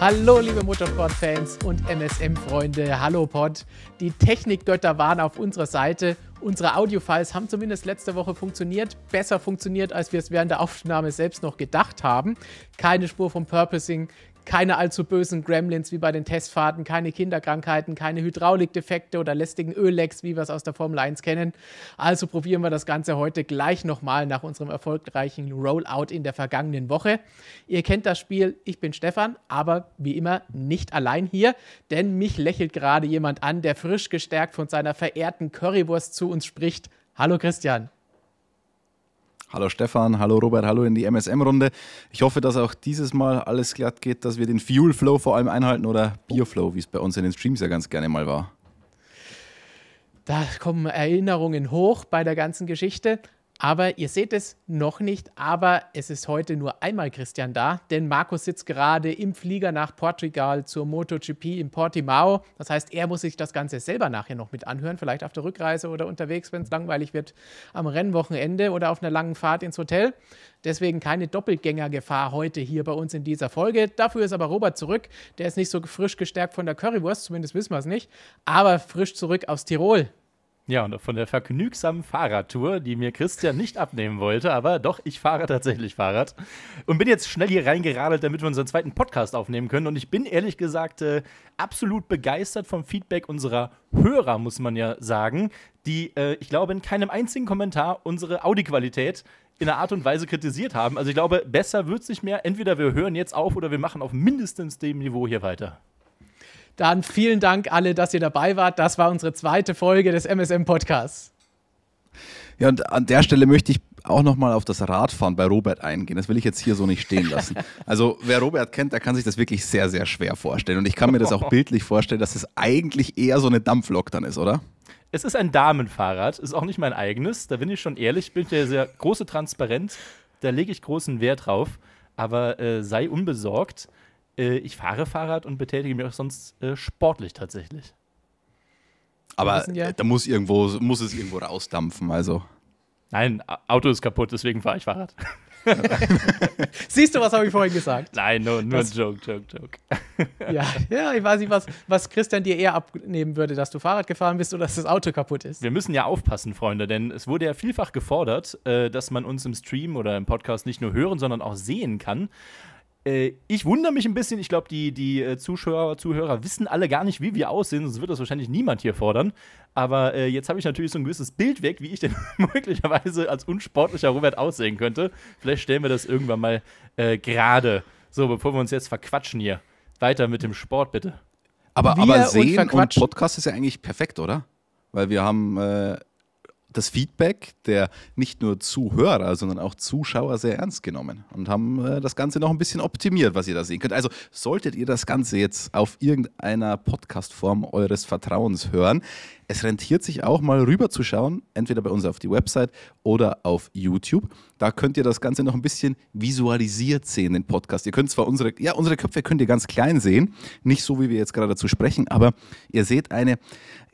Hallo, liebe Motorsport-Fans und MSM-Freunde. Hallo, Pod. Die Technikgötter waren auf unserer Seite. Unsere Audio-Files haben zumindest letzte Woche funktioniert. Besser funktioniert, als wir es während der Aufnahme selbst noch gedacht haben. Keine Spur vom Purposing, keine allzu bösen Gremlins wie bei den Testfahrten, keine Kinderkrankheiten, keine Hydraulikdefekte oder lästigen Öllecks, wie wir es aus der Formel 1 kennen. Also probieren wir das Ganze heute gleich nochmal nach unserem erfolgreichen Rollout in der vergangenen Woche. Ihr kennt das Spiel, ich bin Stefan, aber wie immer nicht allein hier, denn mich lächelt gerade jemand an, der frisch gestärkt von seiner verehrten Currywurst zu uns spricht. Hallo Christian. Hallo Stefan, hallo Robert, hallo in die MSM-Runde. Ich hoffe, dass auch dieses Mal alles glatt geht, dass wir den Fuel Flow vor allem einhalten oder Bierflow, wie es bei uns in den Streams ja ganz gerne mal war. Da kommen Erinnerungen hoch bei der ganzen Geschichte. Aber ihr seht es noch nicht, aber es ist heute nur einmal Christian da, denn Markus sitzt gerade im Flieger nach Portugal zur MotoGP in Portimao. Das heißt, er muss sich das Ganze selber nachher noch mit anhören, vielleicht auf der Rückreise oder unterwegs, wenn es langweilig wird, am Rennwochenende oder auf einer langen Fahrt ins Hotel. Deswegen keine Doppelgängergefahr heute hier bei uns in dieser Folge. Dafür ist aber Robert zurück. Der ist nicht so frisch gestärkt von der Currywurst, zumindest wissen wir es nicht, aber frisch zurück aus Tirol. Ja, und von der vergnügsamen Fahrradtour, die mir Christian nicht abnehmen wollte, aber doch, ich fahre tatsächlich Fahrrad. Und bin jetzt schnell hier reingeradelt, damit wir unseren zweiten Podcast aufnehmen können. Und ich bin ehrlich gesagt äh, absolut begeistert vom Feedback unserer Hörer, muss man ja sagen, die, äh, ich glaube, in keinem einzigen Kommentar unsere Audi-Qualität in einer Art und Weise kritisiert haben. Also ich glaube, besser wird es nicht mehr. Entweder wir hören jetzt auf oder wir machen auf mindestens dem Niveau hier weiter. Dann vielen Dank alle, dass ihr dabei wart. Das war unsere zweite Folge des MSM Podcasts. Ja, und an der Stelle möchte ich auch nochmal auf das Radfahren bei Robert eingehen. Das will ich jetzt hier so nicht stehen lassen. Also wer Robert kennt, der kann sich das wirklich sehr, sehr schwer vorstellen. Und ich kann mir das auch bildlich vorstellen, dass es eigentlich eher so eine Dampflok dann ist, oder? Es ist ein Damenfahrrad, ist auch nicht mein eigenes. Da bin ich schon ehrlich, bin ich ja sehr große Transparenz. Da lege ich großen Wert drauf. Aber äh, sei unbesorgt äh, ich fahre Fahrrad und betätige mich auch sonst äh, sportlich tatsächlich. Aber ja. da muss irgendwo, muss es irgendwo rausdampfen, also. Nein, Auto ist kaputt, deswegen fahre ich Fahrrad. Siehst du, was habe ich vorhin gesagt? Nein, nur, nur das, Joke, Joke, Joke. ja, ja, ich weiß nicht, was, was Christian dir eher abnehmen würde, dass du Fahrrad gefahren bist oder dass das Auto kaputt ist. Wir müssen ja aufpassen, Freunde, denn es wurde ja vielfach gefordert, äh, dass man uns im Stream oder im Podcast nicht nur hören, sondern auch sehen kann. Äh, ich wundere mich ein bisschen. Ich glaube, die, die äh, Zuschauer, Zuhörer wissen alle gar nicht, wie wir aussehen, sonst wird das wahrscheinlich niemand hier fordern. Aber äh, jetzt habe ich natürlich so ein gewisses Bild weg, wie ich denn möglicherweise als unsportlicher Robert aussehen könnte. Vielleicht stellen wir das irgendwann mal äh, gerade. So, bevor wir uns jetzt verquatschen hier. Weiter mit dem Sport, bitte. Aber, aber sehen und, und Podcast ist ja eigentlich perfekt, oder? Weil wir haben äh, das Feedback der nicht nur Zuhörer, sondern auch Zuschauer sehr ernst genommen und haben äh, das Ganze noch ein bisschen optimiert, was ihr da sehen könnt. Also solltet ihr das Ganze jetzt auf irgendeiner Podcast-Form eures Vertrauens hören, es rentiert sich auch mal rüberzuschauen, entweder bei uns auf die Website oder auf YouTube. Da könnt ihr das Ganze noch ein bisschen visualisiert sehen, den Podcast. Ihr könnt zwar unsere, ja, unsere Köpfe könnt ihr ganz klein sehen, nicht so, wie wir jetzt gerade dazu sprechen, aber ihr seht eine,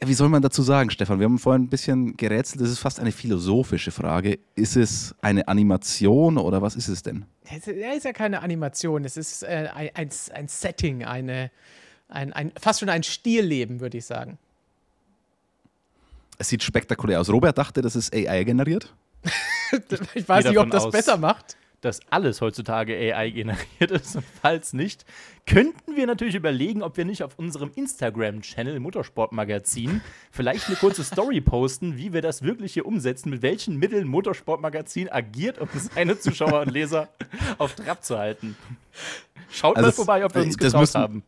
wie soll man dazu sagen, Stefan? Wir haben vorhin ein bisschen gerätselt, das ist fast eine philosophische Frage. Ist es eine Animation oder was ist es denn? Es ist ja keine Animation, es ist äh, ein, ein, ein Setting, eine, ein, ein, fast schon ein Stilleben, würde ich sagen. Es sieht spektakulär aus. Robert dachte, das ist AI generiert. ich weiß nicht, ob das aus, besser macht. Dass alles heutzutage AI generiert ist. Und falls nicht, könnten wir natürlich überlegen, ob wir nicht auf unserem Instagram-Channel Motorsportmagazin vielleicht eine kurze Story posten, wie wir das wirklich hier umsetzen, mit welchen Mitteln Motorsportmagazin agiert, um seine Zuschauer und Leser auf Trab zu halten. Schaut also mal vorbei, ob wir uns das haben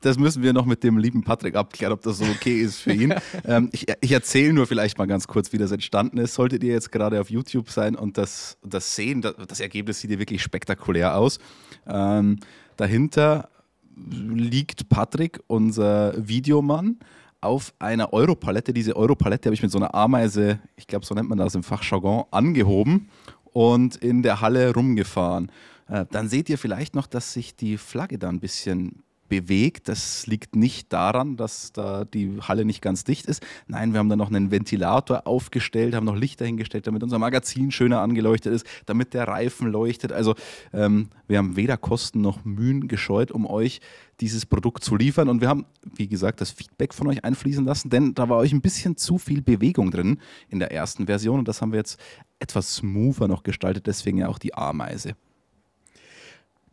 das müssen wir noch mit dem lieben Patrick abklären, ob das so okay ist für ihn. ähm, ich, ich erzähle nur vielleicht mal ganz kurz, wie das entstanden ist. Solltet ihr jetzt gerade auf YouTube sein und das, das sehen, das, das Ergebnis sieht ja wirklich spektakulär aus. Ähm, dahinter liegt Patrick, unser Videomann, auf einer Europalette. Diese Europalette habe ich mit so einer Ameise, ich glaube, so nennt man das im Fachjargon, angehoben und in der Halle rumgefahren. Äh, dann seht ihr vielleicht noch, dass sich die Flagge da ein bisschen bewegt. Das liegt nicht daran, dass da die Halle nicht ganz dicht ist. Nein, wir haben da noch einen Ventilator aufgestellt, haben noch Lichter hingestellt, damit unser Magazin schöner angeleuchtet ist, damit der Reifen leuchtet. Also ähm, wir haben weder Kosten noch Mühen gescheut, um euch dieses Produkt zu liefern. Und wir haben, wie gesagt, das Feedback von euch einfließen lassen, denn da war euch ein bisschen zu viel Bewegung drin in der ersten Version. Und das haben wir jetzt etwas smoother noch gestaltet, deswegen ja auch die Ameise.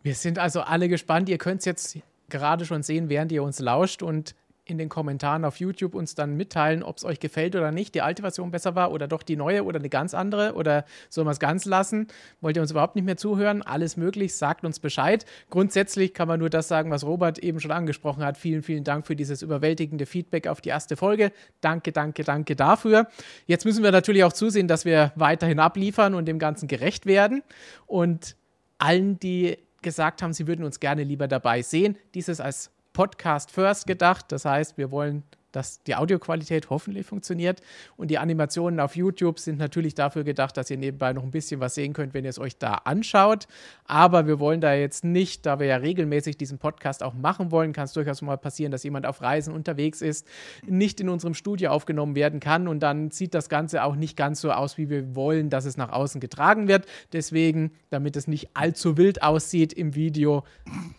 Wir sind also alle gespannt. Ihr könnt es jetzt gerade schon sehen, während ihr uns lauscht und in den Kommentaren auf YouTube uns dann mitteilen, ob es euch gefällt oder nicht, die alte Version besser war oder doch die neue oder eine ganz andere oder sollen wir es ganz lassen? Wollt ihr uns überhaupt nicht mehr zuhören? Alles möglich, sagt uns Bescheid. Grundsätzlich kann man nur das sagen, was Robert eben schon angesprochen hat. Vielen, vielen Dank für dieses überwältigende Feedback auf die erste Folge. Danke, danke, danke dafür. Jetzt müssen wir natürlich auch zusehen, dass wir weiterhin abliefern und dem Ganzen gerecht werden und allen, die gesagt haben, sie würden uns gerne lieber dabei sehen. Dieses als Podcast First gedacht. Das heißt, wir wollen dass die Audioqualität hoffentlich funktioniert. Und die Animationen auf YouTube sind natürlich dafür gedacht, dass ihr nebenbei noch ein bisschen was sehen könnt, wenn ihr es euch da anschaut. Aber wir wollen da jetzt nicht, da wir ja regelmäßig diesen Podcast auch machen wollen, kann es durchaus mal passieren, dass jemand auf Reisen unterwegs ist, nicht in unserem Studio aufgenommen werden kann. Und dann sieht das Ganze auch nicht ganz so aus, wie wir wollen, dass es nach außen getragen wird. Deswegen, damit es nicht allzu wild aussieht im Video,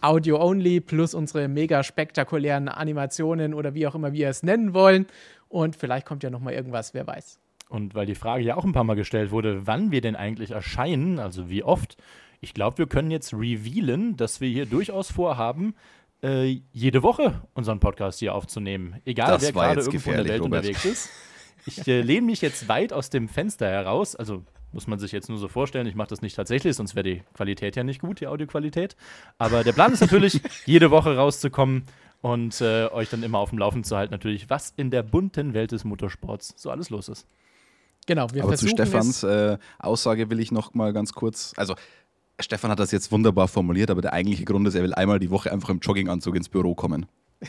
Audio only plus unsere mega spektakulären Animationen oder wie auch immer wir es nennen wollen. Und vielleicht kommt ja noch mal irgendwas, wer weiß. Und weil die Frage ja auch ein paar Mal gestellt wurde, wann wir denn eigentlich erscheinen, also wie oft, ich glaube, wir können jetzt revealen, dass wir hier durchaus vorhaben, äh, jede Woche unseren Podcast hier aufzunehmen. Egal, das wer gerade irgendwo in der Welt Robert. unterwegs ist. Ich äh, lehne mich jetzt weit aus dem Fenster heraus, also muss man sich jetzt nur so vorstellen. Ich mache das nicht tatsächlich, sonst wäre die Qualität ja nicht gut, die Audioqualität. Aber der Plan ist natürlich, jede Woche rauszukommen und äh, euch dann immer auf dem Laufen zu halten, natürlich, was in der bunten Welt des Motorsports so alles los ist. Genau, wir Aber zu Stefans äh, Aussage will ich noch mal ganz kurz, also Stefan hat das jetzt wunderbar formuliert, aber der eigentliche Grund ist, er will einmal die Woche einfach im Jogginganzug ins Büro kommen.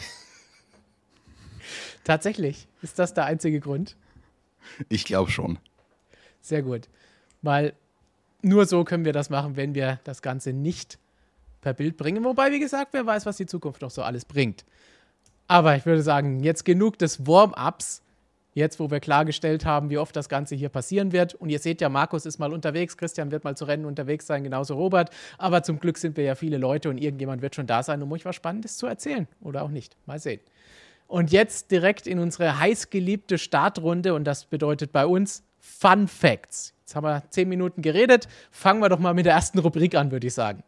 Tatsächlich, ist das der einzige Grund? Ich glaube schon. Sehr gut weil nur so können wir das machen, wenn wir das Ganze nicht per Bild bringen. Wobei, wie gesagt, wer weiß, was die Zukunft noch so alles bringt. Aber ich würde sagen, jetzt genug des Warm-ups. Jetzt, wo wir klargestellt haben, wie oft das Ganze hier passieren wird. Und ihr seht ja, Markus ist mal unterwegs, Christian wird mal zu Rennen unterwegs sein, genauso Robert. Aber zum Glück sind wir ja viele Leute und irgendjemand wird schon da sein, um euch was Spannendes zu erzählen. Oder auch nicht. Mal sehen. Und jetzt direkt in unsere heißgeliebte Startrunde. Und das bedeutet bei uns Fun Facts. Jetzt haben wir zehn Minuten geredet. Fangen wir doch mal mit der ersten Rubrik an, würde ich sagen.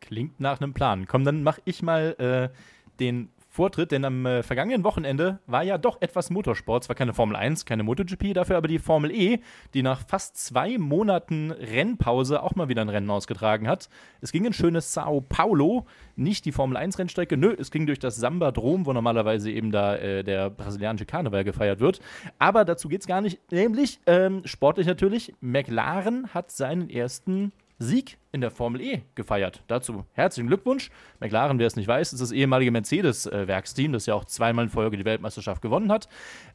Klingt nach einem Plan. Komm, dann mache ich mal äh, den Vortritt, denn am äh, vergangenen Wochenende war ja doch etwas Motorsport, zwar keine Formel 1, keine MotoGP, dafür aber die Formel E, die nach fast zwei Monaten Rennpause auch mal wieder ein Rennen ausgetragen hat. Es ging in schönes Sao Paulo, nicht die Formel 1 Rennstrecke, nö, es ging durch das Samba-Drom, wo normalerweise eben da äh, der brasilianische Karneval gefeiert wird. Aber dazu geht es gar nicht, nämlich ähm, sportlich natürlich, McLaren hat seinen ersten Sieg in der Formel E gefeiert. Dazu herzlichen Glückwunsch. McLaren, wer es nicht weiß, ist das ehemalige Mercedes-Werksteam, das ja auch zweimal in Folge die Weltmeisterschaft gewonnen hat.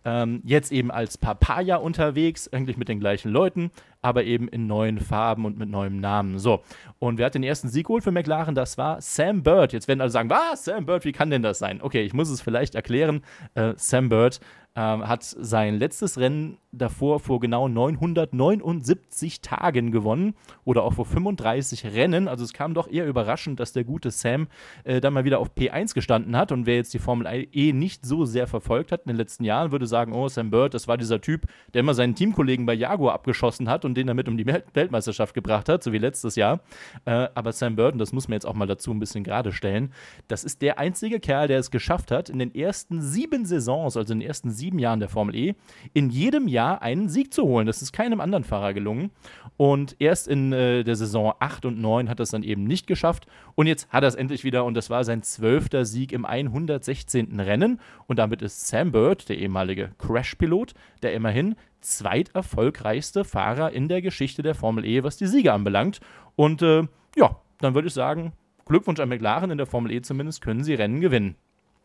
Ähm, jetzt eben als Papaya unterwegs, eigentlich mit den gleichen Leuten, aber eben in neuen Farben und mit neuem Namen. So, und wer hat den ersten Sieg geholt für McLaren? Das war Sam Bird. Jetzt werden alle sagen, was? Sam Bird, wie kann denn das sein? Okay, ich muss es vielleicht erklären. Äh, Sam Bird ähm, hat sein letztes Rennen davor vor genau 979 Tagen gewonnen oder auch vor 35 Rennen. Also es kam doch eher überraschend, dass der gute Sam äh, dann mal wieder auf P1 gestanden hat. Und wer jetzt die Formel E nicht so sehr verfolgt hat in den letzten Jahren, würde sagen, oh, Sam Bird, das war dieser Typ, der immer seinen Teamkollegen bei Jaguar abgeschossen hat und den damit um die Weltmeisterschaft gebracht hat, so wie letztes Jahr. Äh, aber Sam Bird, und das muss man jetzt auch mal dazu ein bisschen gerade stellen, das ist der einzige Kerl, der es geschafft hat, in den ersten sieben Saisons, also in den ersten sieben sieben Jahren der Formel E, in jedem Jahr einen Sieg zu holen. Das ist keinem anderen Fahrer gelungen. Und erst in äh, der Saison 8 und 9 hat das dann eben nicht geschafft. Und jetzt hat er es endlich wieder und das war sein zwölfter Sieg im 116. Rennen. Und damit ist Sam Bird, der ehemalige Crash-Pilot, der immerhin zweiterfolgreichste Fahrer in der Geschichte der Formel E, was die Siege anbelangt. Und äh, ja, dann würde ich sagen, Glückwunsch an McLaren, in der Formel E zumindest können sie Rennen gewinnen.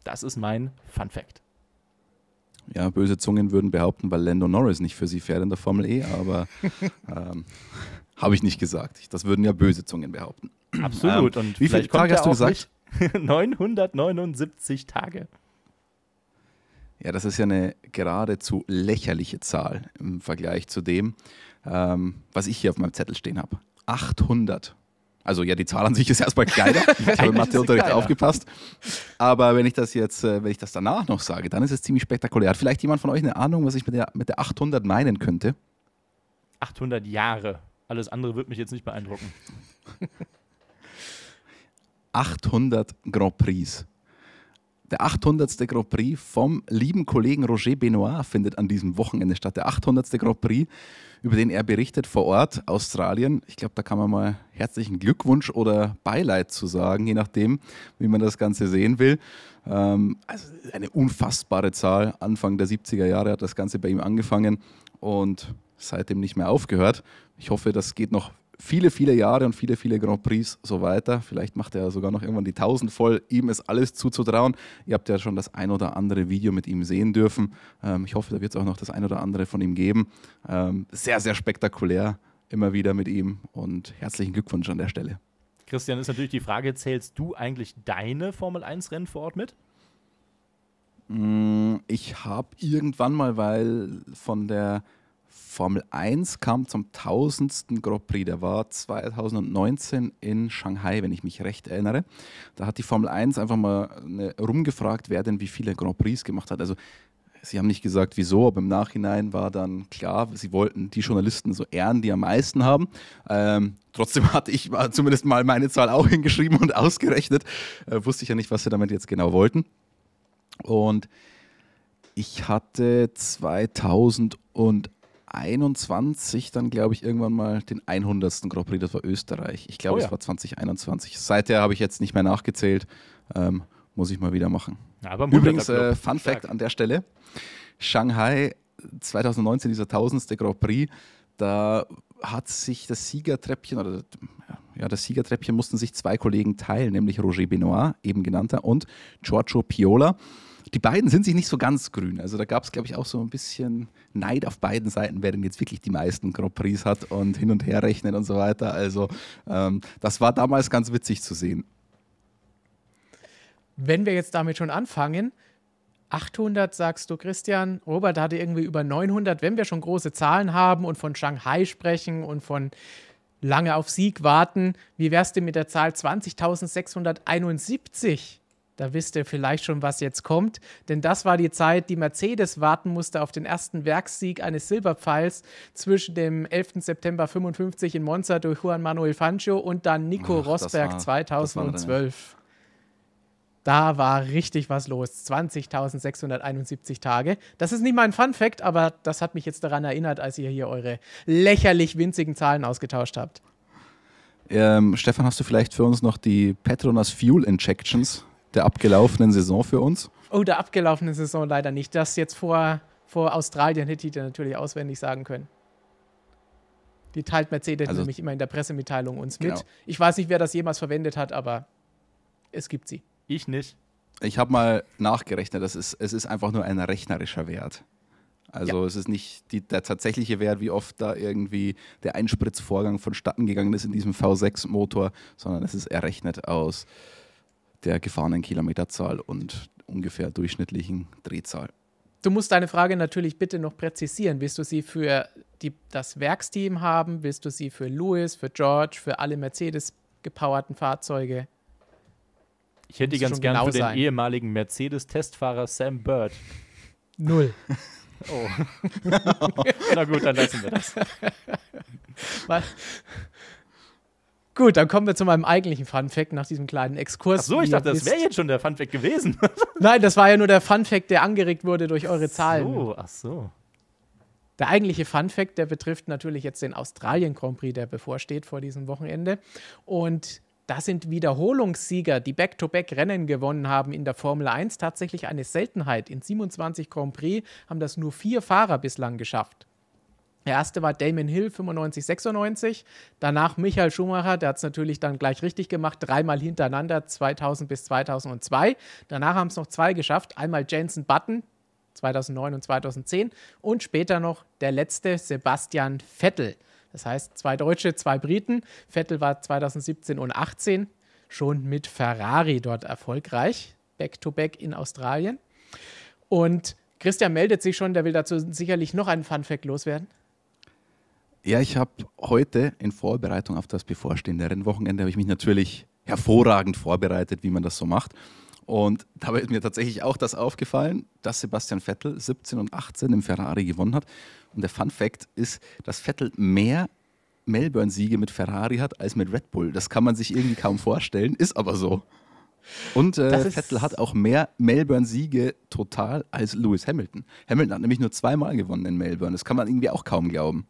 Das ist mein Fun Fact ja, böse Zungen würden behaupten, weil Lando Norris nicht für sie fährt in der Formel E, aber ähm, habe ich nicht gesagt. Das würden ja böse Zungen behaupten. Absolut. Ähm, Und wie viele Tage hast du gesagt? 979 Tage. Ja, das ist ja eine geradezu lächerliche Zahl im Vergleich zu dem, ähm, was ich hier auf meinem Zettel stehen habe. 800. Also ja, die Zahl an sich ist erstmal kleiner. ich habe im Matheunterricht aufgepasst. Aber wenn ich das jetzt, äh, wenn ich das danach noch sage, dann ist es ziemlich spektakulär. Hat vielleicht jemand von euch eine Ahnung, was ich mit der, mit der 800 meinen könnte? 800 Jahre. Alles andere wird mich jetzt nicht beeindrucken. 800 Grand Prix. Der 800. Grand Prix vom lieben Kollegen Roger Benoit findet an diesem Wochenende statt. Der 800. Grand Prix, über den er berichtet vor Ort, Australien. Ich glaube, da kann man mal herzlichen Glückwunsch oder Beileid zu sagen, je nachdem, wie man das Ganze sehen will. Ähm, also eine unfassbare Zahl. Anfang der 70er Jahre hat das Ganze bei ihm angefangen und seitdem nicht mehr aufgehört. Ich hoffe, das geht noch viele, viele Jahre und viele, viele Grand Prix so weiter. Vielleicht macht er sogar noch irgendwann die 1000 voll. Ihm ist alles zuzutrauen. Ihr habt ja schon das ein oder andere Video mit ihm sehen dürfen. Ähm, ich hoffe, da wird es auch noch das ein oder andere von ihm geben. Ähm, sehr, sehr spektakulär immer wieder mit ihm und herzlichen Glückwunsch an der Stelle. Christian, ist natürlich die Frage, zählst du eigentlich deine Formel 1 Rennen vor Ort mit? Mm, ich habe irgendwann mal, weil von der Formel 1 kam zum tausendsten Grand Prix. Der war 2019 in Shanghai, wenn ich mich recht erinnere. Da hat die Formel 1 einfach mal eine, rumgefragt, wer denn wie viele Grand Prix gemacht hat. Also sie haben nicht gesagt, wieso, aber im Nachhinein war dann klar, sie wollten die Journalisten so ehren, die am meisten haben. Ähm, trotzdem hatte ich zumindest mal meine Zahl auch hingeschrieben und ausgerechnet. Äh, wusste ich ja nicht, was sie damit jetzt genau wollten. Und ich hatte 2008 21 dann, glaube ich, irgendwann mal den 100. Grand Prix, das war Österreich. Ich glaube, oh ja. es war 2021. Seither habe ich jetzt nicht mehr nachgezählt. Ähm, muss ich mal wieder machen. Ja, Übrigens, äh, Fun Stark. Fact an der Stelle: Shanghai 2019, dieser 1000. Grand Prix, da hat sich das Siegertreppchen oder ja, das Siegertreppchen mussten sich zwei Kollegen teilen, nämlich Roger Benoit, eben genannter, und Giorgio Piola. Die beiden sind sich nicht so ganz grün. Also da gab es, glaube ich, auch so ein bisschen Neid auf beiden Seiten, wer denn jetzt wirklich die meisten Grand Prix hat und hin und her rechnet und so weiter. Also ähm, das war damals ganz witzig zu sehen. Wenn wir jetzt damit schon anfangen, 800 sagst du, Christian. Robert hatte irgendwie über 900. Wenn wir schon große Zahlen haben und von Shanghai sprechen und von lange auf Sieg warten, wie wär's denn mit der Zahl 20.671? Da wisst ihr vielleicht schon, was jetzt kommt. Denn das war die Zeit, die Mercedes warten musste auf den ersten Werkssieg eines Silberpfeils zwischen dem 11. September 55 in Monza durch Juan Manuel Fangio und dann Nico Ach, Rosberg war, 2012. Da war richtig was los. 20.671 Tage. Das ist nicht mal ein Fun Fact, aber das hat mich jetzt daran erinnert, als ihr hier eure lächerlich winzigen Zahlen ausgetauscht habt. Ähm, Stefan, hast du vielleicht für uns noch die Petronas Fuel Injections? der abgelaufenen Saison für uns? Oh, der abgelaufenen Saison leider nicht. Das jetzt vor, vor Australien hätte ich dir natürlich auswendig sagen können. Die teilt Mercedes also, nämlich immer in der Pressemitteilung uns genau. mit. Ich weiß nicht, wer das jemals verwendet hat, aber es gibt sie. Ich nicht. Ich habe mal nachgerechnet, das ist, es ist einfach nur ein rechnerischer Wert. Also ja. es ist nicht die, der tatsächliche Wert, wie oft da irgendwie der Einspritzvorgang vonstatten gegangen ist in diesem V6-Motor, sondern es ist errechnet aus der gefahrenen Kilometerzahl und ungefähr durchschnittlichen Drehzahl. Du musst deine Frage natürlich bitte noch präzisieren. Willst du sie für die, das Werksteam haben? Willst du sie für Louis, für George, für alle Mercedes gepowerten Fahrzeuge? Ich hätte die ganz gerne genau für sein. den ehemaligen Mercedes-Testfahrer Sam Bird. Null. Oh. Na gut, dann lassen wir das. Mal, Gut, dann kommen wir zu meinem eigentlichen Funfact nach diesem kleinen Exkurs. Ach so, ich dachte, das wäre jetzt schon der Funfact gewesen. Nein, das war ja nur der Funfact, der angeregt wurde durch eure Zahlen. Ach so, ach so. Der eigentliche Funfact, der betrifft natürlich jetzt den Australien Grand Prix, der bevorsteht vor diesem Wochenende. Und da sind Wiederholungssieger, die Back-to-Back-Rennen gewonnen haben in der Formel 1, tatsächlich eine Seltenheit. In 27 Grand Prix haben das nur vier Fahrer bislang geschafft. Der erste war Damon Hill 95, 96. Danach Michael Schumacher, der hat es natürlich dann gleich richtig gemacht, dreimal hintereinander 2000 bis 2002. Danach haben es noch zwei geschafft: einmal Jensen Button 2009 und 2010 und später noch der letzte Sebastian Vettel. Das heißt, zwei Deutsche, zwei Briten. Vettel war 2017 und 18 schon mit Ferrari dort erfolgreich, back to back in Australien. Und Christian meldet sich schon, der will dazu sicherlich noch einen Funfact loswerden. Ja, ich habe heute in Vorbereitung auf das bevorstehende Rennwochenende, habe ich mich natürlich hervorragend vorbereitet, wie man das so macht. Und dabei ist mir tatsächlich auch das aufgefallen, dass Sebastian Vettel 17 und 18 im Ferrari gewonnen hat. Und der Fun Fact ist, dass Vettel mehr Melbourne-Siege mit Ferrari hat als mit Red Bull. Das kann man sich irgendwie kaum vorstellen, ist aber so. Und äh, Vettel hat auch mehr Melbourne-Siege total als Lewis Hamilton. Hamilton hat nämlich nur zweimal gewonnen in Melbourne. Das kann man irgendwie auch kaum glauben.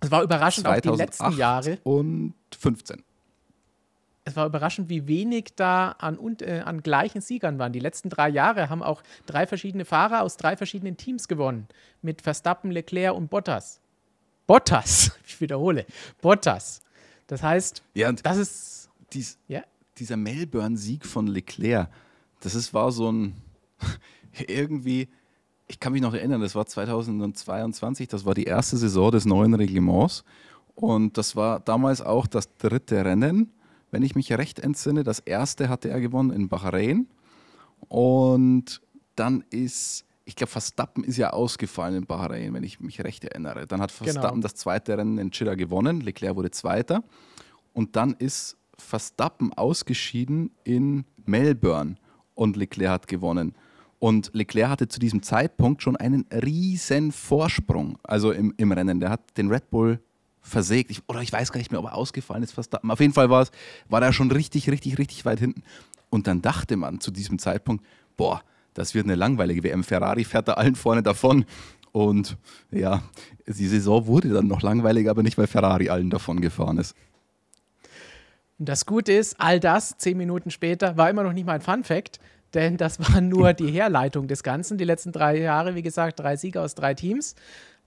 Es war überraschend auch die letzten Jahre. Und 15. Es war überraschend, wie wenig da an, und, äh, an gleichen Siegern waren. Die letzten drei Jahre haben auch drei verschiedene Fahrer aus drei verschiedenen Teams gewonnen. Mit Verstappen, Leclerc und Bottas. Bottas, ich wiederhole, Bottas. Das heißt, ja, das ist. Dies, ja? Dieser Melbourne-Sieg von Leclerc, das ist, war so ein irgendwie ich kann mich noch erinnern, das war 2022, das war die erste Saison des neuen Reglements. Und das war damals auch das dritte Rennen, wenn ich mich recht entsinne. Das erste hatte er gewonnen in Bahrain. Und dann ist, ich glaube, Verstappen ist ja ausgefallen in Bahrain, wenn ich mich recht erinnere. Dann hat genau. Verstappen genau. das zweite Rennen in Jeddah gewonnen. Leclerc wurde Zweiter. Und dann ist Verstappen ausgeschieden in Melbourne und Leclerc hat gewonnen. Und Leclerc hatte zu diesem Zeitpunkt schon einen riesen Vorsprung, also im, im Rennen. Der hat den Red Bull versägt. Ich, oder ich weiß gar nicht mehr, ob er ausgefallen ist. Verstappen. Auf jeden Fall war war er schon richtig, richtig, richtig weit hinten. Und dann dachte man zu diesem Zeitpunkt, boah, das wird eine langweilige WM. Ferrari fährt da allen vorne davon. Und ja, die Saison wurde dann noch langweilig, aber nicht, weil Ferrari allen davon gefahren ist. Und das Gute ist, all das zehn Minuten später war immer noch nicht mal ein Fun Fact, denn das war nur die Herleitung des Ganzen. Die letzten drei Jahre, wie gesagt, drei Sieger aus drei Teams.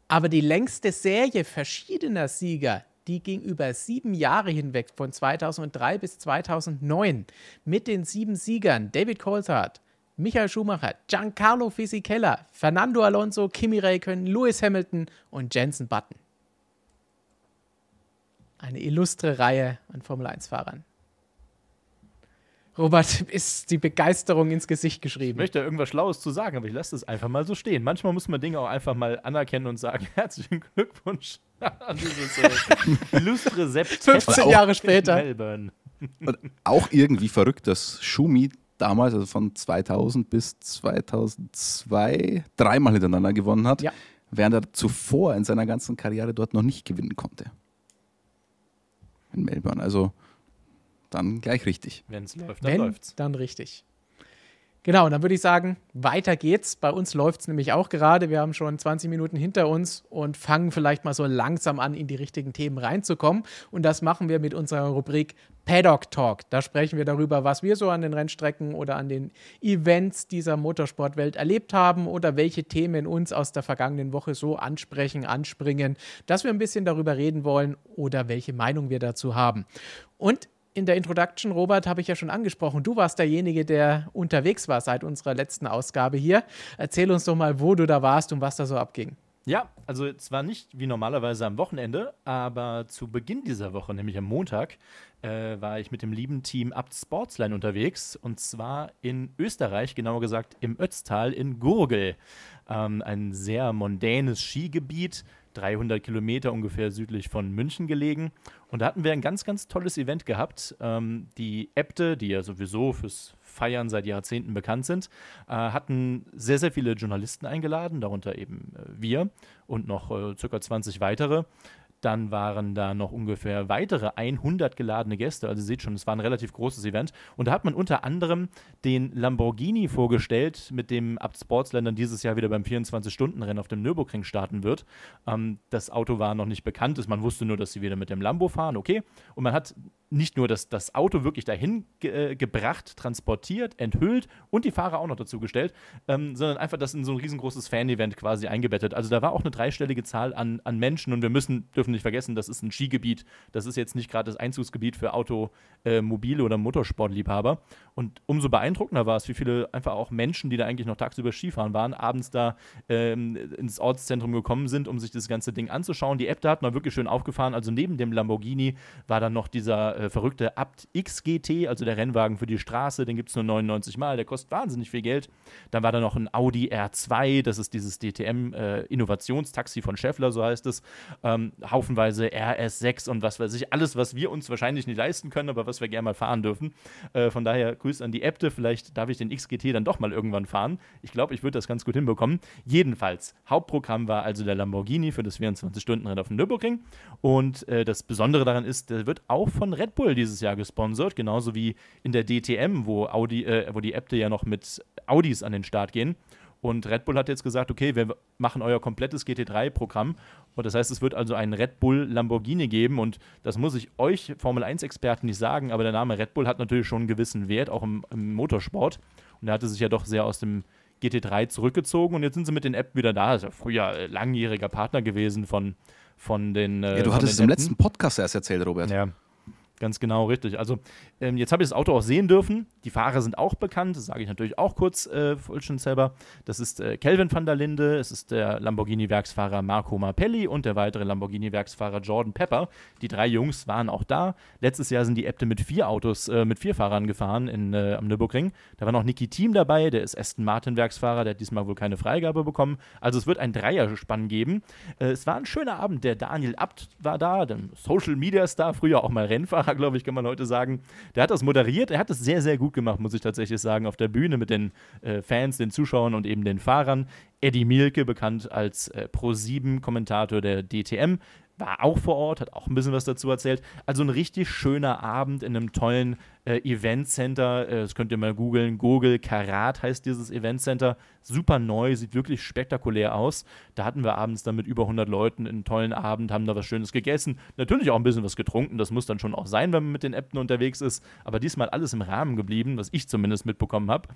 Aber die längste Serie verschiedener Sieger, die ging über sieben Jahre hinweg, von 2003 bis 2009, mit den sieben Siegern David Coulthard, Michael Schumacher, Giancarlo Fisichella, Fernando Alonso, Kimi Räikkönen, Lewis Hamilton und Jensen Button. Eine illustre Reihe an Formel-1-Fahrern. Robert ist die Begeisterung ins Gesicht geschrieben. Ich möchte irgendwas Schlaues zu sagen, aber ich lasse das einfach mal so stehen. Manchmal muss man Dinge auch einfach mal anerkennen und sagen: Herzlichen Glückwunsch an dieses äh, illustre Sept. 15 Jahre später. Melbourne. Und auch irgendwie verrückt, dass Schumi damals, also von 2000 bis 2002, dreimal hintereinander gewonnen hat, ja. während er zuvor in seiner ganzen Karriere dort noch nicht gewinnen konnte. In Melbourne. Also dann gleich richtig. Wenn es läuft, dann läuft läuft's. Dann richtig. Genau, dann würde ich sagen, weiter geht's. Bei uns läuft es nämlich auch gerade. Wir haben schon 20 Minuten hinter uns und fangen vielleicht mal so langsam an, in die richtigen Themen reinzukommen. Und das machen wir mit unserer Rubrik Paddock Talk. Da sprechen wir darüber, was wir so an den Rennstrecken oder an den Events dieser Motorsportwelt erlebt haben oder welche Themen uns aus der vergangenen Woche so ansprechen, anspringen, dass wir ein bisschen darüber reden wollen oder welche Meinung wir dazu haben. Und in der Introduction, Robert, habe ich ja schon angesprochen. Du warst derjenige, der unterwegs war seit unserer letzten Ausgabe hier. Erzähl uns doch mal, wo du da warst und was da so abging. Ja, also zwar nicht wie normalerweise am Wochenende, aber zu Beginn dieser Woche, nämlich am Montag, äh, war ich mit dem lieben Team Abt Sportsline unterwegs und zwar in Österreich, genauer gesagt im Ötztal in Gurgel. Ähm, ein sehr mondänes Skigebiet, 300 Kilometer ungefähr südlich von München gelegen. Und da hatten wir ein ganz, ganz tolles Event gehabt. Ähm, die Äbte, die ja sowieso fürs Feiern seit Jahrzehnten bekannt sind, äh, hatten sehr, sehr viele Journalisten eingeladen, darunter eben äh, wir und noch äh, circa 20 weitere. Dann waren da noch ungefähr weitere 100 geladene Gäste. Also ihr seht schon, es war ein relativ großes Event. Und da hat man unter anderem den Lamborghini vorgestellt, mit dem ab Sportsländern dieses Jahr wieder beim 24-Stunden-Rennen auf dem Nürburgring starten wird. Ähm, das Auto war noch nicht bekannt. Man wusste nur, dass sie wieder mit dem Lambo fahren. Okay. Und man hat nicht nur das, das Auto wirklich dahin ge äh, gebracht, transportiert, enthüllt und die Fahrer auch noch dazu gestellt, ähm, sondern einfach das in so ein riesengroßes Fan-Event quasi eingebettet. Also da war auch eine dreistellige Zahl an, an Menschen und wir müssen, dürfen nicht vergessen, das ist ein Skigebiet. Das ist jetzt nicht gerade das Einzugsgebiet für Automobile äh, oder Motorsportliebhaber. Und umso beeindruckender war es, wie viele einfach auch Menschen, die da eigentlich noch tagsüber Skifahren waren, abends da ähm, ins Ortszentrum gekommen sind, um sich das ganze Ding anzuschauen. Die App da hat man wirklich schön aufgefahren. Also neben dem Lamborghini war dann noch dieser äh, verrückte Abt XGT, also der Rennwagen für die Straße, den gibt es nur 99 Mal, der kostet wahnsinnig viel Geld. Dann war da noch ein Audi R2, das ist dieses DTM-Innovationstaxi äh, von Scheffler, so heißt es. Ähm, haufenweise RS6 und was weiß ich, alles, was wir uns wahrscheinlich nicht leisten können, aber was wir gerne mal fahren dürfen. Äh, von daher Grüß an die Äbte, vielleicht darf ich den XGT dann doch mal irgendwann fahren. Ich glaube, ich würde das ganz gut hinbekommen. Jedenfalls, Hauptprogramm war also der Lamborghini für das 24-Stunden-Rennen auf dem Nürburgring und äh, das Besondere daran ist, der wird auch von Red Red Bull dieses Jahr gesponsert, genauso wie in der DTM, wo, Audi, äh, wo die Äbte ja noch mit Audis an den Start gehen. Und Red Bull hat jetzt gesagt, okay, wir machen euer komplettes GT3-Programm. Und das heißt, es wird also einen Red Bull Lamborghini geben. Und das muss ich euch Formel-1-Experten nicht sagen, aber der Name Red Bull hat natürlich schon einen gewissen Wert, auch im, im Motorsport. Und er hatte sich ja doch sehr aus dem GT3 zurückgezogen. Und jetzt sind sie mit den App wieder da. Das ist ja früher langjähriger Partner gewesen von, von den. Äh, ja, du hattest es im letzten Podcast erst erzählt, Robert. Ja. Ganz genau, richtig. Also ähm, jetzt habe ich das Auto auch sehen dürfen. Die Fahrer sind auch bekannt, das sage ich natürlich auch kurz äh, selber. Das ist äh, Kelvin äh, van der Linde, es ist der Lamborghini-Werksfahrer Marco Marpelli und der weitere Lamborghini-Werksfahrer Jordan Pepper. Die drei Jungs waren auch da. Letztes Jahr sind die Äbte mit vier Autos, äh, mit vier Fahrern gefahren in, äh, am Nürburgring. Da war noch Niki Team dabei, der ist Aston Martin-Werksfahrer, der hat diesmal wohl keine Freigabe bekommen. Also es wird ein Dreierspann geben. Äh, es war ein schöner Abend. Der Daniel Abt war da, der Social-Media-Star, früher auch mal Rennfahrer, glaube ich, kann man heute sagen. Der hat das moderiert, er hat das sehr, sehr gut gemacht, muss ich tatsächlich sagen, auf der Bühne mit den äh, Fans, den Zuschauern und eben den Fahrern. Eddie Mielke, bekannt als äh, Pro7-Kommentator der DTM, war auch vor Ort, hat auch ein bisschen was dazu erzählt. Also ein richtig schöner Abend in einem tollen äh, Event Center, äh, das könnt ihr mal googeln, Google Karat heißt dieses Event Center, super neu, sieht wirklich spektakulär aus. Da hatten wir abends dann mit über 100 Leuten einen tollen Abend, haben da was Schönes gegessen, natürlich auch ein bisschen was getrunken, das muss dann schon auch sein, wenn man mit den Äpten unterwegs ist, aber diesmal alles im Rahmen geblieben, was ich zumindest mitbekommen habe.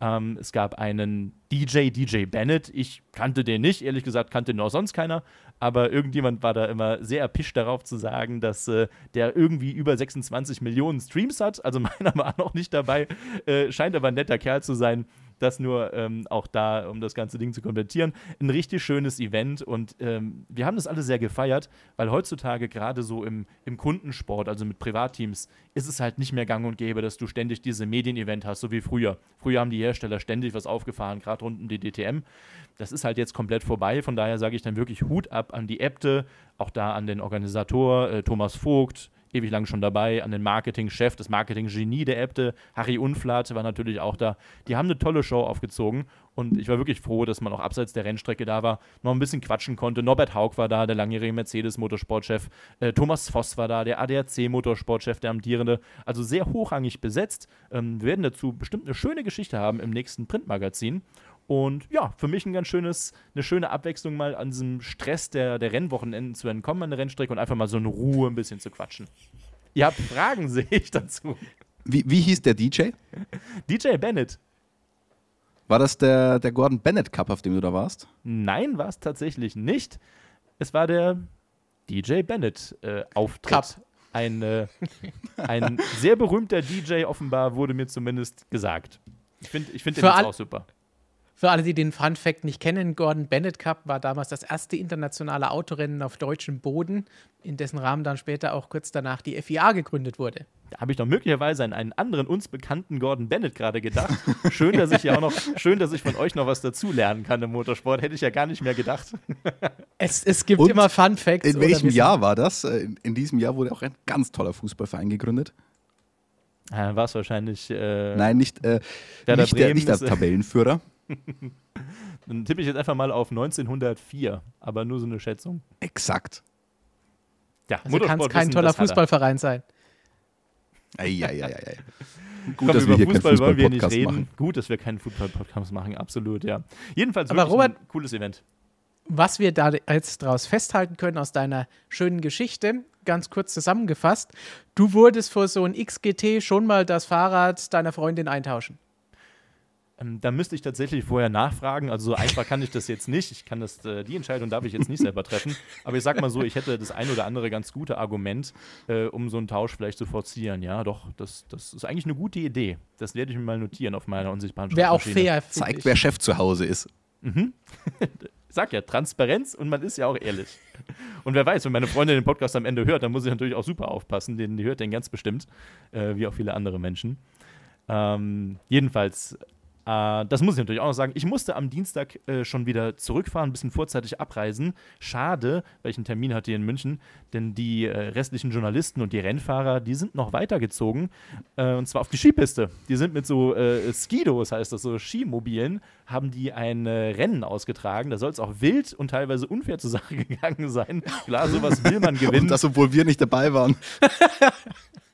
Ähm, es gab einen DJ, DJ Bennett, ich kannte den nicht, ehrlich gesagt kannte den auch sonst keiner, aber irgendjemand war da immer sehr erpischt darauf zu sagen, dass äh, der irgendwie über 26 Millionen Streams hat, also also meiner war noch nicht dabei, äh, scheint aber ein netter Kerl zu sein. Das nur ähm, auch da, um das ganze Ding zu komplettieren. Ein richtig schönes Event und ähm, wir haben das alle sehr gefeiert, weil heutzutage gerade so im, im Kundensport, also mit Privatteams, ist es halt nicht mehr gang und gäbe, dass du ständig diese Medienevent hast, so wie früher. Früher haben die Hersteller ständig was aufgefahren, gerade rund um die DTM. Das ist halt jetzt komplett vorbei, von daher sage ich dann wirklich Hut ab an die Äbte, auch da an den Organisator äh, Thomas Vogt, ewig lang schon dabei, an den Marketingchef, das Marketinggenie der Äbte, Harry Unflat war natürlich auch da. Die haben eine tolle Show aufgezogen und ich war wirklich froh, dass man auch abseits der Rennstrecke da war, noch ein bisschen quatschen konnte. Norbert Haug war da, der langjährige Mercedes-Motorsportchef, äh, Thomas Voss war da, der ADAC-Motorsportchef, der amtierende, also sehr hochrangig besetzt. Ähm, wir werden dazu bestimmt eine schöne Geschichte haben im nächsten Printmagazin. Und ja, für mich ein ganz schönes, eine schöne Abwechslung, mal an diesem Stress der, der Rennwochenenden zu entkommen an der Rennstrecke und einfach mal so in Ruhe ein bisschen zu quatschen. Ihr habt Fragen, sehe ich dazu. Wie, wie hieß der DJ? DJ Bennett. War das der, der Gordon Bennett Cup, auf dem du da warst? Nein, war es tatsächlich nicht. Es war der DJ Bennett äh, Auftritt. Ein, äh, ein sehr berühmter DJ offenbar, wurde mir zumindest gesagt. Ich finde ich find den jetzt auch super. Für alle, die den Fun Fact nicht kennen, Gordon Bennett Cup war damals das erste internationale Autorennen auf deutschem Boden, in dessen Rahmen dann später auch kurz danach die FIA gegründet wurde. Da habe ich doch möglicherweise an einen anderen uns bekannten Gordon Bennett gerade gedacht. Schön, dass ich ja auch noch, schön, dass ich von euch noch was dazulernen kann im Motorsport. Hätte ich ja gar nicht mehr gedacht. Es, es gibt Und immer Fun Facts. In welchem Jahr war das? Äh, in, in, diesem Jahr wurde auch ein ganz toller Fußballverein gegründet. Ja, äh, war es wahrscheinlich. Äh, Nein, nicht, äh, nicht, der, nicht der Tabellenführer. Dann tippe ich jetzt einfach mal auf 1904, aber nur so eine Schätzung. Exakt. Ja, also kann es kein toller Fußballverein sein. Eieieiei. Gut, Komm, dass über wir Fußball, Fußball wollen wir nicht reden. Machen. Gut, dass wir keinen Fußball-Podcast machen, absolut, ja. Jedenfalls aber Robert, ein cooles Event. Was wir da jetzt daraus festhalten können aus deiner schönen Geschichte, ganz kurz zusammengefasst, du wurdest vor so ein XGT schon mal das Fahrrad deiner Freundin eintauschen. Ähm, da müsste ich tatsächlich vorher nachfragen. Also so einfach kann ich das jetzt nicht. Ich kann das, äh, die Entscheidung darf ich jetzt nicht selber treffen. Aber ich sag mal so, ich hätte das ein oder andere ganz gute Argument, äh, um so einen Tausch vielleicht zu forcieren. Ja, doch, das, das ist eigentlich eine gute Idee. Das werde ich mir mal notieren auf meiner unsichtbaren Wer auch fair. Zeigt, wer Chef zu Hause ist. Mhm. sag ja, Transparenz und man ist ja auch ehrlich. Und wer weiß, wenn meine Freundin den Podcast am Ende hört, dann muss ich natürlich auch super aufpassen. Den, die hört den ganz bestimmt, äh, wie auch viele andere Menschen. Ähm, jedenfalls, äh, das muss ich natürlich auch noch sagen. Ich musste am Dienstag äh, schon wieder zurückfahren, ein bisschen vorzeitig abreisen. Schade, weil ich einen Termin hatte hier in München, denn die äh, restlichen Journalisten und die Rennfahrer, die sind noch weitergezogen äh, und zwar auf die Skipiste. Die sind mit so äh, Skidos, heißt das, so Skimobilen, haben die ein äh, Rennen ausgetragen. Da soll es auch wild und teilweise unfair zur Sache gegangen sein. Klar, sowas will man gewinnen. Und das, obwohl wir nicht dabei waren.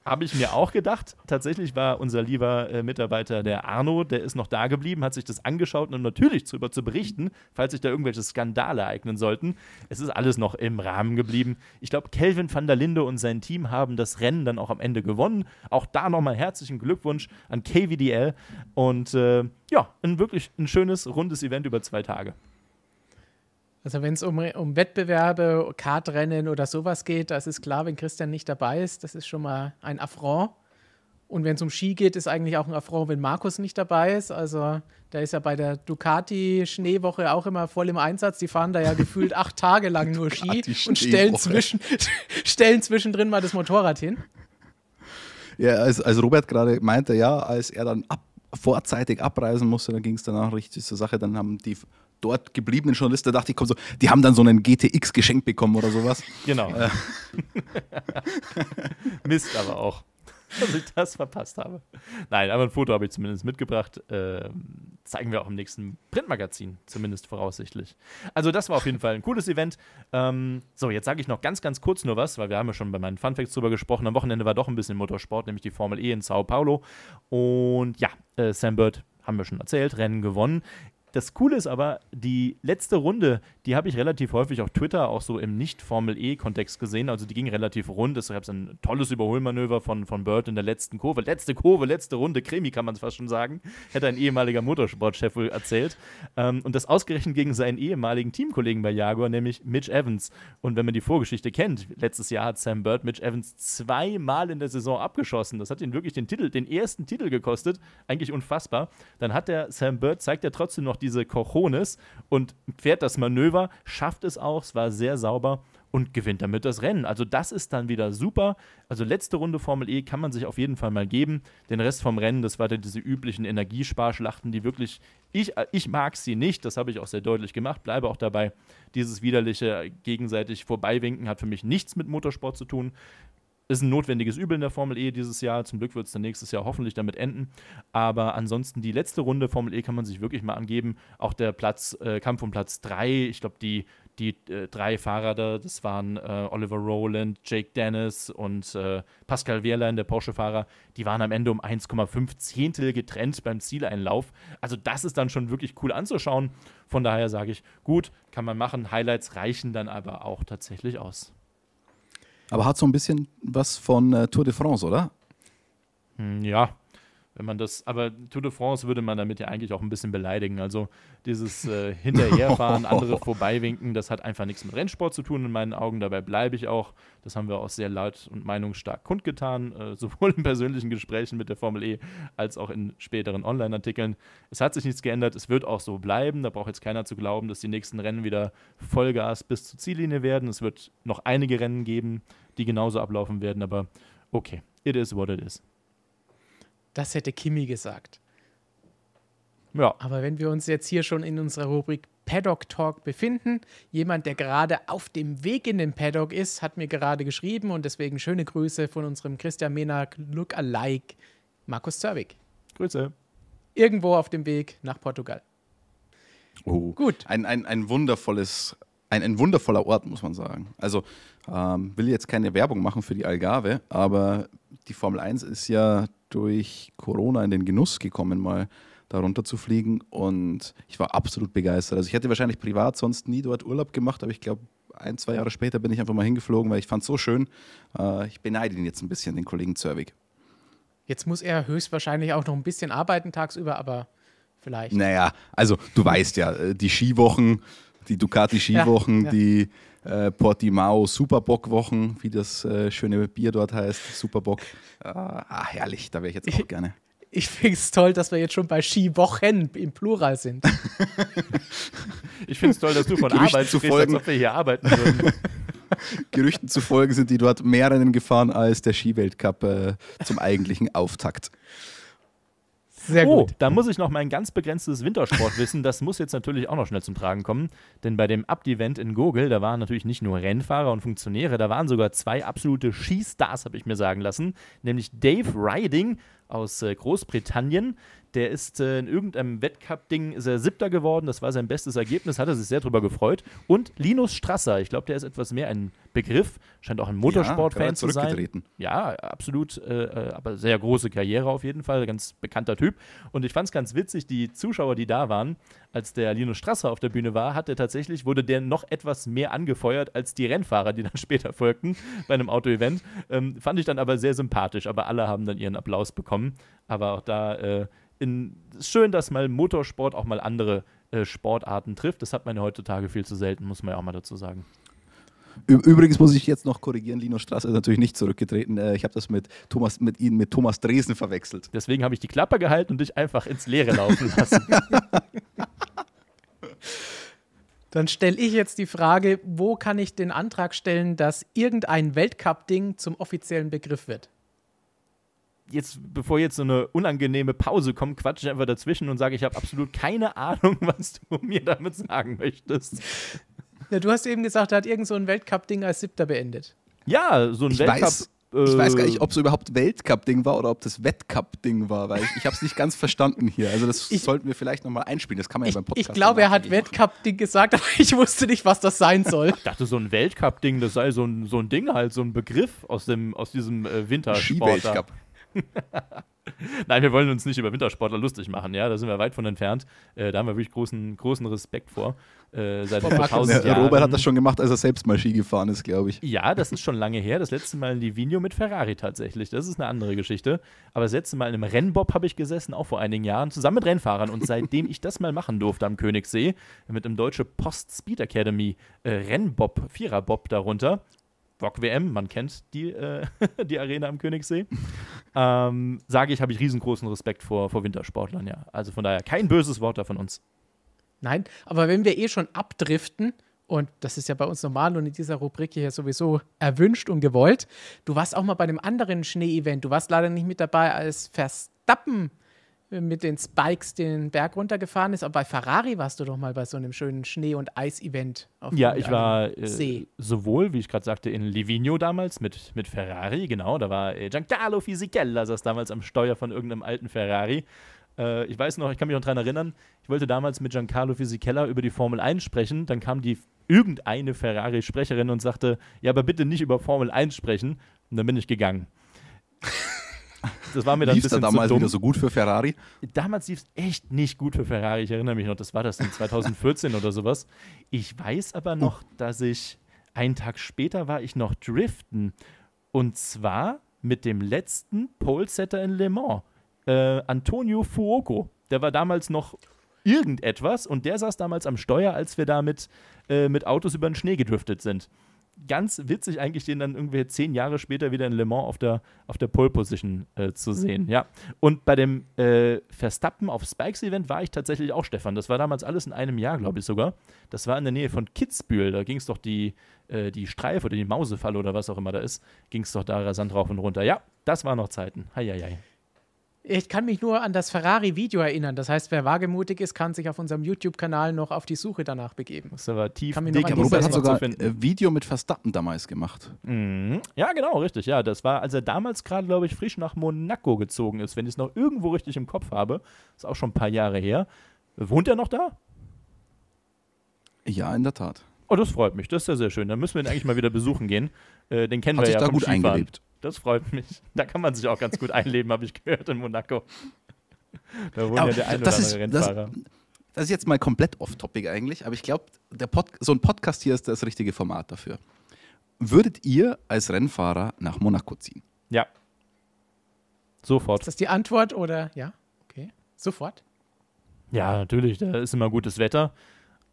Habe ich mir auch gedacht. Tatsächlich war unser lieber äh, Mitarbeiter, der Arno, der ist noch da geblieben, hat sich das angeschaut, um natürlich darüber zu berichten, falls sich da irgendwelche Skandale ereignen sollten. Es ist alles noch im Rahmen geblieben. Ich glaube, Kelvin van der Linde und sein Team haben das Rennen dann auch am Ende gewonnen. Auch da nochmal herzlichen Glückwunsch an KVDL und äh, ja, ein wirklich ein schönes, rundes Event über zwei Tage. Also wenn es um, um Wettbewerbe, Kartrennen oder sowas geht, das ist klar, wenn Christian nicht dabei ist, das ist schon mal ein Affront. Und wenn es um Ski geht, ist eigentlich auch ein Affront, wenn Markus nicht dabei ist. Also da ist ja bei der Ducati-Schneewoche auch immer voll im Einsatz. Die fahren da ja gefühlt acht Tage lang nur Ski und stellen, zwischen, stellen zwischendrin mal das Motorrad hin. Ja, als, als Robert gerade meinte, ja, als er dann ab, vorzeitig abreisen musste, dann ging es danach richtig zur Sache. Dann haben die dort gebliebenen Journalist, der dachte ich, komm so, die haben dann so einen GTX geschenkt bekommen oder sowas. Genau. Äh. Mist aber auch, dass ich das verpasst habe. Nein, aber ein Foto habe ich zumindest mitgebracht. Äh, zeigen wir auch im nächsten Printmagazin, zumindest voraussichtlich. Also das war auf jeden Fall ein cooles Event. Ähm, so, jetzt sage ich noch ganz, ganz kurz nur was, weil wir haben ja schon bei meinen Funfacts drüber gesprochen. Am Wochenende war doch ein bisschen Motorsport, nämlich die Formel E in Sao Paulo. Und ja, äh, Sam Bird haben wir schon erzählt, Rennen gewonnen. Das Coole ist aber, die letzte Runde, die habe ich relativ häufig auf Twitter auch so im Nicht-Formel-E-Kontext gesehen. Also die ging relativ rund. Es gab ein tolles Überholmanöver von, von Bird in der letzten Kurve. Letzte Kurve, letzte Runde, Krimi kann man es fast schon sagen. Hätte ein ehemaliger Motorsportchef wohl erzählt. Ähm, und das ausgerechnet gegen seinen ehemaligen Teamkollegen bei Jaguar, nämlich Mitch Evans. Und wenn man die Vorgeschichte kennt, letztes Jahr hat Sam Bird Mitch Evans zweimal in der Saison abgeschossen. Das hat ihn wirklich den Titel, den ersten Titel gekostet. Eigentlich unfassbar. Dann hat der Sam Bird, zeigt er trotzdem noch diese Cojones und fährt das Manöver, schafft es auch, es war sehr sauber und gewinnt damit das Rennen. Also das ist dann wieder super. Also letzte Runde Formel E kann man sich auf jeden Fall mal geben. Den Rest vom Rennen, das war dann diese üblichen Energiesparschlachten, die wirklich, ich, äh, ich mag sie nicht, das habe ich auch sehr deutlich gemacht, bleibe auch dabei. Dieses widerliche gegenseitig Vorbeiwinken hat für mich nichts mit Motorsport zu tun ist ein notwendiges Übel in der Formel E dieses Jahr. Zum Glück wird es dann nächstes Jahr hoffentlich damit enden. Aber ansonsten die letzte Runde Formel E kann man sich wirklich mal angeben. Auch der Platz, äh, Kampf um Platz 3, ich glaube, die, die äh, drei Fahrer da, das waren äh, Oliver Rowland, Jake Dennis und äh, Pascal Wehrlein, der Porsche-Fahrer, die waren am Ende um 1,5 Zehntel getrennt beim Zieleinlauf. Also das ist dann schon wirklich cool anzuschauen. Von daher sage ich, gut, kann man machen. Highlights reichen dann aber auch tatsächlich aus. Aber hat so ein bisschen was von äh, Tour de France, oder? Hm, ja, wenn man das, aber Tour de France würde man damit ja eigentlich auch ein bisschen beleidigen. Also dieses äh, Hinterherfahren, andere vorbeiwinken, das hat einfach nichts mit Rennsport zu tun in meinen Augen. Dabei bleibe ich auch. Das haben wir auch sehr laut und meinungsstark kundgetan, äh, sowohl in persönlichen Gesprächen mit der Formel E als auch in späteren Online-Artikeln. Es hat sich nichts geändert, es wird auch so bleiben. Da braucht jetzt keiner zu glauben, dass die nächsten Rennen wieder Vollgas bis zur Ziellinie werden. Es wird noch einige Rennen geben, die genauso ablaufen werden, aber okay, it is what it is. Das hätte Kimi gesagt. Ja. Aber wenn wir uns jetzt hier schon in unserer Rubrik Paddock Talk befinden. Jemand, der gerade auf dem Weg in den Paddock ist, hat mir gerade geschrieben und deswegen schöne Grüße von unserem Christian Menak Lookalike, Markus Zerwig. Grüße. Irgendwo auf dem Weg nach Portugal. Oh, gut. Ein, ein, ein wundervolles, ein, ein wundervoller Ort, muss man sagen. Also ähm, will jetzt keine Werbung machen für die Algarve, aber die Formel 1 ist ja durch Corona in den Genuss gekommen, mal darunter zu fliegen und ich war absolut begeistert. Also ich hätte wahrscheinlich privat sonst nie dort Urlaub gemacht, aber ich glaube, ein, zwei Jahre später bin ich einfach mal hingeflogen, weil ich fand es so schön. Äh, ich beneide ihn jetzt ein bisschen, den Kollegen Zerwig. Jetzt muss er höchstwahrscheinlich auch noch ein bisschen arbeiten tagsüber, aber vielleicht. Naja, also du weißt ja, äh, die Skiwochen, die Ducati-Skiwochen, ja, ja. die äh, Portimao Superbock-Wochen, wie das äh, schöne Bier dort heißt, Superbock. Äh, ah, herrlich, da wäre ich jetzt auch gerne. Ich finde es toll, dass wir jetzt schon bei Skiwochen im Plural sind. ich finde es toll, dass du von Gerüchten Arbeit zu folgen, als ob wir hier arbeiten würden. Gerüchten zufolge sind die dort mehr Rennen gefahren als der Skiweltcup äh, zum eigentlichen Auftakt. Sehr oh, gut. da muss ich noch mein ganz begrenztes Wintersportwissen, das muss jetzt natürlich auch noch schnell zum Tragen kommen, denn bei dem Abt-Event in Gogel, da waren natürlich nicht nur Rennfahrer und Funktionäre, da waren sogar zwei absolute Skistars, habe ich mir sagen lassen, nämlich Dave Riding aus äh, Großbritannien. Der ist äh, in irgendeinem Wettcup-Ding Siebter geworden. Das war sein bestes Ergebnis. Hat er sich sehr drüber gefreut. Und Linus Strasser, ich glaube, der ist etwas mehr ein Begriff. Scheint auch ein Motorsportfan ja, zu sein. Ja, absolut. Äh, äh, aber sehr große Karriere auf jeden Fall. Ganz bekannter Typ. Und ich fand es ganz witzig, die Zuschauer, die da waren, als der Linus Strasser auf der Bühne war, hat er tatsächlich, wurde der noch etwas mehr angefeuert als die Rennfahrer, die dann später folgten bei einem Auto-Event. Ähm, fand ich dann aber sehr sympathisch, aber alle haben dann ihren Applaus bekommen. Aber auch da äh, in, schön, dass mal Motorsport auch mal andere äh, Sportarten trifft. Das hat man ja heutzutage viel zu selten, muss man ja auch mal dazu sagen. Übrigens muss ich jetzt noch korrigieren, Lino Strasser ist natürlich nicht zurückgetreten. Äh, ich habe das mit Thomas, mit Ihnen, mit Thomas Dresen verwechselt. Deswegen habe ich die Klappe gehalten und dich einfach ins Leere laufen lassen. Dann stelle ich jetzt die Frage, wo kann ich den Antrag stellen, dass irgendein Weltcup-Ding zum offiziellen Begriff wird? jetzt, bevor jetzt so eine unangenehme Pause kommt, quatsche ich einfach dazwischen und sage, ich habe absolut keine Ahnung, was du mir damit sagen möchtest. Ja, du hast eben gesagt, er hat irgend so ein Weltcup-Ding als Siebter beendet. Ja, so ein ich Weltcup. Weiß, äh, ich weiß gar nicht, äh, ob es überhaupt Weltcup-Ding war oder ob das Wettcup-Ding war, weil ich, ich habe es nicht ganz verstanden hier. Also das ich, sollten wir vielleicht nochmal einspielen, das kann man ich, ja beim Podcast Ich glaube, er hat Wettcup-Ding gesagt, aber ich wusste nicht, was das sein soll. Ich dachte, so ein Weltcup-Ding, das sei so ein, so ein Ding halt, so ein Begriff aus, dem, aus diesem äh, Wintersport. Skiweltcup. Nein, wir wollen uns nicht über Wintersportler lustig machen, ja, da sind wir weit von entfernt. Äh, da haben wir wirklich großen, großen Respekt vor. Äh, seit über 1000 Jahren. Robert hat das schon gemacht, als er selbst mal Ski gefahren ist, glaube ich. Ja, das ist schon lange her. Das letzte Mal in Livigno mit Ferrari tatsächlich. Das ist eine andere Geschichte. Aber das letzte Mal in einem Rennbob habe ich gesessen, auch vor einigen Jahren, zusammen mit Rennfahrern. Und seitdem ich das mal machen durfte am Königssee, mit dem Deutsche Post Speed Academy äh, Rennbob, Viererbob darunter, Rock WM, man kennt die, äh, die Arena am Königssee, ähm, sage ich, habe ich riesengroßen Respekt vor, vor Wintersportlern, ja. Also von daher kein böses Wort da von uns. Nein, aber wenn wir eh schon abdriften, und das ist ja bei uns normal und in dieser Rubrik hier sowieso erwünscht und gewollt. Du warst auch mal bei einem anderen Schnee-Event. Du warst leider nicht mit dabei, als Verstappen mit den Spikes den Berg runtergefahren ist. Aber bei Ferrari warst du doch mal bei so einem schönen Schnee- und Eis-Event. Ja, ich war äh, sowohl, wie ich gerade sagte, in Livigno damals mit, mit Ferrari, genau. Da war äh, Giancarlo Fisichella, saß damals am Steuer von irgendeinem alten Ferrari. Äh, ich weiß noch, ich kann mich noch daran erinnern, ich wollte damals mit Giancarlo Fisichella über die Formel 1 sprechen. Dann kam die irgendeine Ferrari-Sprecherin und sagte, ja, aber bitte nicht über Formel 1 sprechen. Und dann bin ich gegangen das war mir dann lief's ein bisschen da damals zu dumm. wieder so gut für Ferrari? Damals lief es echt nicht gut für Ferrari. Ich erinnere mich noch, das war das in 2014 oder sowas. Ich weiß aber noch, dass ich einen Tag später war ich noch driften und zwar mit dem letzten Polesetter in Le Mans, äh, Antonio Fuoco. Der war damals noch irgendetwas und der saß damals am Steuer, als wir da mit, äh, mit Autos über den Schnee gedriftet sind ganz witzig eigentlich, den dann irgendwie zehn Jahre später wieder in Le Mans auf der, auf der Pole Position äh, zu sehen. Ja. Und bei dem äh, Verstappen auf Spikes Event war ich tatsächlich auch Stefan. Das war damals alles in einem Jahr, glaube ich sogar. Das war in der Nähe von Kitzbühel. Da ging es doch die, äh, die Streife oder die Mausefalle oder was auch immer da ist, ging es doch da rasant rauf und runter. Ja, das waren noch Zeiten. Heieiei. Hei. Ich kann mich nur an das Ferrari-Video erinnern. Das heißt, wer wagemutig ist, kann sich auf unserem YouTube-Kanal noch auf die Suche danach begeben. Das ist aber tief. Kann dick, aber Robert hat sogar ein äh, Video mit Verstappen damals gemacht. Mhm. Ja, genau, richtig. Ja, das war, als er damals gerade, glaube ich, frisch nach Monaco gezogen ist, wenn ich es noch irgendwo richtig im Kopf habe. Ist auch schon ein paar Jahre her. Wohnt er noch da? Ja, in der Tat. Oh, das freut mich. Das ist ja sehr schön. Dann müssen wir ihn eigentlich mal wieder besuchen gehen. Äh, den kennen hat wir sich ja. Da gut Skifahren. eingelebt. Das freut mich. Da kann man sich auch ganz gut einleben, habe ich gehört in Monaco. Da wohnt ja, ja der ein oder andere Rennfahrer. Das, das, ist jetzt mal komplett off-topic eigentlich, aber ich glaube, so ein Podcast hier ist das richtige Format dafür. Würdet ihr als Rennfahrer nach Monaco ziehen? Ja. Sofort. Ist das die Antwort oder ja? Okay. Sofort? Ja, natürlich. Da ist immer gutes Wetter.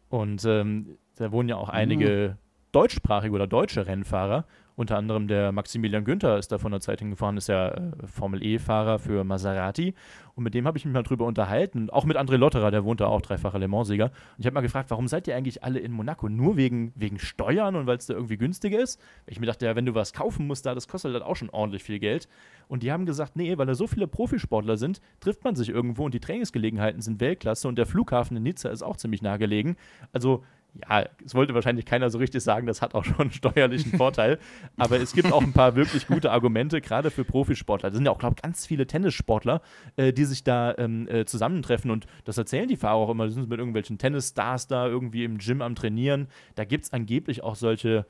Und ähm, da wohnen ja auch ah. einige mhm. deutschsprachige oder deutsche Rennfahrer. Unter anderem der Maximilian Günther ist da von der Zeit hingefahren, ist ja äh, Formel-E-Fahrer für Maserati. Und mit dem habe ich mich mal drüber unterhalten. auch mit André Lotterer, der wohnt da auch, dreifacher Le Mans-Sieger. Und ich habe mal gefragt, warum seid ihr eigentlich alle in Monaco? Nur wegen, wegen Steuern und weil es da irgendwie günstiger ist? Ich mir dachte, ja, wenn du was kaufen musst, da, das kostet halt auch schon ordentlich viel Geld. Und die haben gesagt, nee, weil da so viele Profisportler sind, trifft man sich irgendwo und die Trainingsgelegenheiten sind Weltklasse und der Flughafen in Nizza ist auch ziemlich nahegelegen. Also ja, es wollte wahrscheinlich keiner so richtig sagen, das hat auch schon einen steuerlichen Vorteil. Aber es gibt auch ein paar wirklich gute Argumente, gerade für Profisportler. Da sind ja auch, glaube ich, ganz viele Tennissportler, äh, die sich da ähm, äh, zusammentreffen. Und das erzählen die Fahrer auch immer. Die sind mit irgendwelchen Tennisstars da irgendwie im Gym am Trainieren. Da gibt es angeblich auch solche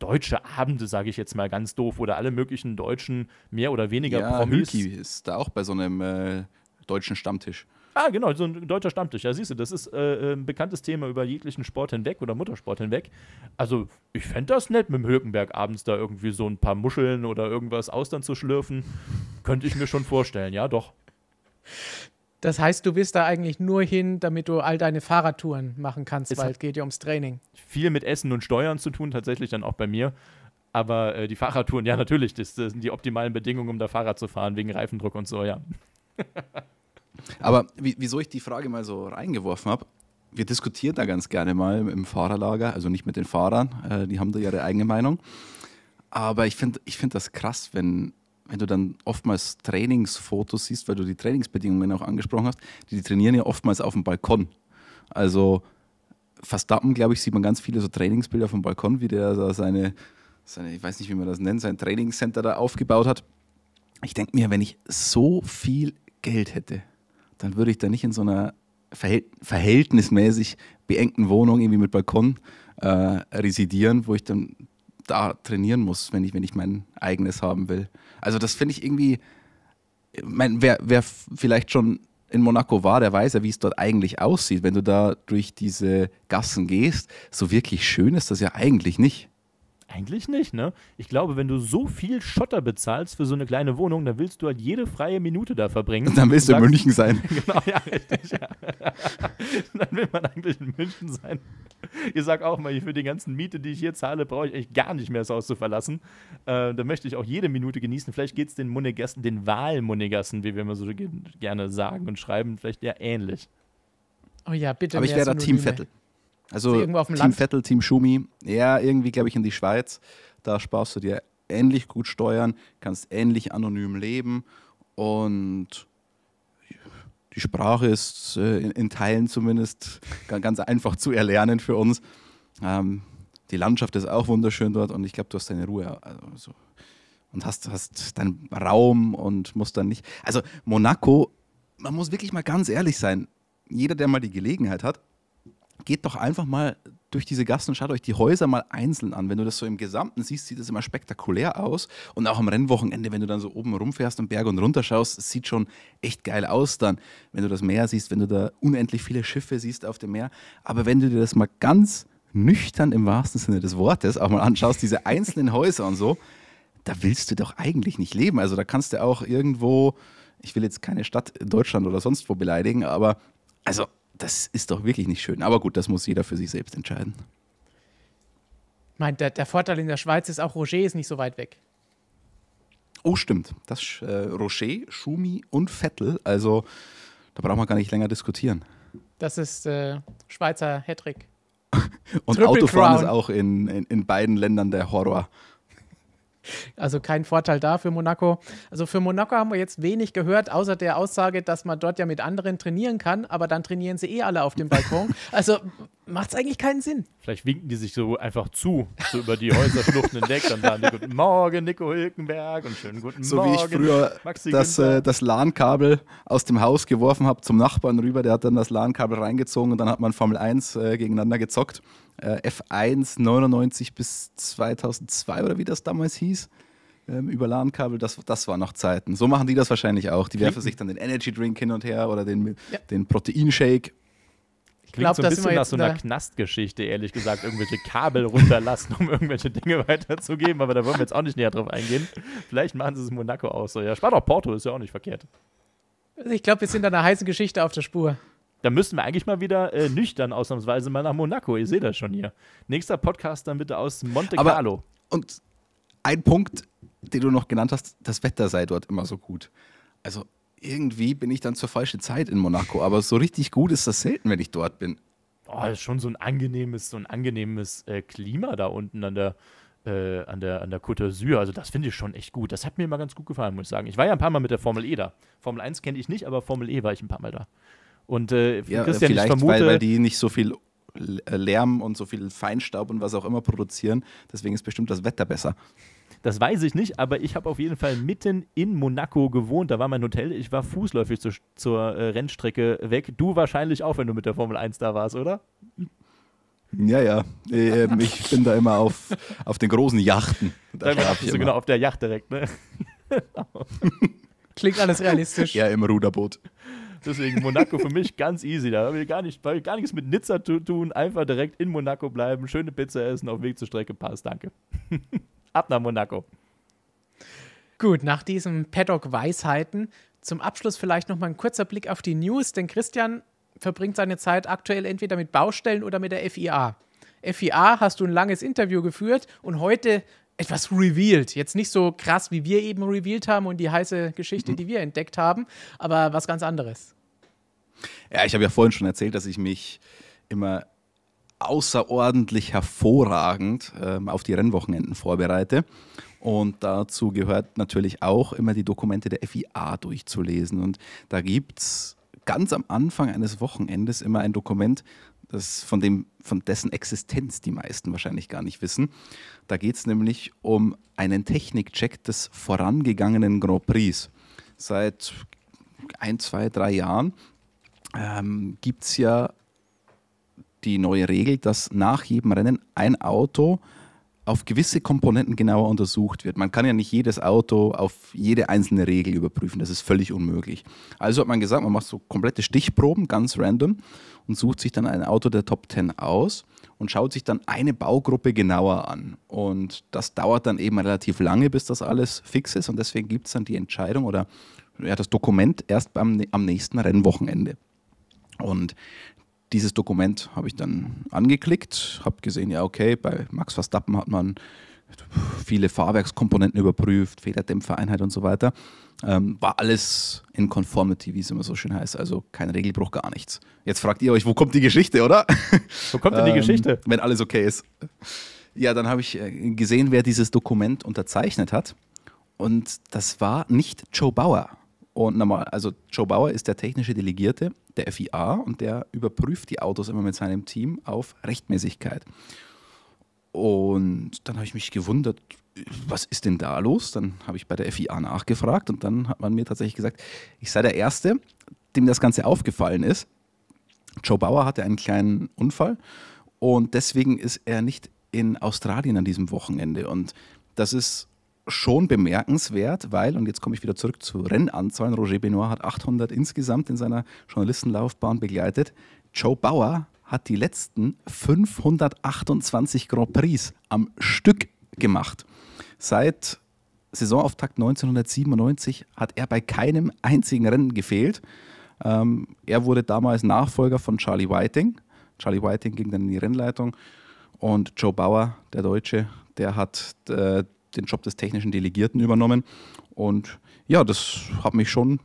deutsche Abende, sage ich jetzt mal ganz doof, oder alle möglichen deutschen, mehr oder weniger ja, Promis. Milky ist da auch bei so einem äh, deutschen Stammtisch. Ah, genau, so ein deutscher Stammtisch. Ja, siehst du, das ist äh, äh, ein bekanntes Thema über jeglichen Sport hinweg oder Muttersport hinweg. Also, ich fände das nett, mit dem Hökenberg abends da irgendwie so ein paar Muscheln oder irgendwas Austern zu schlürfen. Könnte ich mir schon vorstellen, ja, doch. Das heißt, du bist da eigentlich nur hin, damit du all deine Fahrradtouren machen kannst, es weil es geht ja ums Training. Viel mit Essen und Steuern zu tun, tatsächlich dann auch bei mir. Aber äh, die Fahrradtouren, ja, natürlich, das, das sind die optimalen Bedingungen, um da Fahrrad zu fahren, wegen Reifendruck und so, ja. Aber wieso ich die Frage mal so reingeworfen habe, wir diskutieren da ganz gerne mal im Fahrerlager, also nicht mit den Fahrern, äh, die haben da ihre eigene Meinung. Aber ich finde ich find das krass, wenn, wenn du dann oftmals Trainingsfotos siehst, weil du die Trainingsbedingungen auch angesprochen hast, die, die trainieren ja oftmals auf dem Balkon. Also Verstappen, glaube ich, sieht man ganz viele so Trainingsbilder vom Balkon, wie der da seine, seine, ich weiß nicht, wie man das nennt, sein Trainingscenter da aufgebaut hat. Ich denke mir, wenn ich so viel Geld hätte, dann würde ich da nicht in so einer verhält verhältnismäßig beengten Wohnung irgendwie mit Balkon äh, residieren, wo ich dann da trainieren muss, wenn ich, wenn ich mein eigenes haben will. Also das finde ich irgendwie, mein, wer, wer vielleicht schon in Monaco war, der weiß ja, wie es dort eigentlich aussieht. Wenn du da durch diese Gassen gehst, so wirklich schön ist das ja eigentlich nicht. Eigentlich nicht, ne? Ich glaube, wenn du so viel Schotter bezahlst für so eine kleine Wohnung, dann willst du halt jede freie Minute da verbringen. Und Dann willst du in München sein. genau, ja, richtig, ja. dann will man eigentlich in München sein. Ich sag auch mal, für die ganzen Miete, die ich hier zahle, brauche ich eigentlich gar nicht mehr das Haus zu verlassen. Äh, da möchte ich auch jede Minute genießen. Vielleicht geht es den Monegassen, den Wahlmonegassen, wie wir immer so gerne sagen und schreiben, vielleicht ja ähnlich. Oh ja, bitte. Aber ich wäre da Team Vettel. Also, also Team Land? Vettel, Team Schumi, ja, irgendwie glaube ich in die Schweiz. Da sparst du dir ähnlich gut steuern, kannst ähnlich anonym leben und die Sprache ist äh, in, in, Teilen zumindest ganz einfach zu erlernen für uns. Ähm, die Landschaft ist auch wunderschön dort und ich glaube, du hast deine Ruhe. Also, und hast, hast deinen Raum und musst dann nicht. Also Monaco, man muss wirklich mal ganz ehrlich sein. Jeder, der mal die Gelegenheit hat, geht doch einfach mal durch diese Gassen und schaut euch die Häuser mal einzeln an. Wenn du das so im Gesamten siehst, sieht das immer spektakulär aus. Und auch am Rennwochenende, wenn du dann so oben rumfährst und Berge und runter schaust, sieht schon echt geil aus dann. Wenn du das Meer siehst, wenn du da unendlich viele Schiffe siehst auf dem Meer. Aber wenn du dir das mal ganz nüchtern im wahrsten Sinne des Wortes auch mal anschaust, diese einzelnen Häuser und so, da willst du doch eigentlich nicht leben. Also da kannst du auch irgendwo, ich will jetzt keine Stadt in Deutschland oder sonst wo beleidigen, aber also das ist doch wirklich nicht schön. Aber gut, das muss jeder für sich selbst entscheiden. Ich meine, der, der Vorteil in der Schweiz ist auch, Roger ist nicht so weit weg. Oh, stimmt. Das äh, Rocher, Schumi und Vettel. Also da braucht man gar nicht länger diskutieren. Das ist äh, Schweizer Hattrick. und Triple Autofahren Crown. ist auch in, in, in beiden Ländern der Horror. Also kein Vorteil da für Monaco. Also für Monaco haben wir jetzt wenig gehört, außer der Aussage, dass man dort ja mit anderen trainieren kann, aber dann trainieren sie eh alle auf dem Balkon. Also macht es eigentlich keinen Sinn. Vielleicht winken die sich so einfach zu, so über die Häuserschluchten hinweg. Dann sagen die Guten Morgen, Nico Hilkenberg und schönen guten so Morgen. So wie ich früher Maxi das, äh, das LAN-Kabel aus dem Haus geworfen habe zum Nachbarn rüber, der hat dann das LAN-Kabel reingezogen und dann hat man Formel 1 äh, gegeneinander gezockt äh, F1 99 bis 2002 oder wie das damals hieß ähm, über LAN-Kabel, das, das war noch Zeiten. So machen die das wahrscheinlich auch. Die werfen sich dann den Energy Drink hin und her oder den, ja. den Proteinshake. Ich glaube, so ein bisschen nach so einer äh, Knastgeschichte, ehrlich gesagt, irgendwelche Kabel runterlassen, um irgendwelche Dinge weiterzugeben, aber da wollen wir jetzt auch nicht näher drauf eingehen. Vielleicht machen sie es in Monaco auch So. Ja, spart auch Porto, ist ja auch nicht verkehrt. Also ich glaube, wir sind da einer heißen Geschichte auf der Spur. Da müssen wir eigentlich mal wieder äh, nüchtern ausnahmsweise mal nach Monaco. Ihr seht das schon hier. Nächster Podcast dann bitte aus Monte Carlo. Aber, und ein Punkt, den du noch genannt hast, das Wetter sei dort immer so gut. Also irgendwie bin ich dann zur falschen Zeit in Monaco, aber so richtig gut ist das selten, wenn ich dort bin. Oh, das ist schon so ein angenehmes, so ein angenehmes äh, Klima da unten an der, äh, an der, an der Côte d'Azur. Also, das finde ich schon echt gut. Das hat mir immer ganz gut gefallen, muss ich sagen. Ich war ja ein paar Mal mit der Formel E da. Formel 1 kenne ich nicht, aber Formel E war ich ein paar Mal da. Und äh, ja, Christian, vielleicht, ich vermute, weil, weil die nicht so viel äh, Lärm und so viel Feinstaub und was auch immer produzieren. Deswegen ist bestimmt das Wetter besser. Das weiß ich nicht, aber ich habe auf jeden Fall mitten in Monaco gewohnt. Da war mein Hotel. Ich war fußläufig zu, zur äh, Rennstrecke weg. Du wahrscheinlich auch, wenn du mit der Formel 1 da warst, oder? Ja, ja. Ähm, ich bin da immer auf, auf den großen Yachten. Da, da bist du genau auf der Yacht direkt, ne? Klingt alles realistisch. Ja, im Ruderboot. Deswegen Monaco für mich ganz easy. Da habe ich gar, nicht, gar nichts mit Nizza zu tun. Einfach direkt in Monaco bleiben, schöne Pizza essen, auf Weg zur Strecke passt. Danke. Ab nach Monaco. Gut, nach diesen Paddock-Weisheiten zum Abschluss vielleicht nochmal ein kurzer Blick auf die News, denn Christian verbringt seine Zeit aktuell entweder mit Baustellen oder mit der FIA. FIA hast du ein langes Interview geführt und heute etwas revealed. Jetzt nicht so krass, wie wir eben revealed haben und die heiße Geschichte, mhm. die wir entdeckt haben, aber was ganz anderes. Ja, ich habe ja vorhin schon erzählt, dass ich mich immer außerordentlich hervorragend ähm, auf die Rennwochenenden vorbereite. Und dazu gehört natürlich auch immer die Dokumente der FIA durchzulesen. Und da gibt es ganz am Anfang eines Wochenendes immer ein Dokument, das von, dem, von dessen Existenz die meisten wahrscheinlich gar nicht wissen. Da geht es nämlich um einen Technikcheck des vorangegangenen Grand Prix. Seit ein, zwei, drei Jahren ähm, gibt es ja die neue Regel, dass nach jedem Rennen ein Auto auf gewisse Komponenten genauer untersucht wird. Man kann ja nicht jedes Auto auf jede einzelne Regel überprüfen, das ist völlig unmöglich. Also hat man gesagt, man macht so komplette Stichproben, ganz random, und sucht sich dann ein Auto der Top 10 aus und schaut sich dann eine Baugruppe genauer an. Und das dauert dann eben relativ lange, bis das alles fix ist. Und deswegen gibt es dann die Entscheidung oder ja, das Dokument erst am, am nächsten Rennwochenende. Und dieses Dokument habe ich dann angeklickt, habe gesehen, ja, okay, bei Max Verstappen hat man viele Fahrwerkskomponenten überprüft, Federdämpfereinheit und so weiter. Ähm, war alles in Conformity, wie es immer so schön heißt. Also kein Regelbruch, gar nichts. Jetzt fragt ihr euch, wo kommt die Geschichte, oder? Wo kommt denn die ähm, Geschichte? Wenn alles okay ist. Ja, dann habe ich äh, gesehen, wer dieses Dokument unterzeichnet hat. Und das war nicht Joe Bauer. Und nochmal, also Joe Bauer ist der technische Delegierte der FIA und der überprüft die Autos immer mit seinem Team auf Rechtmäßigkeit. Und dann habe ich mich gewundert, was ist denn da los? Dann habe ich bei der FIA nachgefragt und dann hat man mir tatsächlich gesagt, ich sei der Erste, dem das Ganze aufgefallen ist. Joe Bauer hatte einen kleinen Unfall und deswegen ist er nicht in Australien an diesem Wochenende. Und das ist schon bemerkenswert, weil, und jetzt komme ich wieder zurück zu Rennanzahlen, Roger Benoit hat 800 insgesamt in seiner Journalistenlaufbahn begleitet. Joe Bauer hat die letzten 528 Grand Prix am Stück gemacht. Seit Saisonauftakt 1997 hat er bei keinem einzigen Rennen gefehlt. Ähm, er wurde damals Nachfolger von Charlie Whiting. Charlie Whiting ging dann in die Rennleitung und Joe Bauer, der Deutsche, der hat äh, den Job des technischen Delegierten übernommen. Und ja, das hat mich schon,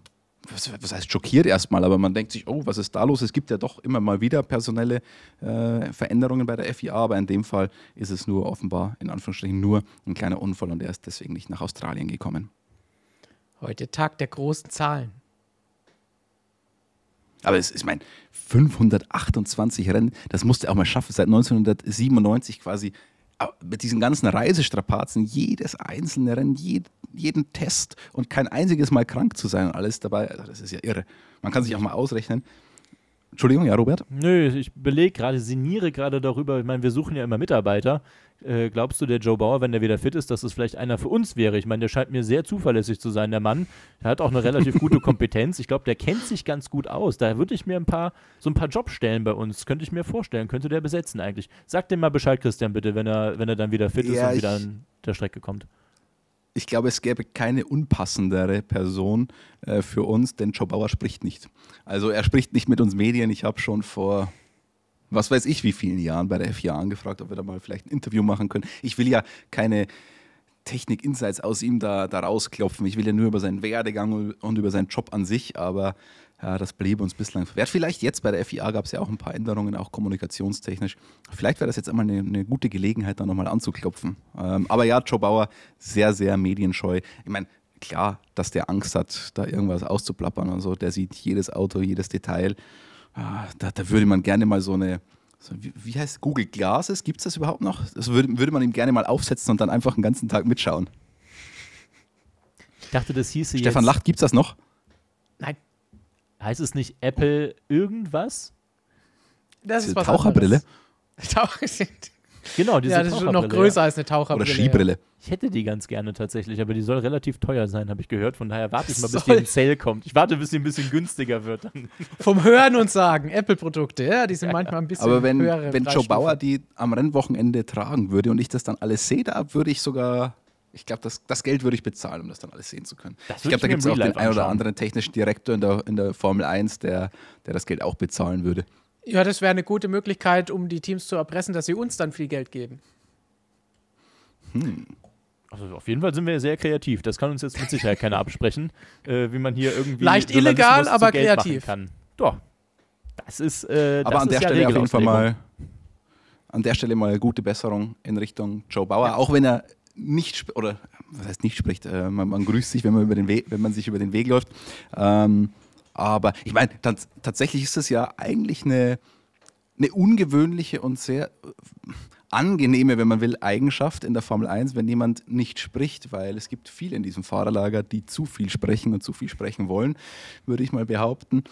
was, was heißt schockiert erstmal, aber man denkt sich, oh, was ist da los? Es gibt ja doch immer mal wieder personelle äh, Veränderungen bei der FIA, aber in dem Fall ist es nur offenbar, in Anführungsstrichen, nur ein kleiner Unfall und er ist deswegen nicht nach Australien gekommen. Heute Tag der großen Zahlen. Aber es, ist mein 528 Rennen, das musste er auch mal schaffen. Seit 1997 quasi mit diesen ganzen Reisestrapazen, jedes einzelne Rennen, jed, jeden Test und kein einziges Mal krank zu sein und alles dabei, also das ist ja irre. Man kann sich auch mal ausrechnen. Entschuldigung, ja, Robert? Nö, ich belege gerade, sinniere gerade darüber. Ich meine, wir suchen ja immer Mitarbeiter. Äh, glaubst du, der Joe Bauer, wenn der wieder fit ist, dass es vielleicht einer für uns wäre? Ich meine, der scheint mir sehr zuverlässig zu sein, der Mann. Der hat auch eine relativ gute Kompetenz. Ich glaube, der kennt sich ganz gut aus. Da würde ich mir ein paar, so ein paar Jobstellen bei uns, könnte ich mir vorstellen, könnte der besetzen eigentlich. Sag dem mal Bescheid, Christian, bitte, wenn er, wenn er dann wieder fit ja, ist und wieder an der Strecke kommt ich glaube, es gäbe keine unpassendere Person äh, für uns, denn Joe Bauer spricht nicht. Also er spricht nicht mit uns Medien. Ich habe schon vor was weiß ich, wie vielen Jahren bei der FIA angefragt, ob wir da mal vielleicht ein Interview machen können. Ich will ja keine Technik-Insights aus ihm da, da rausklopfen. Ich will ja nur über seinen Werdegang und über seinen Job an sich, aber ja, das bliebe uns bislang verwehrt. Vielleicht jetzt bei der FIA gab es ja auch ein paar Änderungen, auch kommunikationstechnisch. Vielleicht wäre das jetzt einmal eine, eine gute Gelegenheit, da nochmal anzuklopfen. Ähm, aber ja, Joe Bauer, sehr, sehr medienscheu. Ich meine, klar, dass der Angst hat, da irgendwas auszuplappern und so. Der sieht jedes Auto, jedes Detail. Ah, da, da, würde man gerne mal so eine, so, wie, wie, heißt Google Glasses, gibt es das überhaupt noch? Das würde, würde man ihm gerne mal aufsetzen und dann einfach den ganzen Tag mitschauen. Ich dachte, das hieße Stefan jetzt, lacht, gibt es das noch? Nein. Heißt es nicht Apple irgendwas? Das ist Diese was Taucherbrille? Taucher sind. Genau, diese ja, das ist noch größer ja. als eine Taucherbrille. Oder Skibrille. Ich hätte die ganz gerne tatsächlich, aber die soll relativ teuer sein, habe ich gehört. Von daher warte ich mal, bis soll. die in Sale kommt. Ich warte, bis sie ein bisschen günstiger wird. Dann. Vom Hören und Sagen, Apple-Produkte, ja, die sind ja, manchmal ein bisschen Aber wenn, wenn Joe Bauer die am Rennwochenende tragen würde und ich das dann alles sehe, da würde ich sogar ich glaube, das, das, Geld würde ich bezahlen, um das dann alles sehen zu können. ich glaube, da gibt es auch den einen oder anderen technischen Direktor in der, in der Formel 1, der, der das Geld auch bezahlen würde. Ja, das wäre eine gute Möglichkeit, um die Teams zu erpressen, dass sie uns dann viel Geld geben. Hm. Also auf jeden Fall sind wir sehr kreativ. Das kann uns jetzt mit Sicherheit keiner absprechen, äh, wie man hier irgendwie leicht illegal, aber kreativ kann. Doch. Das ist. Äh, aber an ist der ja Stelle auf jeden Fall mal. An der Stelle mal gute Besserung in Richtung Joe Bauer, ja. auch wenn er nicht oder was heißt nicht spricht. Äh, man, man, grüßt sich, wenn man, den Weg, wenn man sich über den Weg läuft. Ähm, aber ich meine, tatsächlich ist es ja eigentlich eine, eine ungewöhnliche und sehr äh, angenehme, wenn man will, Eigenschaft in der Formel 1, wenn jemand nicht spricht, weil es gibt viele in diesem Fahrerlager, die zu viel sprechen und zu viel sprechen wollen, würde ich mal behaupten.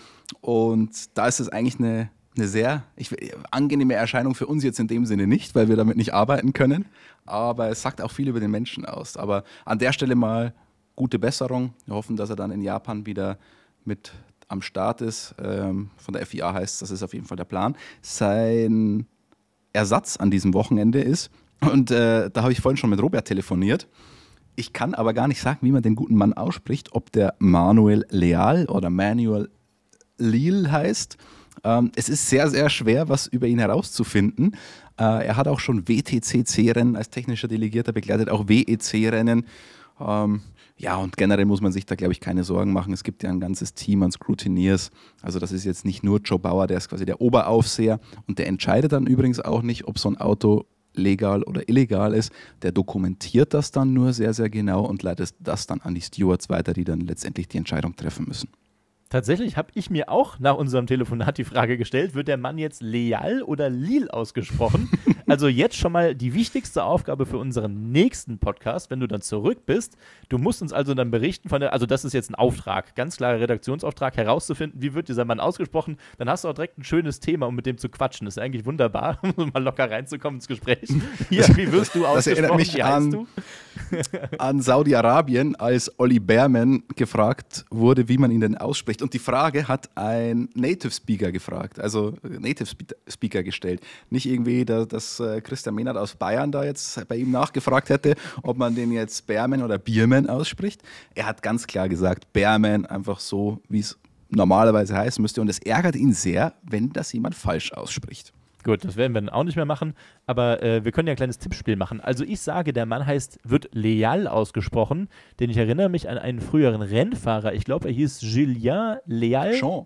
Und da ist es eigentlich eine, eine sehr ich, äh, angenehme Erscheinung für uns jetzt in dem Sinne nicht, weil wir damit nicht arbeiten können. Aber es sagt auch viel über den Menschen aus. Aber an der Stelle mal gute Besserung. Wir hoffen, dass er dann in Japan wieder mit am Start ist, ähm, von der FIA heißt, das ist auf jeden Fall der Plan, sein Ersatz an diesem Wochenende ist. Und äh, da habe ich vorhin schon mit Robert telefoniert. Ich kann aber gar nicht sagen, wie man den guten Mann ausspricht, ob der Manuel Leal oder Manuel Lille heißt. Ähm, es ist sehr, sehr schwer, was über ihn herauszufinden. Äh, er hat auch schon WTCC-Rennen als technischer Delegierter begleitet, auch WEC-Rennen. Ähm, ja, und generell muss man sich da, glaube ich, keine Sorgen machen. Es gibt ja ein ganzes Team an Scrutineers. Also das ist jetzt nicht nur Joe Bauer, der ist quasi der Oberaufseher und der entscheidet dann übrigens auch nicht, ob so ein Auto legal oder illegal ist. Der dokumentiert das dann nur sehr, sehr genau und leitet das dann an die Stewards weiter, die dann letztendlich die Entscheidung treffen müssen. Tatsächlich habe ich mir auch nach unserem Telefonat die Frage gestellt, wird der Mann jetzt Leal oder Lil ausgesprochen? also jetzt schon mal die wichtigste Aufgabe für unseren nächsten Podcast, wenn du dann zurück bist. Du musst uns also dann berichten von der, also das ist jetzt ein Auftrag, ganz klarer Redaktionsauftrag, herauszufinden, wie wird dieser Mann ausgesprochen. Dann hast du auch direkt ein schönes Thema, um mit dem zu quatschen. Das ist eigentlich wunderbar, um mal locker reinzukommen ins Gespräch. Ja, wie wirst du ausgesprochen? Das erinnert mich wie heißt an du? an Saudi-Arabien, als Olli Berman gefragt wurde, wie man ihn denn ausspricht. Und die Frage hat ein Native Speaker gefragt, also Native Speaker gestellt. Nicht irgendwie, dass äh, Christian Mehnert aus Bayern da jetzt bei ihm nachgefragt hätte, ob man den jetzt Berman oder Bierman ausspricht. Er hat ganz klar gesagt, Berman einfach so, wie es normalerweise heißen müsste. Und es ärgert ihn sehr, wenn das jemand falsch ausspricht. Gut, das werden wir dann auch nicht mehr machen, aber äh, wir können ja ein kleines Tippspiel machen. Also ich sage, der Mann heißt, wird Leal ausgesprochen, denn ich erinnere mich an einen früheren Rennfahrer. Ich glaube, er hieß Julien Leal. Jean.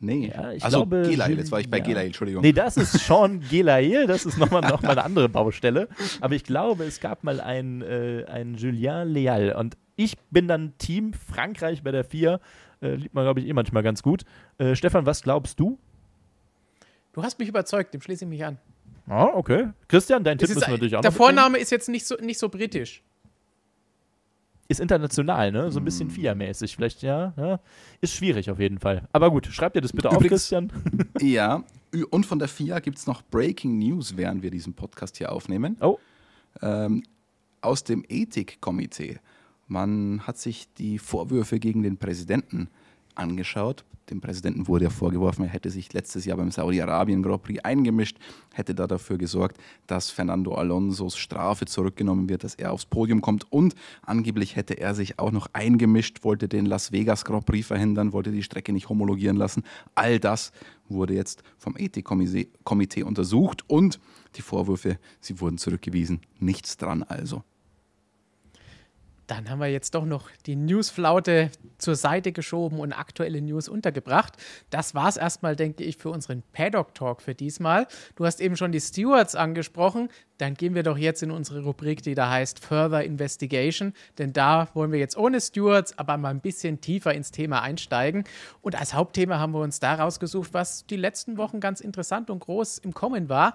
Nee. Ja, ich also glaube, Gelail, jetzt war ich bei ja. Gelail, Entschuldigung. Nee, das ist Sean Gelael, das ist nochmal noch mal eine andere Baustelle. Aber ich glaube, es gab mal einen, äh, einen Julien Leal. Und ich bin dann Team Frankreich bei der 4. Äh, liebt man, glaube ich, eh manchmal ganz gut. Äh, Stefan, was glaubst du? Du hast mich überzeugt, dem schließe ich mich an. Ah, okay. Christian, dein Tipp ist, müssen wir durch Der Vorname ist jetzt nicht so, nicht so britisch. Ist international, ne? So ein bisschen hm. FIA-mäßig. Vielleicht, ja, ja, Ist schwierig auf jeden Fall. Aber gut, schreibt dir das bitte Übrigens, auf, Christian. Ja. Und von der FIA gibt es noch Breaking News, während wir diesen Podcast hier aufnehmen. Oh. Ähm, aus dem Ethikkomitee. Man hat sich die Vorwürfe gegen den Präsidenten angeschaut dem Präsidenten wurde ja vorgeworfen, er hätte sich letztes Jahr beim Saudi-Arabien Grand Prix eingemischt, hätte da dafür gesorgt, dass Fernando Alonso's Strafe zurückgenommen wird, dass er aufs Podium kommt und angeblich hätte er sich auch noch eingemischt, wollte den Las Vegas Grand Prix verhindern, wollte die Strecke nicht homologieren lassen. All das wurde jetzt vom Ethikkomitee untersucht und die Vorwürfe, sie wurden zurückgewiesen. Nichts dran also. Dann haben wir jetzt doch noch die Newsflaute zur Seite geschoben und aktuelle News untergebracht. Das war es erstmal, denke ich, für unseren Paddock Talk für diesmal. Du hast eben schon die Stewards angesprochen. Dann gehen wir doch jetzt in unsere Rubrik, die da heißt Further Investigation. Denn da wollen wir jetzt ohne Stewards aber mal ein bisschen tiefer ins Thema einsteigen. Und als Hauptthema haben wir uns da rausgesucht, was die letzten Wochen ganz interessant und groß im Kommen war,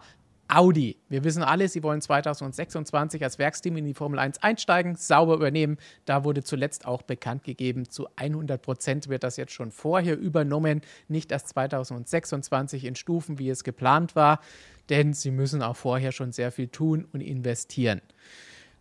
Audi. Wir wissen alle, sie wollen 2026 als Werksteam in die Formel 1 einsteigen, sauber übernehmen. Da wurde zuletzt auch bekannt gegeben, zu 100 Prozent wird das jetzt schon vorher übernommen, nicht erst 2026 in Stufen, wie es geplant war, denn sie müssen auch vorher schon sehr viel tun und investieren.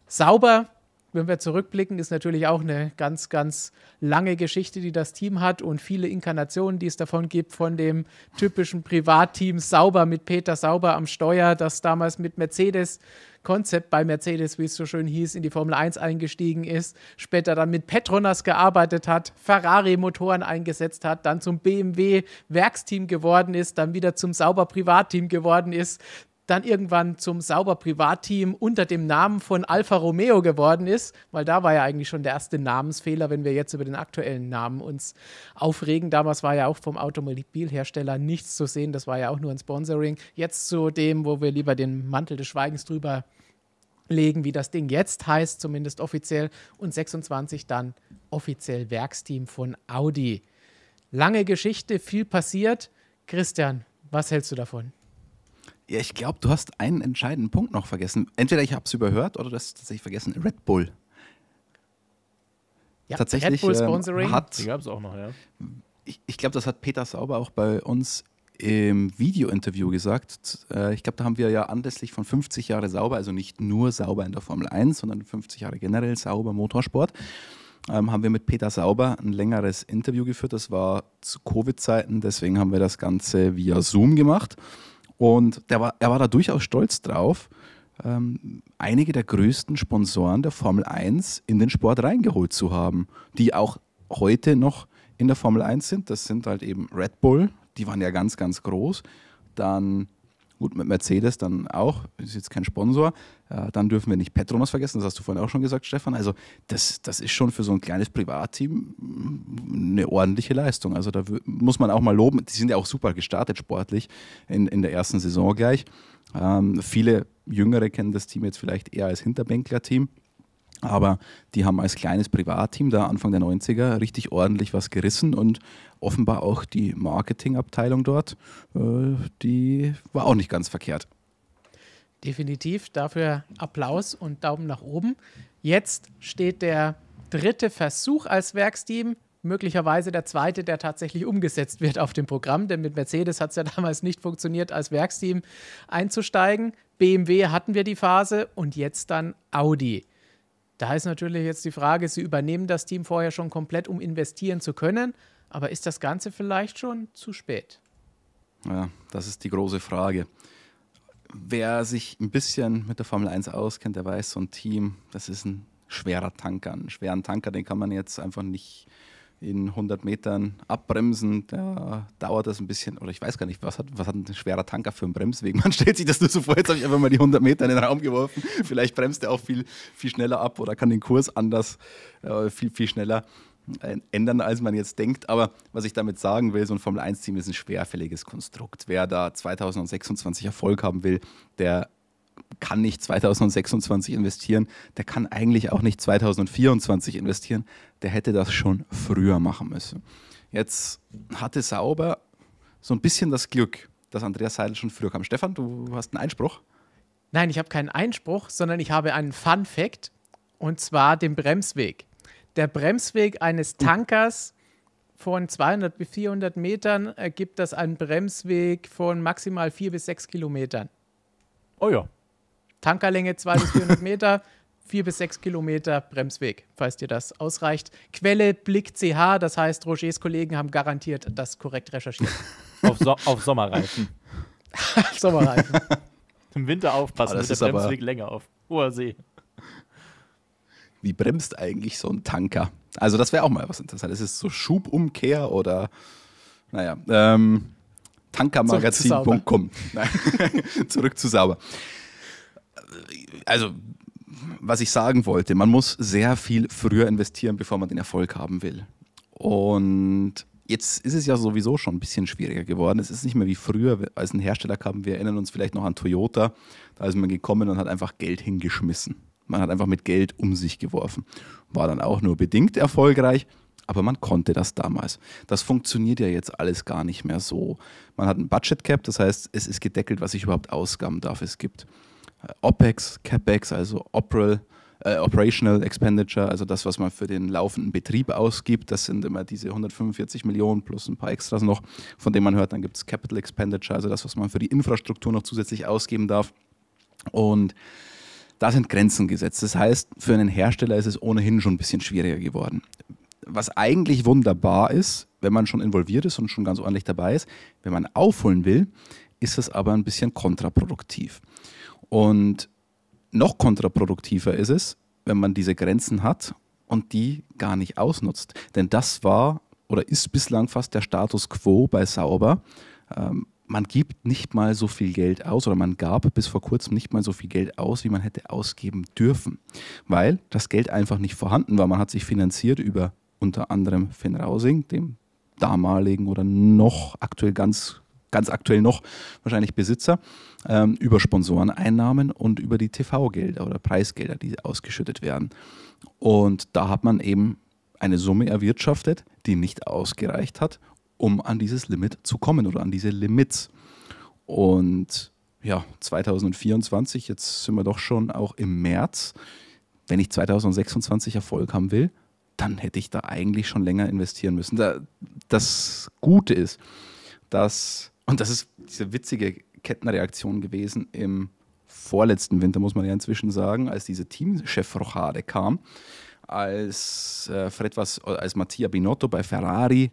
Sauber wenn wir zurückblicken, ist natürlich auch eine ganz, ganz lange Geschichte, die das Team hat und viele Inkarnationen, die es davon gibt, von dem typischen Privatteam Sauber mit Peter Sauber am Steuer, das damals mit Mercedes Konzept bei Mercedes, wie es so schön hieß, in die Formel 1 eingestiegen ist, später dann mit Petronas gearbeitet hat, Ferrari-Motoren eingesetzt hat, dann zum BMW-Werksteam geworden ist, dann wieder zum Sauber-Privatteam geworden ist, dann irgendwann zum sauber Privatteam unter dem Namen von Alfa Romeo geworden ist, weil da war ja eigentlich schon der erste Namensfehler, wenn wir jetzt über den aktuellen Namen uns aufregen. Damals war ja auch vom Automobilhersteller nichts zu sehen, das war ja auch nur ein Sponsoring. Jetzt zu dem, wo wir lieber den Mantel des Schweigens drüber legen, wie das Ding jetzt heißt, zumindest offiziell, und 26 dann offiziell Werksteam von Audi. Lange Geschichte, viel passiert. Christian, was hältst du davon? Ja, ich glaube, du hast einen entscheidenden Punkt noch vergessen. Entweder ich habe es überhört oder das tatsächlich vergessen. Red Bull. Ja, tatsächlich Red Bull ähm, Sponsoring. hat, die gab es auch noch, ja. Ich, ich glaube, das hat Peter Sauber auch bei uns im Video-Interview gesagt. Äh, ich glaube, da haben wir ja anlässlich von 50 Jahre sauber, also nicht nur sauber in der Formel 1, sondern 50 Jahre generell sauber Motorsport, ähm, haben wir mit Peter Sauber ein längeres Interview geführt. Das war zu Covid-Zeiten, deswegen haben wir das Ganze via Zoom gemacht. Und der war, er war da durchaus stolz drauf, ähm, einige der größten Sponsoren der Formel 1 in den Sport reingeholt zu haben, die auch heute noch in der Formel 1 sind. Das sind halt eben Red Bull, die waren ja ganz, ganz groß. Dann Gut, mit Mercedes dann auch, ist jetzt kein Sponsor. Äh, dann dürfen wir nicht Petronas vergessen, das hast du vorhin auch schon gesagt, Stefan. Also, das, das ist schon für so ein kleines Privatteam mm, eine ordentliche Leistung. Also, da muss man auch mal loben. Die sind ja auch super gestartet sportlich in, in der ersten Saison gleich. Ähm, viele Jüngere kennen das Team jetzt vielleicht eher als Hinterbänkler-Team. Aber die haben als kleines Privatteam da Anfang der 90er richtig ordentlich was gerissen und offenbar auch die Marketingabteilung dort, äh, die war auch nicht ganz verkehrt. Definitiv, dafür Applaus und Daumen nach oben. Jetzt steht der dritte Versuch als Werksteam, möglicherweise der zweite, der tatsächlich umgesetzt wird auf dem Programm, denn mit Mercedes hat es ja damals nicht funktioniert, als Werksteam einzusteigen. BMW hatten wir die Phase und jetzt dann Audi. Da ist natürlich jetzt die Frage, Sie übernehmen das Team vorher schon komplett, um investieren zu können, aber ist das Ganze vielleicht schon zu spät? Ja, das ist die große Frage. Wer sich ein bisschen mit der Formel 1 auskennt, der weiß, so ein Team, das ist ein schwerer Tanker. Einen schweren Tanker, den kann man jetzt einfach nicht in 100 Metern abbremsen, da dauert das ein bisschen, oder ich weiß gar nicht, was hat, was hat ein schwerer Tanker für einen Bremsweg? Man stellt sich das nur so vor, jetzt habe ich einfach mal die 100 Meter in den Raum geworfen, vielleicht bremst er auch viel, viel schneller ab oder kann den Kurs anders, äh, viel, viel schneller äh, ändern, als man jetzt denkt. Aber was ich damit sagen will, so ein Formel-1-Team ist ein schwerfälliges Konstrukt. Wer da 2026 Erfolg haben will, der kann nicht 2026 investieren, der kann eigentlich auch nicht 2024 investieren, der hätte das schon früher machen müssen. Jetzt hatte Sauber so ein bisschen das Glück, dass Andreas Seidel schon früher kam. Stefan, du hast einen Einspruch? Nein, ich habe keinen Einspruch, sondern ich habe einen Fun Fact und zwar den Bremsweg. Der Bremsweg eines uh. Tankers von 200 bis 400 Metern ergibt das einen Bremsweg von maximal 4 bis 6 Kilometern. Oh ja. Tankerlänge 200 bis 400 Meter, vier bis sechs Kilometer Bremsweg, falls dir das ausreicht. Quelle Blick.ch, das heißt, Rogers Kollegen haben garantiert das korrekt recherchiert. auf, so auf Sommerreifen. Sommerreifen. Im Winter aufpassen, dass der Bremsweg länger auf hoher See. Wie bremst eigentlich so ein Tanker? Also, das wäre auch mal was Interessantes. Ist es so Schubumkehr oder, naja, ähm, tankermagazin.com. Zurück zu sauber. also, was ich sagen wollte, man muss sehr viel früher investieren, bevor man den Erfolg haben will. Und jetzt ist es ja sowieso schon ein bisschen schwieriger geworden. Es ist nicht mehr wie früher, als ein Hersteller kam. Wir erinnern uns vielleicht noch an Toyota. Da ist man gekommen und hat einfach Geld hingeschmissen. Man hat einfach mit Geld um sich geworfen. War dann auch nur bedingt erfolgreich, aber man konnte das damals. Das funktioniert ja jetzt alles gar nicht mehr so. Man hat ein Budget Cap, das heißt, es ist gedeckelt, was ich überhaupt ausgaben darf, es gibt. OPEX, CAPEX, also Operal, äh, Operational Expenditure, also das, was man für den laufenden Betrieb ausgibt. Das sind immer diese 145 Millionen plus ein paar Extras noch, von denen man hört. Dann gibt es Capital Expenditure, also das, was man für die Infrastruktur noch zusätzlich ausgeben darf. Und da sind Grenzen gesetzt. Das heißt, für einen Hersteller ist es ohnehin schon ein bisschen schwieriger geworden. Was eigentlich wunderbar ist, wenn man schon involviert ist und schon ganz ordentlich dabei ist, wenn man aufholen will, ist es aber ein bisschen kontraproduktiv. Und noch kontraproduktiver ist es, wenn man diese Grenzen hat und die gar nicht ausnutzt. Denn das war oder ist bislang fast der Status quo bei Sauber. Ähm, man gibt nicht mal so viel Geld aus oder man gab bis vor kurzem nicht mal so viel Geld aus, wie man hätte ausgeben dürfen, weil das Geld einfach nicht vorhanden war. Man hat sich finanziert über unter anderem Finn Rausing, dem damaligen oder noch aktuell ganz ganz aktuell noch wahrscheinlich Besitzer, ähm, über Sponsoreneinnahmen und über die TV-Gelder oder Preisgelder, die ausgeschüttet werden. Und da hat man eben eine Summe erwirtschaftet, die nicht ausgereicht hat, um an dieses Limit zu kommen oder an diese Limits. Und ja, 2024, jetzt sind wir doch schon auch im März. Wenn ich 2026 Erfolg haben will, dann hätte ich da eigentlich schon länger investieren müssen. Das Gute ist, dass und das ist diese witzige Kettenreaktion gewesen im vorletzten Winter, muss man ja inzwischen sagen, als diese Teamchef-Rochade kam, als äh, Fred was, als Mattia Binotto bei Ferrari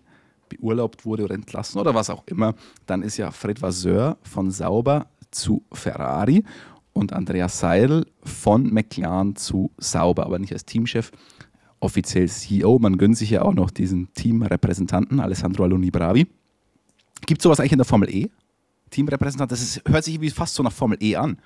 beurlaubt wurde oder entlassen oder was auch immer, dann ist ja Fred Vasseur von Sauber zu Ferrari und Andreas Seidel von McLaren zu Sauber, aber nicht als Teamchef, offiziell CEO. Man gönnt sich ja auch noch diesen Teamrepräsentanten Alessandro Aloni Bravi. Gibt es sowas eigentlich in der Formel E? Teamrepräsentant, das ist, hört sich irgendwie fast so nach Formel E an.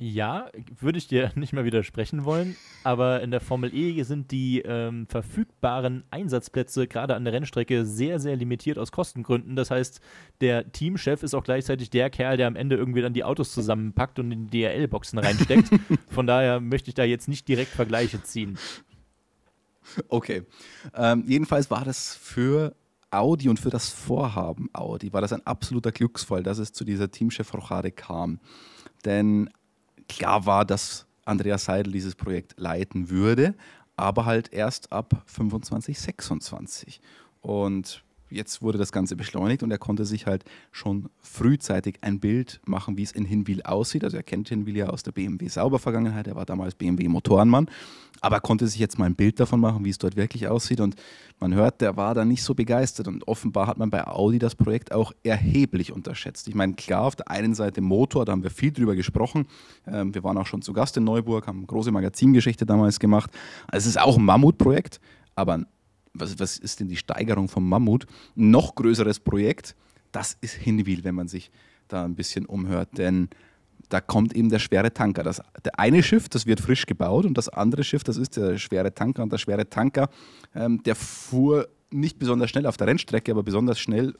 Ja, würde ich dir nicht mal widersprechen wollen, aber in der Formel E sind die ähm, verfügbaren Einsatzplätze gerade an der Rennstrecke sehr, sehr limitiert aus Kostengründen. Das heißt, der Teamchef ist auch gleichzeitig der Kerl, der am Ende irgendwie dann die Autos zusammenpackt und in die DRL-Boxen reinsteckt. Von daher möchte ich da jetzt nicht direkt Vergleiche ziehen. Okay. Ähm, jedenfalls war das für Audi und für das Vorhaben Audi war das ein absoluter Glücksfall, dass es zu dieser Teamchef Rochade kam. Denn klar war, dass Andreas Seidel dieses Projekt leiten würde, aber halt erst ab 25, 26. Und jetzt wurde das Ganze beschleunigt und er konnte sich halt schon frühzeitig ein Bild machen, wie es in Hinwil aussieht. Also er kennt Hinwil ja aus der BMW Sauber-Vergangenheit, er war damals BMW Motorenmann, aber er konnte sich jetzt mal ein Bild davon machen, wie es dort wirklich aussieht und man hört, der war da nicht so begeistert und offenbar hat man bei Audi das Projekt auch erheblich unterschätzt. Ich meine, klar, auf der einen Seite Motor, da haben wir viel drüber gesprochen. Ähm, wir waren auch schon zu Gast in Neuburg, haben große Magazingeschichte damals gemacht. Also es ist auch ein Mammutprojekt, aber ein was, was ist denn die Steigerung vom Mammut? Ein noch größeres Projekt, das ist Hinwil, wenn man sich da ein bisschen umhört, denn da kommt eben der schwere Tanker. Das, der eine Schiff, das wird frisch gebaut und das andere Schiff, das ist der schwere Tanker. Und der schwere Tanker, ähm, der fuhr nicht besonders schnell auf der Rennstrecke, aber besonders schnell,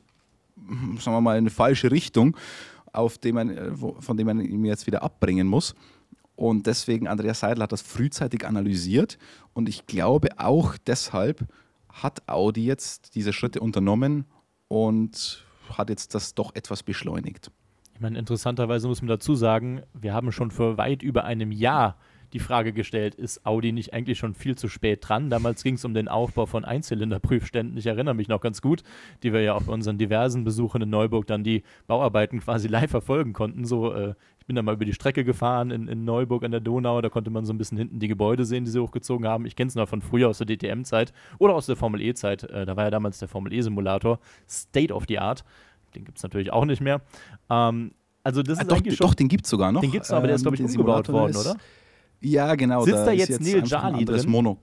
hm, sagen wir mal, in eine falsche Richtung, auf dem man, äh, von dem man ihn jetzt wieder abbringen muss. Und deswegen, Andreas Seidel hat das frühzeitig analysiert und ich glaube auch deshalb hat Audi jetzt diese Schritte unternommen und hat jetzt das doch etwas beschleunigt. Ich meine, interessanterweise muss man dazu sagen, wir haben schon vor weit über einem Jahr äh, die Frage gestellt, ist Audi nicht eigentlich schon viel zu spät dran? Damals ging es um den Aufbau von Einzylinderprüfständen. Ich erinnere mich noch ganz gut, die wir ja auf unseren diversen Besuchen in Neuburg dann die Bauarbeiten quasi live verfolgen konnten. So, äh, ich bin da mal über die Strecke gefahren in, in Neuburg an der Donau, da konnte man so ein bisschen hinten die Gebäude sehen, die sie hochgezogen haben. Ich kenne es noch von früher aus der DTM-Zeit oder aus der Formel-E-Zeit. Äh, da war ja damals der Formel-E-Simulator, State of the Art. Den gibt es natürlich auch nicht mehr. Ähm, also das ja, ah, ist doch, eigentlich schon, doch, den gibt es sogar noch. Den gibt es aber der ist, glaube ich, ähm, umgebaut worden, ist, oder? Ja, genau. Sitzt da, da jetzt, jetzt Neil Jani drin? Mono.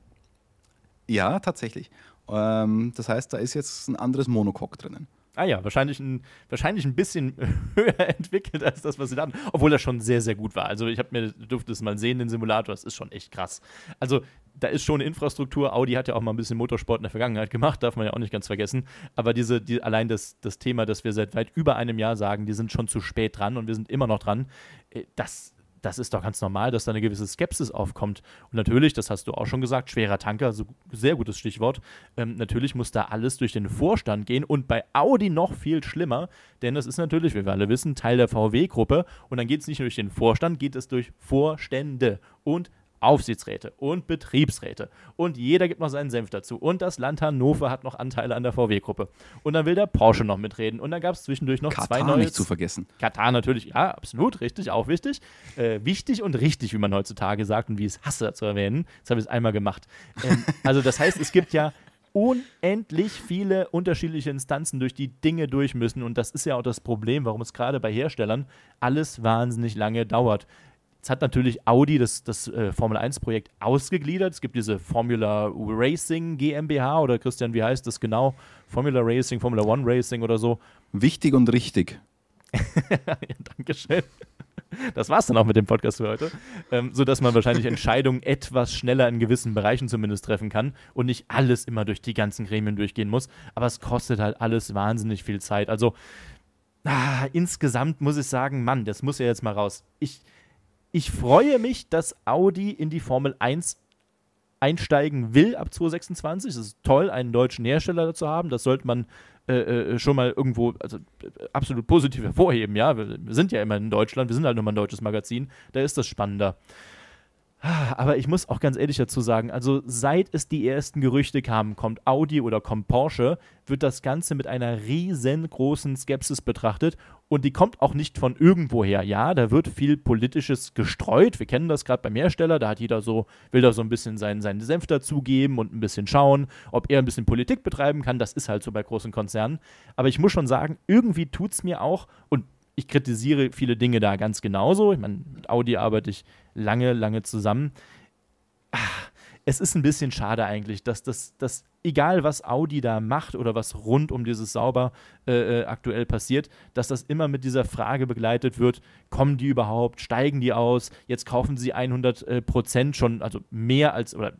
Ja, tatsächlich. Ähm, das heißt, da ist jetzt ein anderes Monocoque drinnen. Ah ja, wahrscheinlich ein, wahrscheinlich ein bisschen höher entwickelt als das, was sie da hatten. Obwohl das schon sehr, sehr gut war. Also ich habe mir, durfte es mal sehen, den Simulator, das ist schon echt krass. Also da ist schon Infrastruktur. Audi hat ja auch mal ein bisschen Motorsport in der Vergangenheit gemacht, darf man ja auch nicht ganz vergessen. Aber diese, die, allein das, das Thema, dass wir seit weit über einem Jahr sagen, die sind schon zu spät dran und wir sind immer noch dran, äh, das das ist doch ganz normal, dass da eine gewisse Skepsis aufkommt. Und natürlich, das hast du auch schon gesagt, schwerer Tanker, so, sehr gutes Stichwort. Ähm, natürlich muss da alles durch den Vorstand gehen und bei Audi noch viel schlimmer, denn das ist natürlich, wie wir alle wissen, Teil der VW-Gruppe. Und dann geht es nicht nur durch den Vorstand, geht es durch Vorstände und Aufsichtsräte und Betriebsräte. Und jeder gibt noch seinen Senf dazu. Und das Land Hannover hat noch Anteile an der VW-Gruppe. Und dann will der Porsche noch mitreden. Und dann gab es zwischendurch noch Katar zwei neue. nicht zu vergessen. Katar natürlich, ja, absolut, richtig, auch wichtig. Äh, wichtig und richtig, wie man heutzutage sagt und wie es hasse zu erwähnen. Jetzt habe ich es einmal gemacht. Ähm, also, das heißt, es gibt ja unendlich viele unterschiedliche Instanzen, durch die Dinge durch müssen. Und das ist ja auch das Problem, warum es gerade bei Herstellern alles wahnsinnig lange dauert. Jetzt hat natürlich Audi das, das äh, Formel-1-Projekt ausgegliedert. Es gibt diese Formula Racing GmbH oder Christian, wie heißt das genau? Formula Racing, Formula One Racing oder so. Wichtig und richtig. ja, Dankeschön. Das war es dann auch mit dem Podcast für heute. Ähm, sodass man wahrscheinlich Entscheidungen etwas schneller in gewissen Bereichen zumindest treffen kann und nicht alles immer durch die ganzen Gremien durchgehen muss. Aber es kostet halt alles wahnsinnig viel Zeit. Also ah, insgesamt muss ich sagen, Mann, das muss ja jetzt mal raus. Ich ich freue mich, dass Audi in die Formel 1 einsteigen will ab 2026. Es ist toll, einen deutschen Hersteller zu haben. Das sollte man äh, äh schon mal irgendwo also, äh, absolut positiv hervorheben. Ja, wir, wir sind ja immer in Deutschland, wir sind halt nochmal ein deutsches Magazin. Da ist das spannender. Aber ich muss auch ganz ehrlich dazu sagen, also seit es die ersten Gerüchte kamen, kommt Audi oder kommt Porsche, wird das Ganze mit einer riesengroßen Skepsis betrachtet und die kommt auch nicht von irgendwoher. Ja, da wird viel Politisches gestreut. Wir kennen das gerade beim Hersteller. Da hat jeder so, will da so ein bisschen seinen, seinen Senf dazugeben und ein bisschen schauen, ob er ein bisschen Politik betreiben kann. Das ist halt so bei großen Konzernen. Aber ich muss schon sagen, irgendwie tut es mir auch und ich kritisiere viele Dinge da ganz genauso. Ich meine, mit Audi arbeite ich lange, lange zusammen. Ach, es ist ein bisschen schade eigentlich, dass das, dass egal was Audi da macht oder was rund um dieses Sauber äh, äh aktuell passiert, dass das immer mit dieser Frage begleitet wird, kommen die überhaupt, steigen die aus, jetzt kaufen sie 100 äh, Prozent schon, also mehr als, oder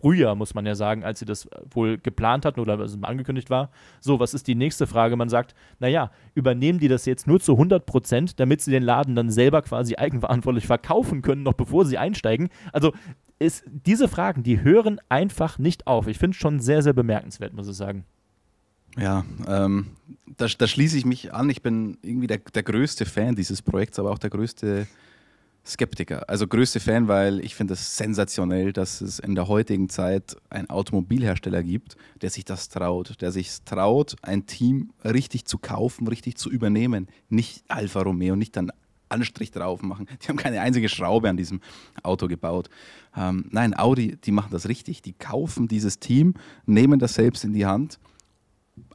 früher muss man ja sagen, als sie das wohl geplant hatten oder als angekündigt war. So, was ist die nächste Frage? Man sagt, naja, übernehmen die das jetzt nur zu 100 Prozent, damit sie den Laden dann selber quasi eigenverantwortlich verkaufen können, noch bevor sie einsteigen? Also ist, diese Fragen, die hören einfach nicht auf. Ich finde es schon sehr, sehr bemerkenswert, muss ich sagen. Ja, ähm, da, da, schließe ich mich an. Ich bin irgendwie der, der größte Fan dieses Projekts, aber auch der größte Skeptiker. Also größte Fan, weil ich finde es sensationell, dass es in der heutigen Zeit einen Automobilhersteller gibt, der sich das traut, der sich traut, ein Team richtig zu kaufen, richtig zu übernehmen. Nicht Alfa Romeo, nicht dann Anstrich drauf machen. Die haben keine einzige Schraube an diesem Auto gebaut. Ähm, nein, Audi, die machen das richtig. Die kaufen dieses Team, nehmen das selbst in die Hand,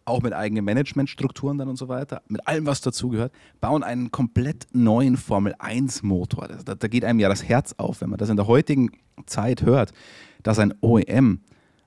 auch mit eigenen Managementstrukturen dann und so weiter, mit allem, was dazugehört, bauen einen komplett neuen Formel-1-Motor. Da, da geht einem ja das Herz auf, wenn man das in der heutigen Zeit hört, dass ein OEM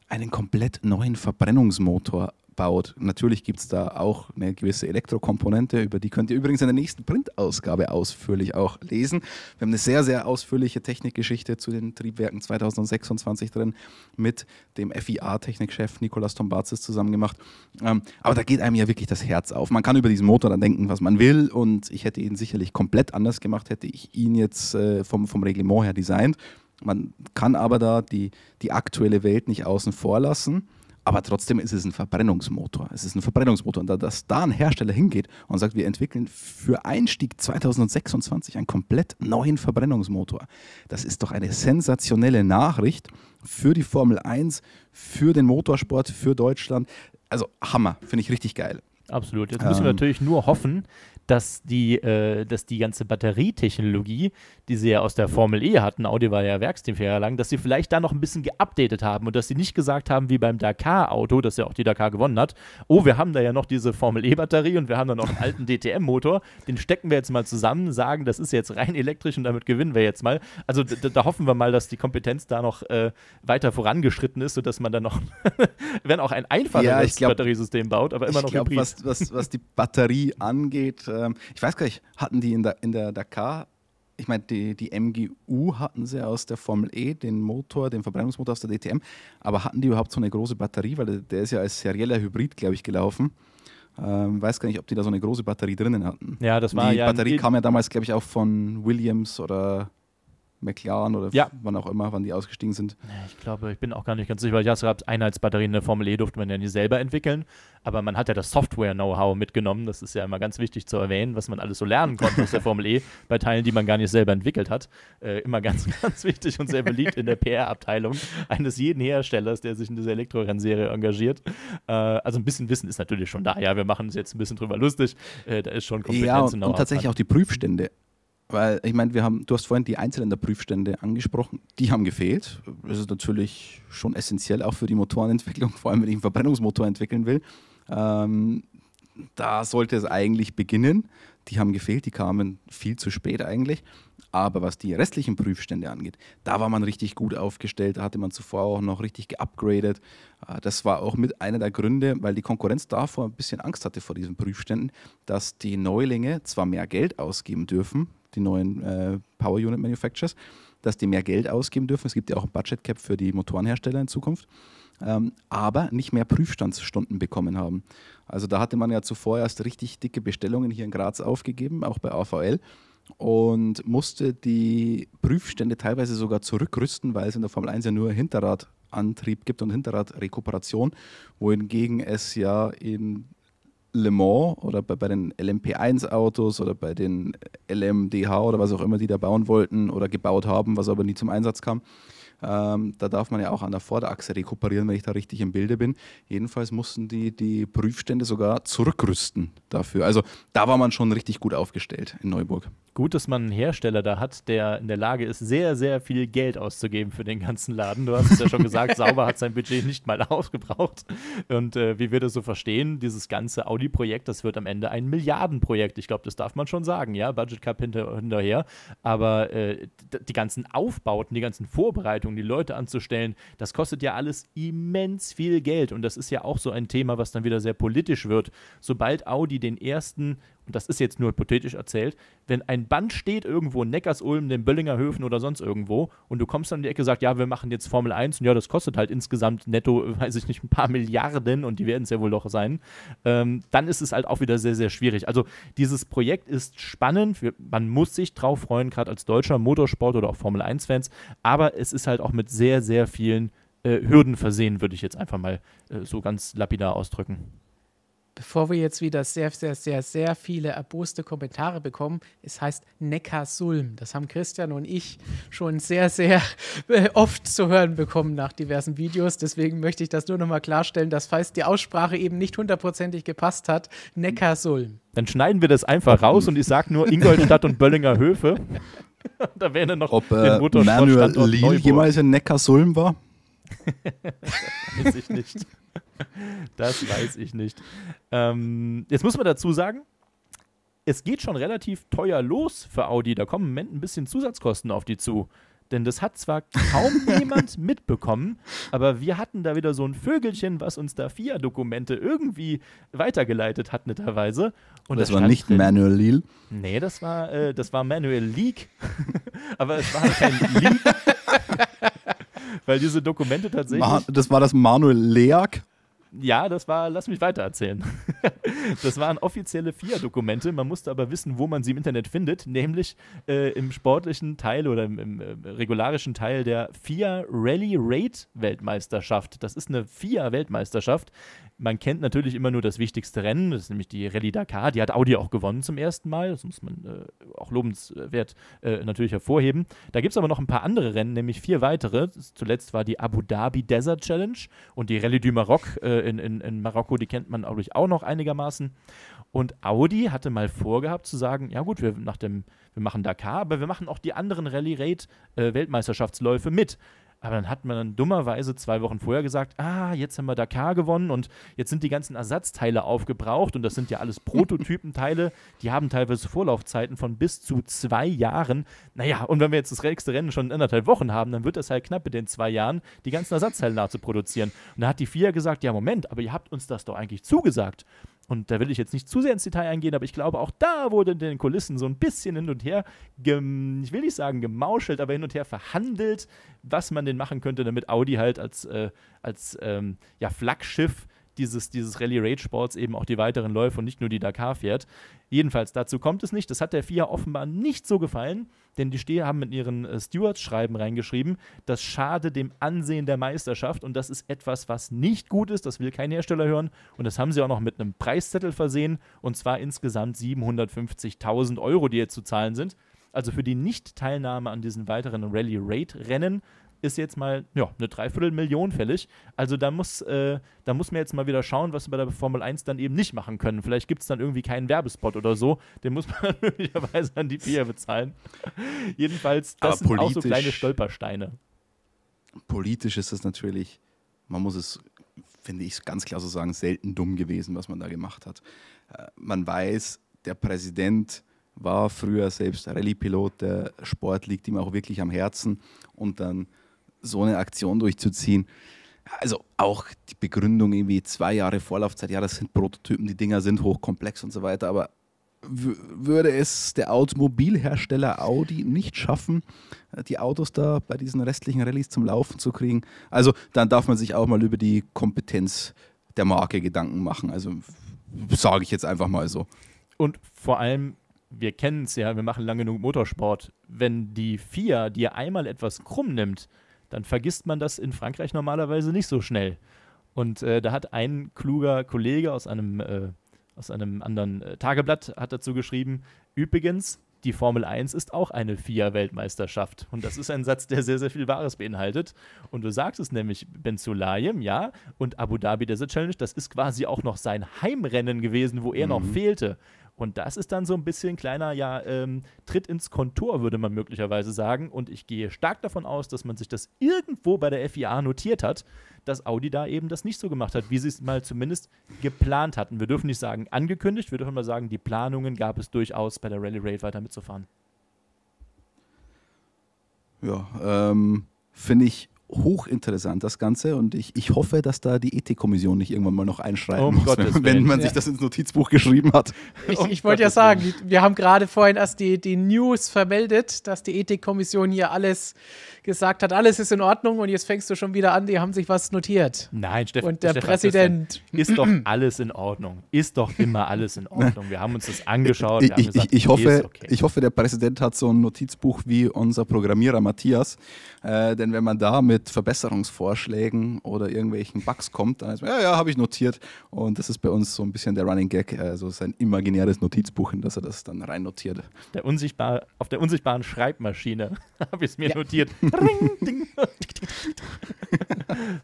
einen komplett neuen Verbrennungsmotor baut. Natürlich gibt es da auch eine gewisse Elektrokomponente, über die könnt ihr übrigens in der nächsten Printausgabe ausführlich auch lesen. Wir haben eine sehr, sehr ausführliche Technikgeschichte zu den Triebwerken 2026 drin mit dem FIA-Technikchef Nikolas Tombazis zusammen gemacht. Ähm, aber da geht einem ja wirklich das Herz auf. Man kann über diesen Motor dann denken, was man will und ich hätte ihn sicherlich komplett anders gemacht, hätte ich ihn jetzt äh, vom, vom Reglement her designt. Man kann aber da die, die aktuelle Welt nicht außen vor lassen. Aber trotzdem ist es ein Verbrennungsmotor. Es ist ein Verbrennungsmotor. Und dass da ein Hersteller hingeht und sagt, wir entwickeln für Einstieg 2026 einen komplett neuen Verbrennungsmotor, das ist doch eine sensationelle Nachricht für die Formel 1, für den Motorsport, für Deutschland. Also Hammer, finde ich richtig geil. Absolut. Jetzt müssen ähm, wir natürlich nur hoffen, dass die, äh, dass die ganze Batterietechnologie, die sie ja aus der Formel E hatten, Audi war ja Werksteam für Jahre lang, dass sie vielleicht da noch ein bisschen geupdatet haben und dass sie nicht gesagt haben, wie beim Dakar-Auto, das ja auch die Dakar gewonnen hat, oh, wir haben da ja noch diese Formel E-Batterie und wir haben da noch einen alten DTM-Motor, den stecken wir jetzt mal zusammen, sagen, das ist jetzt rein elektrisch und damit gewinnen wir jetzt mal. Also da hoffen wir mal, dass die Kompetenz da noch äh, weiter vorangeschritten ist, sodass man dann noch, wenn auch ein einfacheres ja, Batteriesystem baut, aber immer noch ich glaub, Hybrid. Was, was, was die Batterie angeht, äh ähm, ich weiß gar nicht, hatten die in der, in der Dakar, ich meine, die, die MGU hatten sie aus der Formel E, den Motor, den Verbrennungsmotor aus der DTM, aber hatten die überhaupt so eine große Batterie, weil der, der ist ja als serieller Hybrid, glaube ich, gelaufen. Ähm, weiß gar nicht, ob die da so eine große Batterie drinnen hatten. Ja, das war die ja. Die Batterie kam ja damals, glaube ich, auch von Williams oder McLaren oder ja. wann auch immer, wann die ausgestiegen sind. Ich glaube, ich bin auch gar nicht ganz sicher, weil ich habe Einheitsbatterien in der Formel E durfte man ja nie selber entwickeln, aber man hat ja das Software-Know-how mitgenommen, das ist ja immer ganz wichtig zu erwähnen, was man alles so lernen konnte aus der Formel E, bei Teilen, die man gar nicht selber entwickelt hat. Äh, immer ganz, ganz wichtig und sehr beliebt in der PR-Abteilung eines jeden Herstellers, der sich in dieser Elektrorennserie engagiert. Äh, also ein bisschen Wissen ist natürlich schon da, ja, wir machen uns jetzt ein bisschen drüber lustig, äh, da ist schon Kompetenz. Ja, und, und tatsächlich auch die Prüfstände weil ich meine, wir haben, du hast vorhin die einzylinder angesprochen, die haben gefehlt. Das ist natürlich schon essentiell auch für die Motorenentwicklung, vor allem wenn ich einen Verbrennungsmotor entwickeln will. Ähm, da sollte es eigentlich beginnen. Die haben gefehlt, die kamen viel zu spät eigentlich. Aber was die restlichen Prüfstände angeht, da war man richtig gut aufgestellt, da hatte man zuvor auch noch richtig geupgradet. Ah, das war auch mit einer der Gründe, weil die Konkurrenz davor ein bisschen Angst hatte vor diesen Prüfständen, dass die Neulinge zwar mehr Geld ausgeben dürfen, die neuen äh, Power Unit Manufacturers, dass die mehr Geld ausgeben dürfen. Es gibt ja auch ein Budget Cap für die Motorenhersteller in Zukunft. Ähm, aber nicht mehr Prüfstandsstunden bekommen haben. Also da hatte man ja zuvor erst richtig dicke Bestellungen hier in Graz aufgegeben, auch bei AVL und musste die Prüfstände teilweise sogar zurückrüsten, weil es in der Formel 1 ja nur Hinterradantrieb gibt und Hinterradrekuperation, wohingegen es ja in Le Mans oder bei, bei den LMP1-Autos oder bei den LMDH oder was auch immer, die da bauen wollten oder gebaut haben, was aber nie zum Einsatz kam, ähm, da darf man ja auch an der Vorderachse rekuperieren, wenn ich da richtig im Bilde bin. Jedenfalls mussten die, die Prüfstände sogar zurückrüsten dafür. Also da war man schon richtig gut aufgestellt in Neuburg. Gut, dass man einen Hersteller da hat, der in der Lage ist, sehr, sehr viel Geld auszugeben für den ganzen Laden. Du hast es ja schon gesagt, Sauber hat sein Budget nicht mal aufgebraucht. Und äh, wie wir das so verstehen, dieses ganze Audi-Projekt, das wird am Ende ein Milliardenprojekt. Ich glaube, das darf man schon sagen, ja, Budget Cup hinter, hinterher. Aber äh, die ganzen Aufbauten, die ganzen Vorbereitungen, Verwaltung, die Leute anzustellen, das kostet ja alles immens viel Geld. Und das ist ja auch so ein Thema, was dann wieder sehr politisch wird. Sobald Audi den ersten und das ist jetzt nur hypothetisch erzählt, wenn ein Band steht irgendwo in Neckarsulm, den Böllinger Höfen oder sonst irgendwo und du kommst dann in die Ecke und sagst, ja, wir machen jetzt Formel 1 und ja, das kostet halt insgesamt netto, weiß ich nicht, ein paar Milliarden und die werden es ja wohl doch sein, ähm, dann ist es halt auch wieder sehr, sehr schwierig. Also dieses Projekt ist spannend, wir, man muss sich drauf freuen, gerade als deutscher Motorsport oder auch Formel 1-Fans, aber es ist halt auch mit sehr, sehr vielen äh, Hürden versehen, würde ich jetzt einfach mal äh, so ganz lapidar ausdrücken. Bevor wir jetzt wieder sehr, sehr, sehr, sehr viele erboste Kommentare bekommen, es heißt Neckarsulm. Das haben Christian und ich schon sehr, sehr äh, oft zu hören bekommen nach diversen Videos. Deswegen möchte ich das nur nochmal klarstellen, dass falls die Aussprache eben nicht hundertprozentig gepasst hat, Neckarsulm. Dann schneiden wir das einfach raus und ich sage nur Ingolstadt und Böllinger Höfe. da wäre noch Ob, äh, den Motorsportstandort Manuel Liel jemals in Neckarsulm war? Weiß ich nicht. das weiß ich nicht. Ähm, jetzt muss man dazu sagen, es geht schon relativ teuer los für Audi. Da kommen im Moment ein bisschen Zusatzkosten auf die zu. Denn das hat zwar kaum jemand mitbekommen, aber wir hatten da wieder so ein Vögelchen, was uns da fia Dokumente irgendwie weitergeleitet hat, netterweise. Und das, das war nicht drin, Manuel Leal? Nee, das war, äh, das war Manuel Leak. aber es war kein Leak. weil diese Dokumente tatsächlich. Ma das war das Manuel Leak? Ja, das war, lass mich weitererzählen. das waren offizielle FIA-Dokumente. Man musste aber wissen, wo man sie im Internet findet, nämlich äh, im sportlichen Teil oder im, im äh, regularischen Teil der FIA Rally Raid Weltmeisterschaft. Das ist eine FIA-Weltmeisterschaft, man kennt natürlich immer nur das wichtigste Rennen, das ist nämlich die Rallye Dakar. Die hat Audi auch gewonnen zum ersten Mal. Das muss man äh, auch lobenswert äh, natürlich hervorheben. Da gibt es aber noch ein paar andere Rennen, nämlich vier weitere. Zuletzt war die Abu Dhabi Desert Challenge und die Rallye du Maroc äh, in, in, in Marokko, die kennt man, glaube auch noch einigermaßen. Und Audi hatte mal vorgehabt zu sagen: Ja, gut, wir, nach dem, wir machen Dakar, aber wir machen auch die anderen Rallye-Raid-Weltmeisterschaftsläufe äh, mit. Aber dann hat man dann dummerweise zwei Wochen vorher gesagt, ah, jetzt haben wir Dakar gewonnen und jetzt sind die ganzen Ersatzteile aufgebraucht und das sind ja alles Prototypenteile, die haben teilweise Vorlaufzeiten von bis zu zwei Jahren. Naja, und wenn wir jetzt das nächste Rennen schon in anderthalb Wochen haben, dann wird das halt knapp mit den zwei Jahren, die ganzen Ersatzteile nachzuproduzieren. Und da hat die FIA gesagt, ja Moment, aber ihr habt uns das doch eigentlich zugesagt. Und da will ich jetzt nicht zu sehr ins Detail eingehen, aber ich glaube, auch da wurde in den Kulissen so ein bisschen hin und her, ich will nicht sagen gemauschelt, aber hin und her verhandelt, was man denn machen könnte, damit Audi halt als, äh, als ähm, ja, Flaggschiff dieses, dieses Rallye Rage Sports eben auch die weiteren Läufe und nicht nur die Dakar fährt. Jedenfalls, dazu kommt es nicht. Das hat der FIA offenbar nicht so gefallen, denn die Steher haben mit ihren äh, Stewards-Schreiben reingeschrieben, das schade dem Ansehen der Meisterschaft und das ist etwas, was nicht gut ist, das will kein Hersteller hören und das haben sie auch noch mit einem Preiszettel versehen und zwar insgesamt 750.000 Euro, die jetzt zu zahlen sind. Also für die Nicht-Teilnahme an diesen weiteren rallye rate Rennen ist jetzt mal ja, eine Dreiviertelmillion fällig. Also da muss, äh, da muss man jetzt mal wieder schauen, was wir bei der Formel 1 dann eben nicht machen können. Vielleicht gibt es dann irgendwie keinen Werbespot oder so. Den muss man möglicherweise an die FIA bezahlen. Jedenfalls, das Aber sind auch so kleine Stolpersteine. Politisch ist es natürlich, man muss es, finde ich, ganz klar so sagen, selten dumm gewesen, was man da gemacht hat. Äh, man weiß, der Präsident war früher selbst Rallye-Pilot, der Sport liegt ihm auch wirklich am Herzen und dann so eine Aktion durchzuziehen. Also auch die Begründung irgendwie zwei Jahre Vorlaufzeit, ja, das sind Prototypen, die Dinger sind hochkomplex und so weiter, aber würde es der Automobilhersteller Audi nicht schaffen, äh, die Autos da bei diesen restlichen Rallyes zum Laufen zu kriegen? Also dann darf man sich auch mal über die Kompetenz der Marke Gedanken machen. Also sage ich jetzt einfach mal so. Und vor allem, wir kennen es ja, wir machen lange genug Motorsport. Wenn die FIA dir einmal etwas krumm nimmt, dann vergisst man das in Frankreich normalerweise nicht so schnell. Und äh, da hat ein kluger Kollege aus einem, äh, aus einem anderen äh, Tageblatt hat dazu geschrieben, übrigens, die Formel 1 ist auch eine FIA-Weltmeisterschaft. Und das ist ein Satz, der sehr, sehr viel Wahres beinhaltet. Und du sagst es nämlich, Ben Benzulayem, ja, und Abu Dhabi Desert Challenge, das ist quasi auch noch sein Heimrennen gewesen, wo er mhm. noch fehlte. Und das ist dann so ein bisschen kleiner, ja, ähm, Tritt ins Kontor, würde man möglicherweise sagen. Und ich gehe stark davon aus, dass man sich das irgendwo bei der FIA notiert hat, dass Audi da eben das nicht so gemacht hat, wie sie es mal zumindest geplant hatten. Wir dürfen nicht sagen angekündigt, wir dürfen mal sagen, die Planungen gab es durchaus, bei der Rallye Raid weiter mitzufahren. Ja, ähm, finde ich hochinteressant, das Ganze. Und ich, ich hoffe, dass da die Ethikkommission nicht irgendwann mal noch einschreiten oh, muss, Gottes wenn, wenn man ja. sich das ins Notizbuch geschrieben hat. Ich, oh, ich wollte ja sagen, wir haben gerade vorhin erst die, die News vermeldet, dass die Ethikkommission hier alles gesagt hat, alles ist in Ordnung und jetzt fängst du schon wieder an, die haben sich was notiert. Nein, Steffen. Und der Stefan, Präsident. Ist doch alles in Ordnung. Ist doch immer alles in Ordnung. Wir haben uns das angeschaut. Ich, gesagt, ich hoffe, okay. ich hoffe, der Präsident hat so ein Notizbuch wie unser Programmierer Matthias. Äh, denn wenn man da mit mit Verbesserungsvorschlägen oder irgendwelchen Bugs kommt, dann ist man, ja, ja, habe ich notiert. Und das ist bei uns so ein bisschen der Running Gag, also sein imaginäres Notizbuch, in das er das dann rein notiert. Der unsichtbar, auf der unsichtbaren Schreibmaschine habe ich es mir ja. notiert.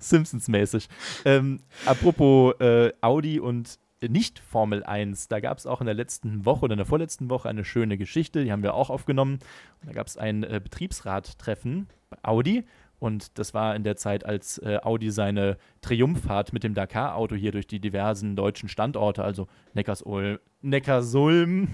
Simpsons-mäßig. Ähm, apropos äh, Audi und nicht Formel 1. Da gab es auch in der letzten Woche oder in der vorletzten Woche eine schöne Geschichte, die haben wir auch aufgenommen. Und da gab es ein äh, betriebsrat bei Audi und das war in der Zeit, als äh, Audi seine Triumphfahrt mit dem Dakar-Auto hier durch die diversen deutschen Standorte, also Neckarsulm, Neckarsulm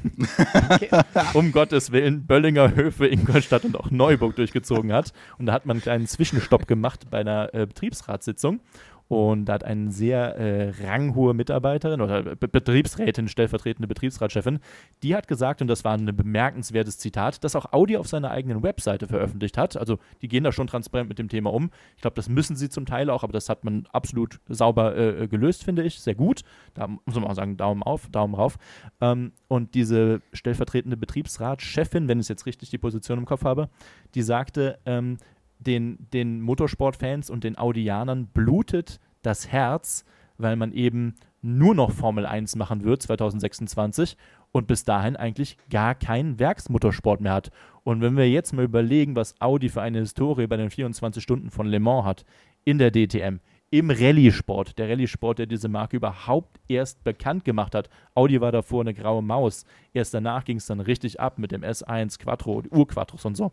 um Gottes Willen, Böllinger Höfe, Ingolstadt und auch Neuburg durchgezogen hat. Und da hat man einen kleinen Zwischenstopp gemacht bei einer äh, Betriebsratssitzung. Und da hat eine sehr äh, ranghohe Mitarbeiterin oder Be Betriebsrätin, stellvertretende Betriebsratschefin, die hat gesagt, und das war ein bemerkenswertes Zitat, dass auch Audi auf seiner eigenen Webseite veröffentlicht hat. Also die gehen da schon transparent mit dem Thema um. Ich glaube, das müssen sie zum Teil auch, aber das hat man absolut sauber äh, äh, gelöst, finde ich. Sehr gut. Da muss man auch sagen, Daumen auf, Daumen rauf. Ähm, und diese stellvertretende Betriebsratschefin, wenn ich jetzt richtig die Position im Kopf habe, die sagte, ähm, den, den Motorsportfans und den Audianern blutet das Herz, weil man eben nur noch Formel 1 machen wird 2026 und bis dahin eigentlich gar keinen Werksmotorsport mehr hat. Und wenn wir jetzt mal überlegen, was Audi für eine Historie bei den 24 Stunden von Le Mans hat in der DTM, im Rallye-Sport. Der Rallye-Sport, der diese Marke überhaupt erst bekannt gemacht hat. Audi war davor eine graue Maus. Erst danach ging es dann richtig ab mit dem S1 Quattro, Urquattros und so.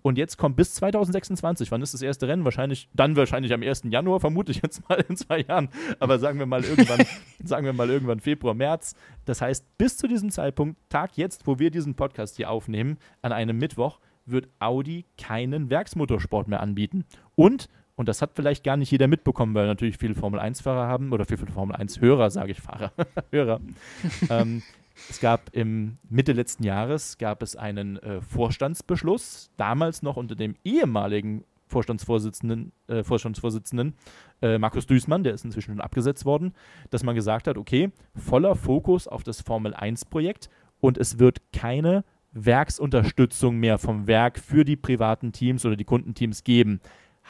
Und jetzt kommt bis 2026, wann ist das erste Rennen? Wahrscheinlich, dann wahrscheinlich am 1. Januar, vermute ich jetzt mal in zwei Jahren. Aber sagen wir mal irgendwann, sagen wir mal irgendwann Februar, März. Das heißt, bis zu diesem Zeitpunkt, Tag jetzt, wo wir diesen Podcast hier aufnehmen, an einem Mittwoch, wird Audi keinen Werksmotorsport mehr anbieten. Und und das hat vielleicht gar nicht jeder mitbekommen, weil natürlich viele Formel-1-Fahrer haben oder viele Formel-1-Hörer, sage ich Fahrer, Hörer. ähm, es gab im Mitte letzten Jahres gab es einen äh, Vorstandsbeschluss, damals noch unter dem ehemaligen Vorstandsvorsitzenden, äh, Vorstandsvorsitzenden äh, Markus Duismann, der ist inzwischen schon abgesetzt worden, dass man gesagt hat, okay, voller Fokus auf das Formel-1-Projekt und es wird keine Werksunterstützung mehr vom Werk für die privaten Teams oder die Kundenteams geben.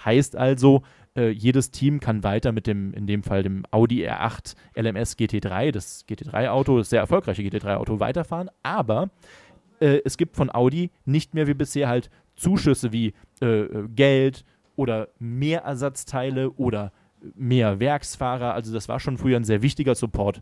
Heißt also, äh, jedes Team kann weiter mit dem, in dem Fall dem Audi R8 LMS GT3, das GT3-Auto, das sehr erfolgreiche GT3-Auto, weiterfahren. Aber äh, es gibt von Audi nicht mehr wie bisher halt Zuschüsse wie äh, äh, Geld oder mehr Ersatzteile oder mehr Werksfahrer. Also das war schon früher ein sehr wichtiger Support.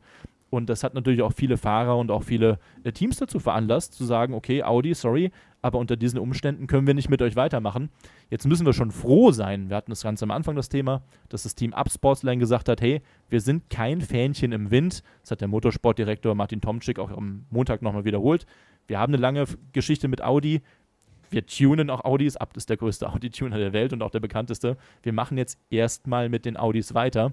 Und das hat natürlich auch viele Fahrer und auch viele äh, Teams dazu veranlasst, zu sagen, okay, Audi, sorry, aber unter diesen Umständen können wir nicht mit euch weitermachen. Jetzt müssen wir schon froh sein. Wir hatten das ganz am Anfang das Thema, dass das Team Upsportsline gesagt hat, hey, wir sind kein Fähnchen im Wind. Das hat der Motorsportdirektor Martin Tomczyk auch am Montag nochmal wiederholt. Wir haben eine lange Geschichte mit Audi. Wir tunen auch Audis. Up ist der größte Audi-Tuner der Welt und auch der bekannteste. Wir machen jetzt erstmal mit den Audis weiter.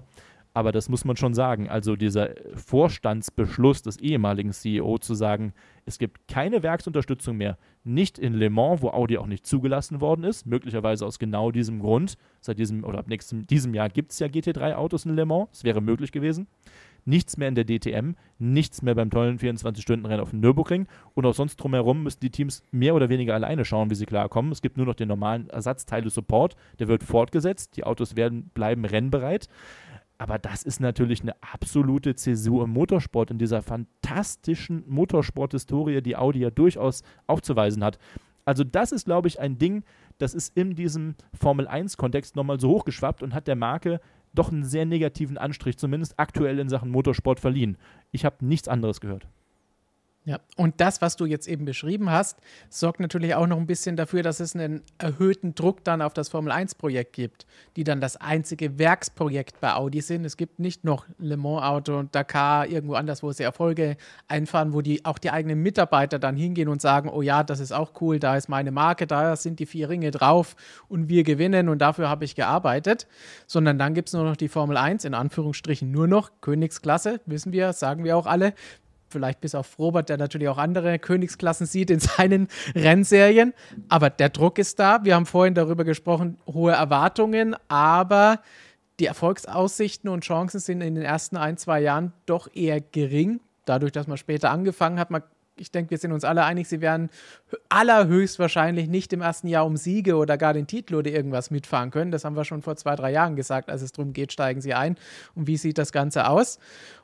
Aber das muss man schon sagen. Also dieser äh, Vorstandsbeschluss des ehemaligen CEO zu sagen, es gibt keine Werksunterstützung mehr, nicht in Le Mans, wo Audi auch nicht zugelassen worden ist, möglicherweise aus genau diesem Grund. Seit diesem oder ab nächstem diesem Jahr gibt es ja GT3-Autos in Le Mans, es wäre möglich gewesen. Nichts mehr in der DTM, nichts mehr beim tollen 24-Stunden-Rennen auf dem Nürburgring und auch sonst drumherum müssen die Teams mehr oder weniger alleine schauen, wie sie klarkommen. Es gibt nur noch den normalen Ersatzteile-Support, der wird fortgesetzt, die Autos werden bleiben rennbereit. Aber das ist natürlich eine absolute Zäsur im Motorsport, in dieser fantastischen Motorsport-Historie, die Audi ja durchaus aufzuweisen hat. Also das ist, glaube ich, ein Ding, das ist in diesem Formel-1-Kontext nochmal so hochgeschwappt und hat der Marke doch einen sehr negativen Anstrich, zumindest aktuell in Sachen Motorsport verliehen. Ich habe nichts anderes gehört. Ja, und das, was du jetzt eben beschrieben hast, sorgt natürlich auch noch ein bisschen dafür, dass es einen erhöhten Druck dann auf das Formel-1-Projekt gibt, die dann das einzige Werksprojekt bei Audi sind. Es gibt nicht noch Le Mans-Auto und Dakar irgendwo anders, wo sie Erfolge einfahren, wo die auch die eigenen Mitarbeiter dann hingehen und sagen, oh ja, das ist auch cool, da ist meine Marke, da sind die vier Ringe drauf und wir gewinnen und dafür habe ich gearbeitet. Sondern dann gibt es nur noch die Formel 1, in Anführungsstrichen nur noch, Königsklasse, wissen wir, sagen wir auch alle, vielleicht bis auf Robert, der natürlich auch andere Königsklassen sieht in seinen Rennserien. Aber der Druck ist da. Wir haben vorhin darüber gesprochen, hohe Erwartungen, aber die Erfolgsaussichten und Chancen sind in den ersten ein, zwei Jahren doch eher gering. Dadurch, dass man später angefangen hat, man ich denke, wir sind uns alle einig, sie werden allerhöchstwahrscheinlich nicht im ersten Jahr um Siege oder gar den Titel oder irgendwas mitfahren können. Das haben wir schon vor zwei, drei Jahren gesagt, als es darum geht, steigen sie ein. Und wie sieht das Ganze aus?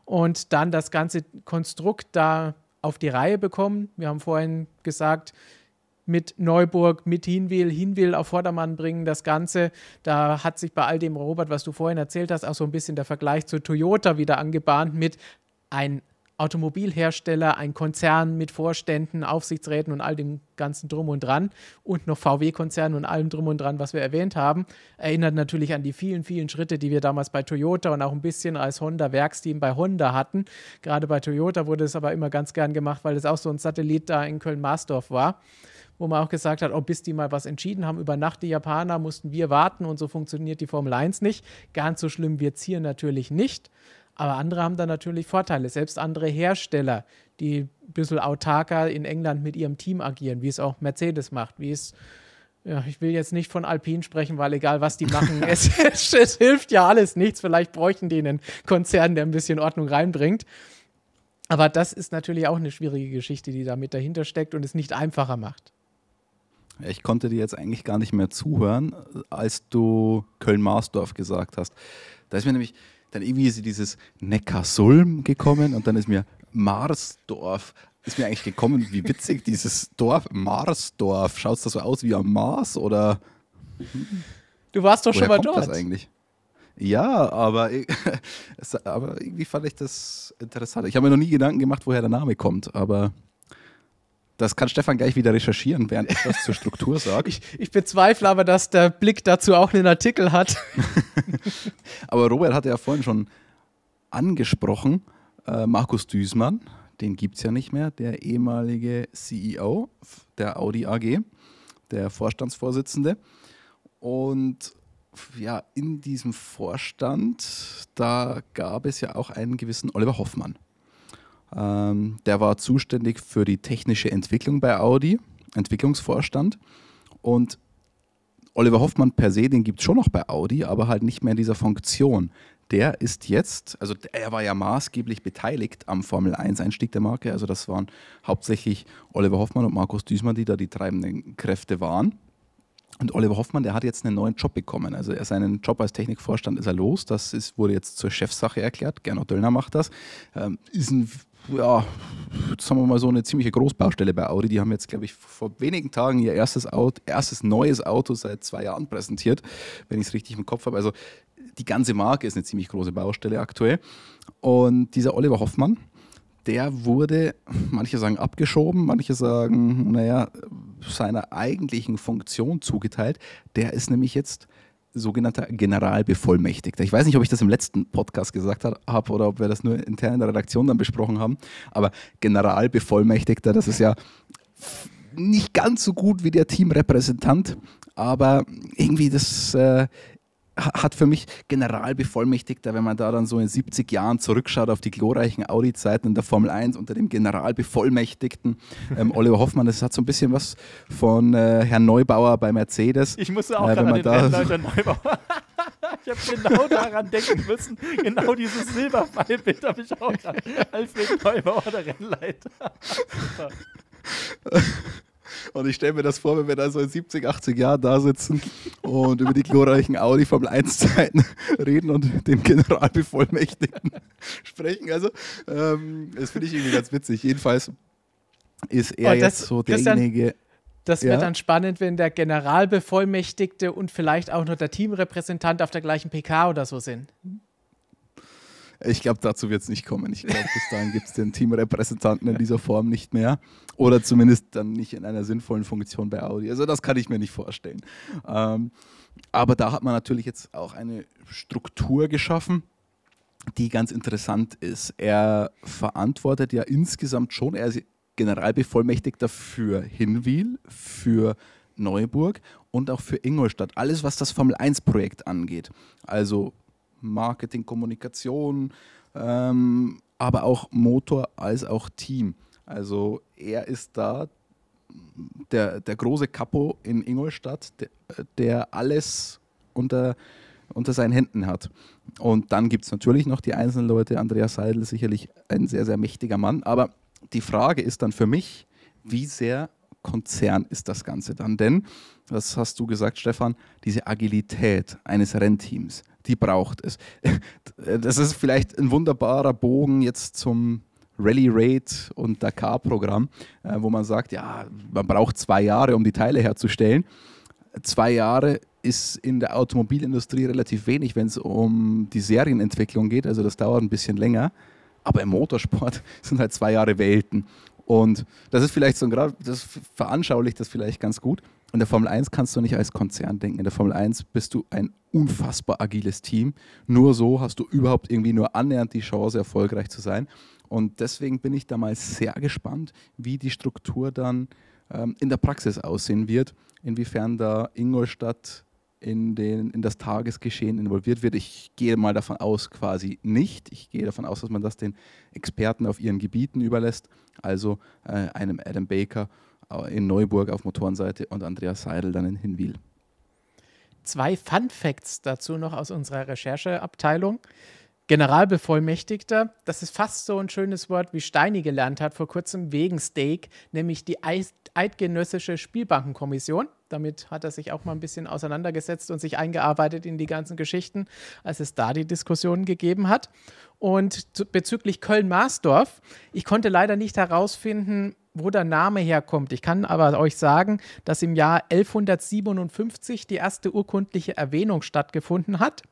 und dann das ganze Konstrukt da auf die Reihe bekommen. Wir haben vorhin gesagt, mit Neuburg, mit Hinwil, Hinwil auf Vordermann bringen, das Ganze. Da hat sich bei all dem, Robert, was du vorhin erzählt hast, auch so ein bisschen der Vergleich zu Toyota wieder angebahnt mit ein Automobilhersteller, ein Konzern mit Vorständen, Aufsichtsräten und all dem ganzen Drum und Dran und noch VW-Konzern und allem Drum und Dran, was wir erwähnt haben, erinnert natürlich an die vielen, vielen Schritte, die wir damals bei Toyota und auch ein bisschen als Honda-Werksteam bei Honda hatten. Gerade bei Toyota wurde es aber immer ganz gern gemacht, weil es auch so ein Satellit da in Köln-Marsdorf war wo man auch gesagt hat, oh, bis die mal was entschieden haben über Nacht, die Japaner mussten wir warten und so funktioniert die Formel 1 nicht. Ganz so schlimm wird es hier natürlich nicht. Aber andere haben da natürlich Vorteile. Selbst andere Hersteller, die ein bisschen autarker in England mit ihrem Team agieren, wie es auch Mercedes macht, wie es ja, ich will jetzt nicht von Alpine sprechen, weil egal was die machen, es, es, es, hilft ja alles nichts. Vielleicht bräuchten die einen Konzern, der ein bisschen Ordnung reinbringt. Aber das ist natürlich auch eine schwierige Geschichte, die da mit dahinter steckt und es nicht einfacher macht. Ich konnte dir jetzt eigentlich gar nicht mehr zuhören, als du Köln-Marsdorf gesagt hast. Da ist mir nämlich, dann irgendwie ist dieses Neckarsulm gekommen und dann ist mir Marsdorf ist mir eigentlich gekommen, wie witzig dieses Dorf, Marsdorf. Schaut es da so aus wie am Mars oder? Du warst doch Woher schon mal dort. Das eigentlich? Ja, aber, aber irgendwie fand ich das interessant. Ich habe mir noch nie Gedanken gemacht, woher der Name kommt, aber das kann Stefan gleich wieder recherchieren, während ich was zur Struktur sage. Ich, ich, bezweifle aber, dass der Blick dazu auch einen Artikel hat. aber Robert hatte ja vorhin schon angesprochen, äh, Markus Düßmann, den gibt es ja nicht mehr, der ehemalige CEO der Audi AG, der Vorstandsvorsitzende. Und ja, in diesem Vorstand, da gab es ja auch einen gewissen Oliver Hoffmann. Ähm, der war zuständig für die technische Entwicklung bei Audi, Entwicklungsvorstand. Und Oliver Hoffmann per se, den gibt es schon noch bei Audi, aber halt nicht mehr in dieser Funktion. Der ist jetzt, also er war ja maßgeblich beteiligt am Formel 1-Einstieg der Marke. Also das waren hauptsächlich Oliver Hoffmann und Markus Düßmann, die da die treibenden Kräfte waren. Und Oliver Hoffmann, der hat jetzt einen neuen Job bekommen. Also er, seinen Job als Technikvorstand ist er los. Das ist, wurde jetzt zur Chefsache erklärt. Gernot Döllner macht das. Ähm, ist ein ja, sagen wir mal so eine ziemliche Großbaustelle bei Audi. Die haben jetzt, glaube ich, vor wenigen Tagen ihr erstes, Auto, erstes neues Auto seit zwei Jahren präsentiert, wenn ich es richtig im Kopf habe. Also die ganze Marke ist eine ziemlich große Baustelle aktuell. Und dieser Oliver Hoffmann, der wurde, manche sagen abgeschoben, manche sagen, naja, seiner eigentlichen Funktion zugeteilt. Der ist nämlich jetzt sogenannter Generalbevollmächtigter. Ich weiß nicht, ob ich das im letzten Podcast gesagt habe oder ob wir das nur intern in der Redaktion dann besprochen haben, aber Generalbevollmächtigter, das ist ja nicht ganz so gut wie der Teamrepräsentant, aber irgendwie das äh, hat für mich Generalbevollmächtigter, wenn man da dann so in 70 Jahren zurückschaut auf die glorreichen Audi-Zeiten in der Formel 1 unter dem Generalbevollmächtigten ähm, Oliver Hoffmann. Das hat so ein bisschen was von äh, Herrn Neubauer bei Mercedes. Ich musste auch äh, gerade an den da Leute Neubauer. ich habe genau daran denken müssen. Genau dieses Silberfallbild habe ich auch gerade. Alfred Neubauer, der Rennleiter. Super. Und ich stelle mir das vor, wenn wir da so in 70, 80 Jahren da sitzen und über die glorreichen Audi Formel 1 Zeiten reden und dem Generalbevollmächtigten sprechen. Also, ähm, das finde ich irgendwie ganz witzig. Jedenfalls ist er oh, das, jetzt so derjenige. das wird ja? dann spannend, wenn der Generalbevollmächtigte und vielleicht auch noch der Teamrepräsentant auf der gleichen PK oder so sind. Ich glaube, dazu wird es nicht kommen. Ich glaube, bis dahin gibt es den Teamrepräsentanten in dieser Form nicht mehr. Oder zumindest dann nicht in einer sinnvollen Funktion bei Audi. Also das kann ich mir nicht vorstellen. Ähm, aber da hat man natürlich jetzt auch eine Struktur geschaffen, die ganz interessant ist. Er verantwortet ja insgesamt schon, er ist Generalbevollmächtigter für Hinwil, für Neuburg und auch für Ingolstadt. Alles, was das Formel-1-Projekt angeht. Also Marketing, Kommunikation, ähm, aber auch Motor als auch Team. Also er ist da der, der große Kapo in Ingolstadt, der, der alles unter, unter seinen Händen hat. Und dann gibt es natürlich noch die einzelnen Leute. Andreas Seidel ist sicherlich ein sehr, sehr mächtiger Mann. Aber die Frage ist dann für mich, wie sehr Konzern ist das Ganze dann? Denn, was hast du gesagt, Stefan, diese Agilität eines Rennteams, die braucht es. Das ist vielleicht ein wunderbarer Bogen jetzt zum Rally Raid und Dakar-Programm, äh, wo man sagt, ja, man braucht zwei Jahre, um die Teile herzustellen. Zwei Jahre ist in der Automobilindustrie relativ wenig, wenn es um die Serienentwicklung geht. Also das dauert ein bisschen länger. Aber im Motorsport sind halt zwei Jahre Welten. Und das ist vielleicht so ein Grad, das veranschaulicht das vielleicht ganz gut in der Formel 1 kannst du nicht als Konzern denken. In der Formel 1 bist du ein unfassbar agiles Team. Nur so hast du überhaupt irgendwie nur annähernd die Chance, erfolgreich zu sein. Und deswegen bin ich da mal sehr gespannt, wie die Struktur dann ähm, in der Praxis aussehen wird, inwiefern da Ingolstadt in, den, in das Tagesgeschehen involviert wird. Ich gehe mal davon aus, quasi nicht. Ich gehe davon aus, dass man das den Experten auf ihren Gebieten überlässt, also äh, einem Adam Baker in Neuburg auf Motorenseite und Andreas Seidel dann in Hinwil. Zwei Fun Facts dazu noch aus unserer Rechercheabteilung. Generalbevollmächtigter, das ist fast so ein schönes Wort, wie Steini gelernt hat vor kurzem wegen Steak, nämlich die eidgenössische Spielbankenkommission damit hat er sich auch mal ein bisschen auseinandergesetzt und sich eingearbeitet in die ganzen Geschichten, als es da die Diskussionen gegeben hat. Und zu, bezüglich Köln-Marsdorf, ich konnte leider nicht herausfinden, wo der Name herkommt. Ich kann aber euch sagen, dass im Jahr 1157 die erste urkundliche Erwähnung stattgefunden hat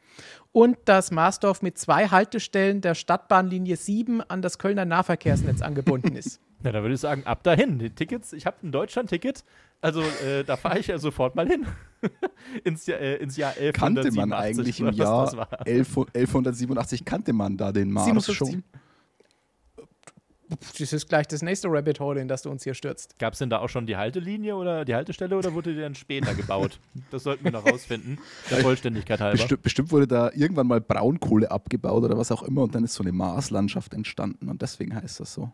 und dass Marsdorf mit zwei Haltestellen der Stadtbahnlinie 7 an das Kölner Nahverkehrsnetz angebunden ist. Na, da würde ich sagen, ab dahin. Die Tickets, ich habe ein Deutschland-Ticket, also äh, da fahre ich ja sofort mal hin. ins, Jahr, äh, ins Jahr 1187. Kannte man eigentlich im Jahr 11, 1187, kannte man da den Mars 57. schon? Das ist gleich das nächste Rabbit Hole, in das du uns hier stürzt. Gab es denn da auch schon die Haltelinie oder die Haltestelle oder wurde die dann später gebaut? Das sollten wir noch rausfinden, der Vollständigkeit halber. Bestimmt, bestimmt wurde da irgendwann mal Braunkohle abgebaut oder was auch immer und dann ist so eine Marslandschaft entstanden und deswegen heißt das so.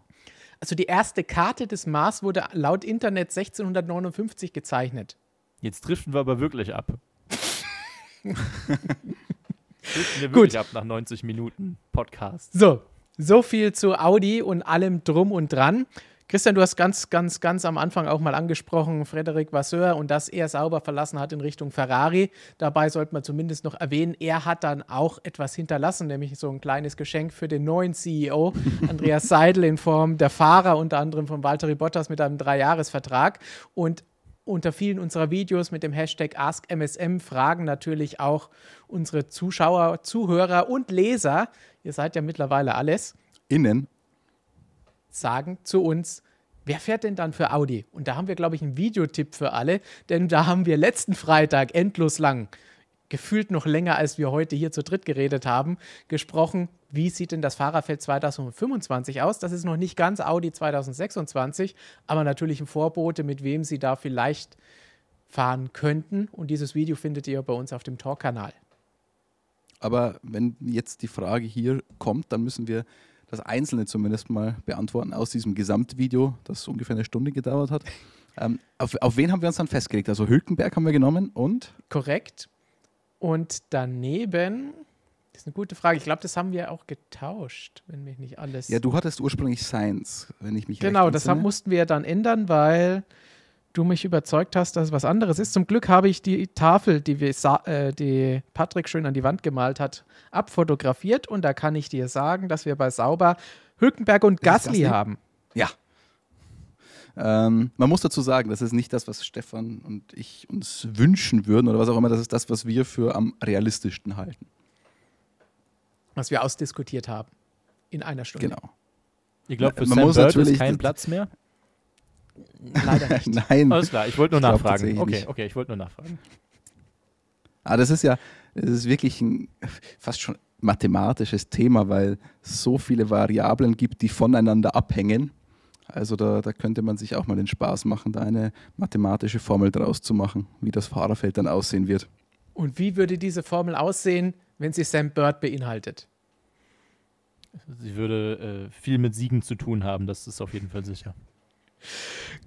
Also die erste Karte des Mars wurde laut Internet 1659 gezeichnet. Jetzt driften wir aber wirklich ab. driften wir wirklich Gut. ab nach 90 Minuten Podcast. So, so viel zu Audi und allem drum und dran. Christian, du hast ganz, ganz, ganz am Anfang auch mal angesprochen, Frederik Vasseur und dass er sauber verlassen hat in Richtung Ferrari. Dabei sollte man zumindest noch erwähnen, er hat dann auch etwas hinterlassen, nämlich so ein kleines Geschenk für den neuen CEO, Andreas Seidel, in Form der Fahrer, unter anderem von Walter Bottas mit einem Dreijahresvertrag. Und unter vielen unserer Videos mit dem Hashtag AskMSM fragen natürlich auch unsere Zuschauer, Zuhörer und Leser, ihr seid ja mittlerweile alles. Innen sagen zu uns, wer fährt denn dann für Audi? Und da haben wir, glaube ich, einen Videotipp für alle, denn da haben wir letzten Freitag endlos lang, gefühlt noch länger, als wir heute hier zu dritt geredet haben, gesprochen. Wie sieht denn das Fahrerfeld 2025 aus? Das ist noch nicht ganz Audi 2026, aber natürlich ein Vorbote, mit wem sie da vielleicht fahren könnten. Und dieses Video findet ihr bei uns auf dem talk kanal Aber wenn jetzt die Frage hier kommt, dann müssen wir das Einzelne zumindest mal beantworten aus diesem Gesamtvideo, das ungefähr eine Stunde gedauert hat. Ähm, auf, auf wen haben wir uns dann festgelegt? Also Hülkenberg haben wir genommen und? Korrekt. Und daneben das ist eine gute Frage. Ich glaube, das haben wir auch getauscht, wenn mich nicht alles. Ja, du hattest ursprünglich Science, wenn ich mich genau, recht Genau, das mussten wir dann ändern, weil du mich überzeugt hast, dass es was anderes ist. Zum Glück habe ich die Tafel, die, wir, äh, die Patrick schön an die Wand gemalt hat, abfotografiert und da kann ich dir sagen, dass wir bei Sauber Hülkenberg und Gasly, haben. Ja. Ähm, man muss dazu sagen, das ist nicht das, was Stefan und ich uns wünschen würden oder was auch immer. Das ist das, was wir für am realistischsten halten. Was wir ausdiskutiert haben. In einer Stunde. Genau. Ich glaube, für man Sam muss Bird natürlich ist kein Platz mehr. Leider nicht. Nein. Alles klar, ich wollte nur nachfragen. Okay, nicht. okay, ich wollte nur nachfragen. Ah, das ist ja, das ist wirklich ein fast schon mathematisches Thema, weil es so viele Variablen gibt, die voneinander abhängen. Also da, da könnte man sich auch mal den Spaß machen, da eine mathematische Formel draus zu machen, wie das Fahrerfeld dann aussehen wird. Und wie würde diese Formel aussehen, wenn sie Sam Bird beinhaltet? Sie würde äh, viel mit Siegen zu tun haben, das ist auf jeden Fall sicher.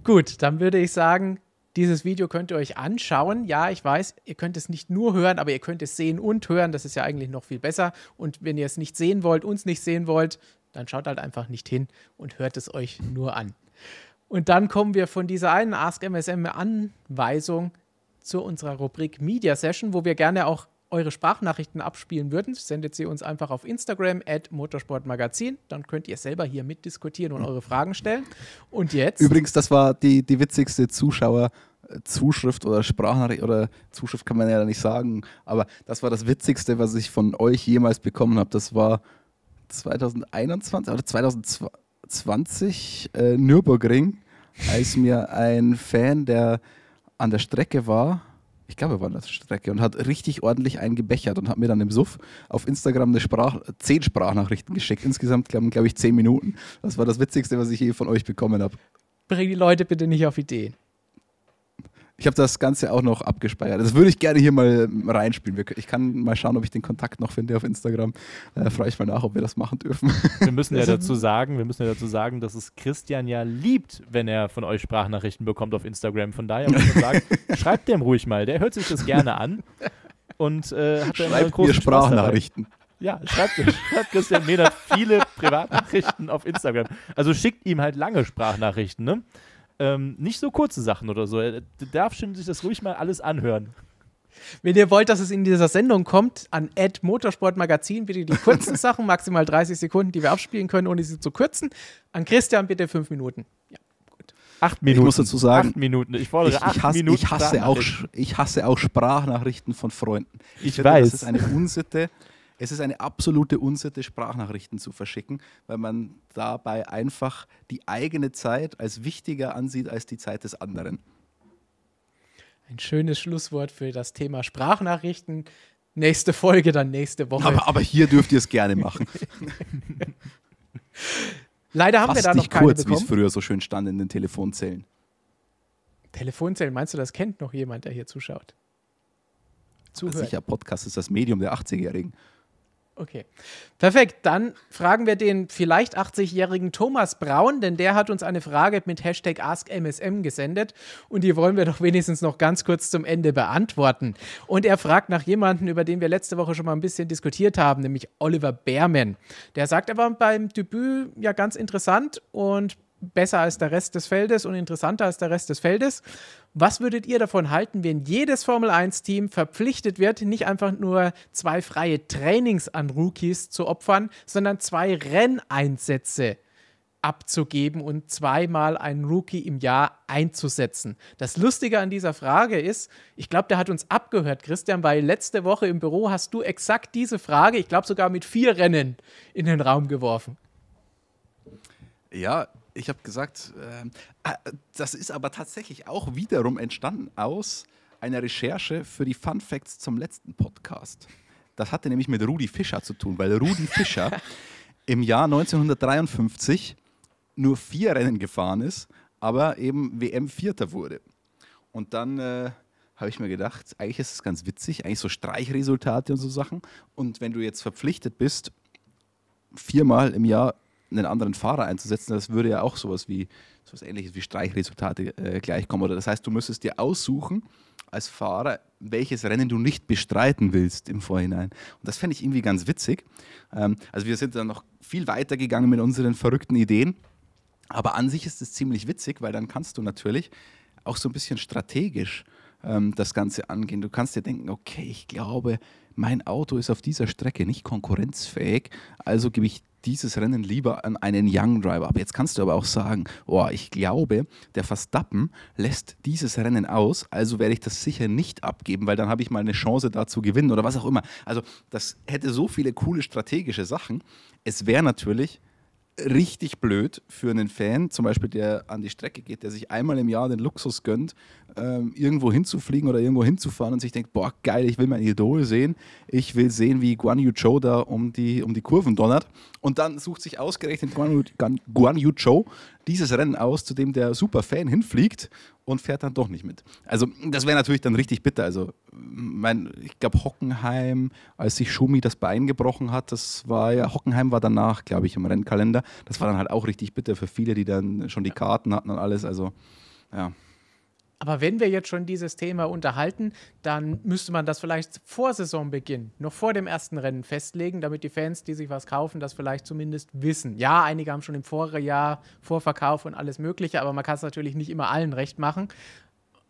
Gut, dann würde ich sagen, dieses Video könnt ihr euch anschauen. Ja, ich weiß, ihr könnt es nicht nur hören, aber ihr könnt es sehen und hören. Das ist ja eigentlich noch viel besser. Und wenn ihr es nicht sehen wollt, uns nicht sehen wollt, dann schaut halt einfach nicht hin und hört es euch nur an. Und dann kommen wir von dieser einen Ask MSM Anweisung zu unserer Rubrik Media Session, wo wir gerne auch eure Sprachnachrichten abspielen würden, sendet sie uns einfach auf Instagram at motorsportmagazin. Dann könnt ihr selber hier mitdiskutieren und eure Fragen stellen. Und jetzt. Übrigens, das war die, die witzigste Zuschauer. Zuschrift oder Sprachnachricht oder Zuschrift kann man ja nicht sagen, aber das war das Witzigste, was ich von euch jemals bekommen habe. Das war 2021 oder 2020 äh, Nürburgring, als mir ein Fan, der an der Strecke war, ich glaube, war das Strecke und hat richtig ordentlich eingebechert und hat mir dann im Suff auf Instagram eine Sprach, zehn Sprachnachrichten geschickt. Insgesamt, glaube glaub ich, zehn Minuten. Das war das Witzigste, was ich je von euch bekommen habe. Bring die Leute bitte nicht auf Ideen. Ich habe das Ganze auch noch abgespeichert. Das würde ich gerne hier mal ähm, reinspielen. Ich kann mal schauen, ob ich den Kontakt noch finde auf Instagram. Da äh, freue ich mal nach, ob wir das machen dürfen. Wir müssen ja dazu sagen, wir müssen ja dazu sagen, dass es Christian ja liebt, wenn er von euch Sprachnachrichten bekommt auf Instagram. Von daher muss man sagen, schreibt dem ruhig mal. Der hört sich das gerne an und äh, hat schreibt einen großen mir Sprachnachrichten. Ja, schreibt, schreibt Christian Mehnert viele Privatnachrichten auf Instagram. Also schickt ihm halt lange Sprachnachrichten, ne? Ähm, nicht so kurze Sachen oder so. Er äh, darf schon sich das ruhig mal alles anhören. Wenn ihr wollt, dass es in dieser Sendung kommt, an Ad Motorsport Magazin bitte die kurzen Sachen, maximal 30 Sekunden, die wir abspielen können, ohne sie zu kürzen. An Christian bitte fünf Minuten. Ja, gut. Acht Minuten. Ich muss dazu sagen, acht Minuten. Ich fordere ich, ich hasse, Minuten. Ich hasse, auch, ich hasse auch Sprachnachrichten von Freunden. Ich, ich finde, weiß. Das ist eine Unsitte. Es ist eine absolute Unsitte, Sprachnachrichten zu verschicken, weil man dabei einfach die eigene Zeit als wichtiger ansieht als die Zeit des anderen. Ein schönes Schlusswort für das Thema Sprachnachrichten. Nächste Folge dann nächste Woche. Aber, aber hier dürft ihr es gerne machen. Leider haben Fast wir da noch keine kurz, wie es früher so schön stand in den Telefonzellen. Telefonzellen, meinst du, das kennt noch jemand, der hier zuschaut? Also Zuhört. Sicher, Podcast ist das Medium der 80-Jährigen. Okay. Perfekt. Dann fragen wir den vielleicht 80-jährigen Thomas Braun, denn der hat uns eine Frage mit Hashtag AskMSM gesendet und die wollen wir doch wenigstens noch ganz kurz zum Ende beantworten. Und er fragt nach jemandem, über den wir letzte Woche schon mal ein bisschen diskutiert haben, nämlich Oliver Behrmann. Der sagt aber beim Debüt ja ganz interessant und besser als der Rest des Feldes und interessanter als der Rest des Feldes. Was würdet ihr davon halten, wenn jedes Formel 1-Team verpflichtet wird, nicht einfach nur zwei freie Trainings an Rookies zu opfern, sondern zwei Renneinsätze abzugeben und zweimal einen Rookie im Jahr einzusetzen. Das Lustige an dieser Frage ist, ich glaube, der hat uns abgehört, Christian, weil letzte Woche im Büro hast du exakt diese Frage, ich glaube sogar mit vier Rennen in den Raum geworfen. Ja, ich habe gesagt, äh, das ist aber tatsächlich auch wiederum entstanden aus einer Recherche für die Fun Facts zum letzten Podcast. Das hatte nämlich mit Rudi Fischer zu tun, weil Rudi Fischer im Jahr 1953 nur vier Rennen gefahren ist, aber eben WM-Vierter wurde. Und dann äh, habe ich mir gedacht, eigentlich ist es ganz witzig, eigentlich so Streichresultate und so Sachen. Und wenn du jetzt verpflichtet bist, viermal im Jahr einen anderen Fahrer einzusetzen, das würde ja auch sowas wie sowas ähnliches wie Streichresultate äh, gleichkommen. Oder das heißt, du müsstest dir aussuchen als Fahrer, welches Rennen du nicht bestreiten willst im Vorhinein. Und das fände ich irgendwie ganz witzig. Ähm, also wir sind dann noch viel weiter gegangen mit unseren verrückten Ideen. Aber an sich ist es ziemlich witzig, weil dann kannst du natürlich auch so ein bisschen strategisch ähm, das Ganze angehen. Du kannst dir denken, okay, ich glaube, mein Auto ist auf dieser Strecke nicht konkurrenzfähig, also gebe ich dieses Rennen lieber an einen Young Driver ab. Jetzt kannst du aber auch sagen, oh, ich glaube, der Verstappen lässt dieses Rennen aus, also werde ich das sicher nicht abgeben, weil dann habe ich mal eine Chance dazu gewinnen oder was auch immer. Also das hätte so viele coole strategische Sachen. Es wäre natürlich richtig blöd für einen Fan, zum Beispiel der an die Strecke geht, der sich einmal im Jahr den Luxus gönnt, ähm, irgendwo hinzufliegen oder irgendwo hinzufahren und sich denkt, boah, geil, ich will mein Idol sehen, ich will sehen, wie Guan Yu Zhou da um die, um die Kurven donnert und dann sucht sich ausgerechnet Guan Yu, Guan Yu Zhou dieses Rennen aus, zu dem der Superfan hinfliegt und fährt dann doch nicht mit. Also das wäre natürlich dann richtig bitter. Also mein, ich glaube Hockenheim, als sich Schumi das Bein gebrochen hat, das war ja, Hockenheim war danach, glaube ich, im Rennkalender. Das war dann halt auch richtig bitter für viele, die dann schon die Karten hatten und alles. Also ja. Aber wenn wir jetzt schon dieses Thema unterhalten, dann müsste man das vielleicht vor Saisonbeginn, noch vor dem ersten Rennen festlegen, damit die Fans, die sich was kaufen, das vielleicht zumindest wissen. Ja, einige haben schon im Vorjahr Vorverkauf und alles Mögliche, aber man kann es natürlich nicht immer allen recht machen.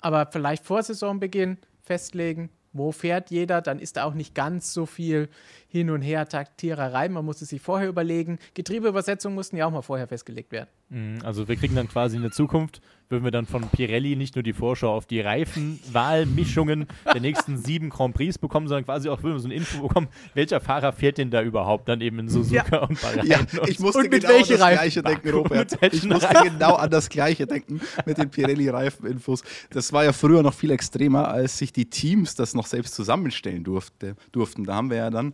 Aber vielleicht vor Saisonbeginn festlegen, wo fährt jeder, dann ist da auch nicht ganz so viel hin und her Taktiererei. Man muss es sich vorher überlegen. Getriebeübersetzungen mussten ja auch mal vorher festgelegt werden. Mhm, also wir kriegen dann quasi in der Zukunft, würden wir dann von Pirelli nicht nur die Vorschau auf die Reifenwahlmischungen der nächsten sieben Grand Prix bekommen, sondern quasi auch würden wir so eine Info bekommen, welcher Fahrer fährt denn da überhaupt dann eben in Suzuka ja. und Bahrain. Ja, ich musste und genau an das Reifen gleiche denken, Robert. Ich musste genau an das gleiche denken mit den Pirelli-Reifeninfos. Das war ja früher noch viel extremer, als sich die Teams das noch selbst zusammenstellen durfte, durften. Da haben wir ja dann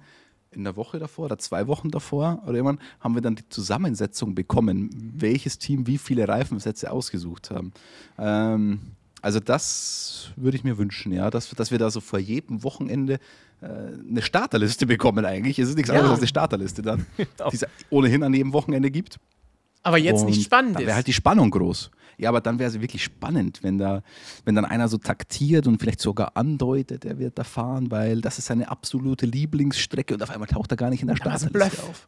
in der Woche davor oder zwei Wochen davor oder irgendwann haben wir dann die Zusammensetzung bekommen, welches Team wie viele Reifensätze ausgesucht haben. Ähm, also das würde ich mir wünschen, ja, dass, dass wir da so vor jedem Wochenende äh, eine Starterliste bekommen eigentlich. Es ist nichts ja. anderes als eine Starterliste dann, genau. die es ohnehin an jedem Wochenende gibt. Aber jetzt Und nicht spannend ist. Da wäre halt die Spannung groß. Ja, aber dann wäre es wirklich spannend, wenn da, wenn dann einer so taktiert und vielleicht sogar andeutet, er wird da fahren, weil das ist seine absolute Lieblingsstrecke und auf einmal taucht er gar nicht in der Startliste auf.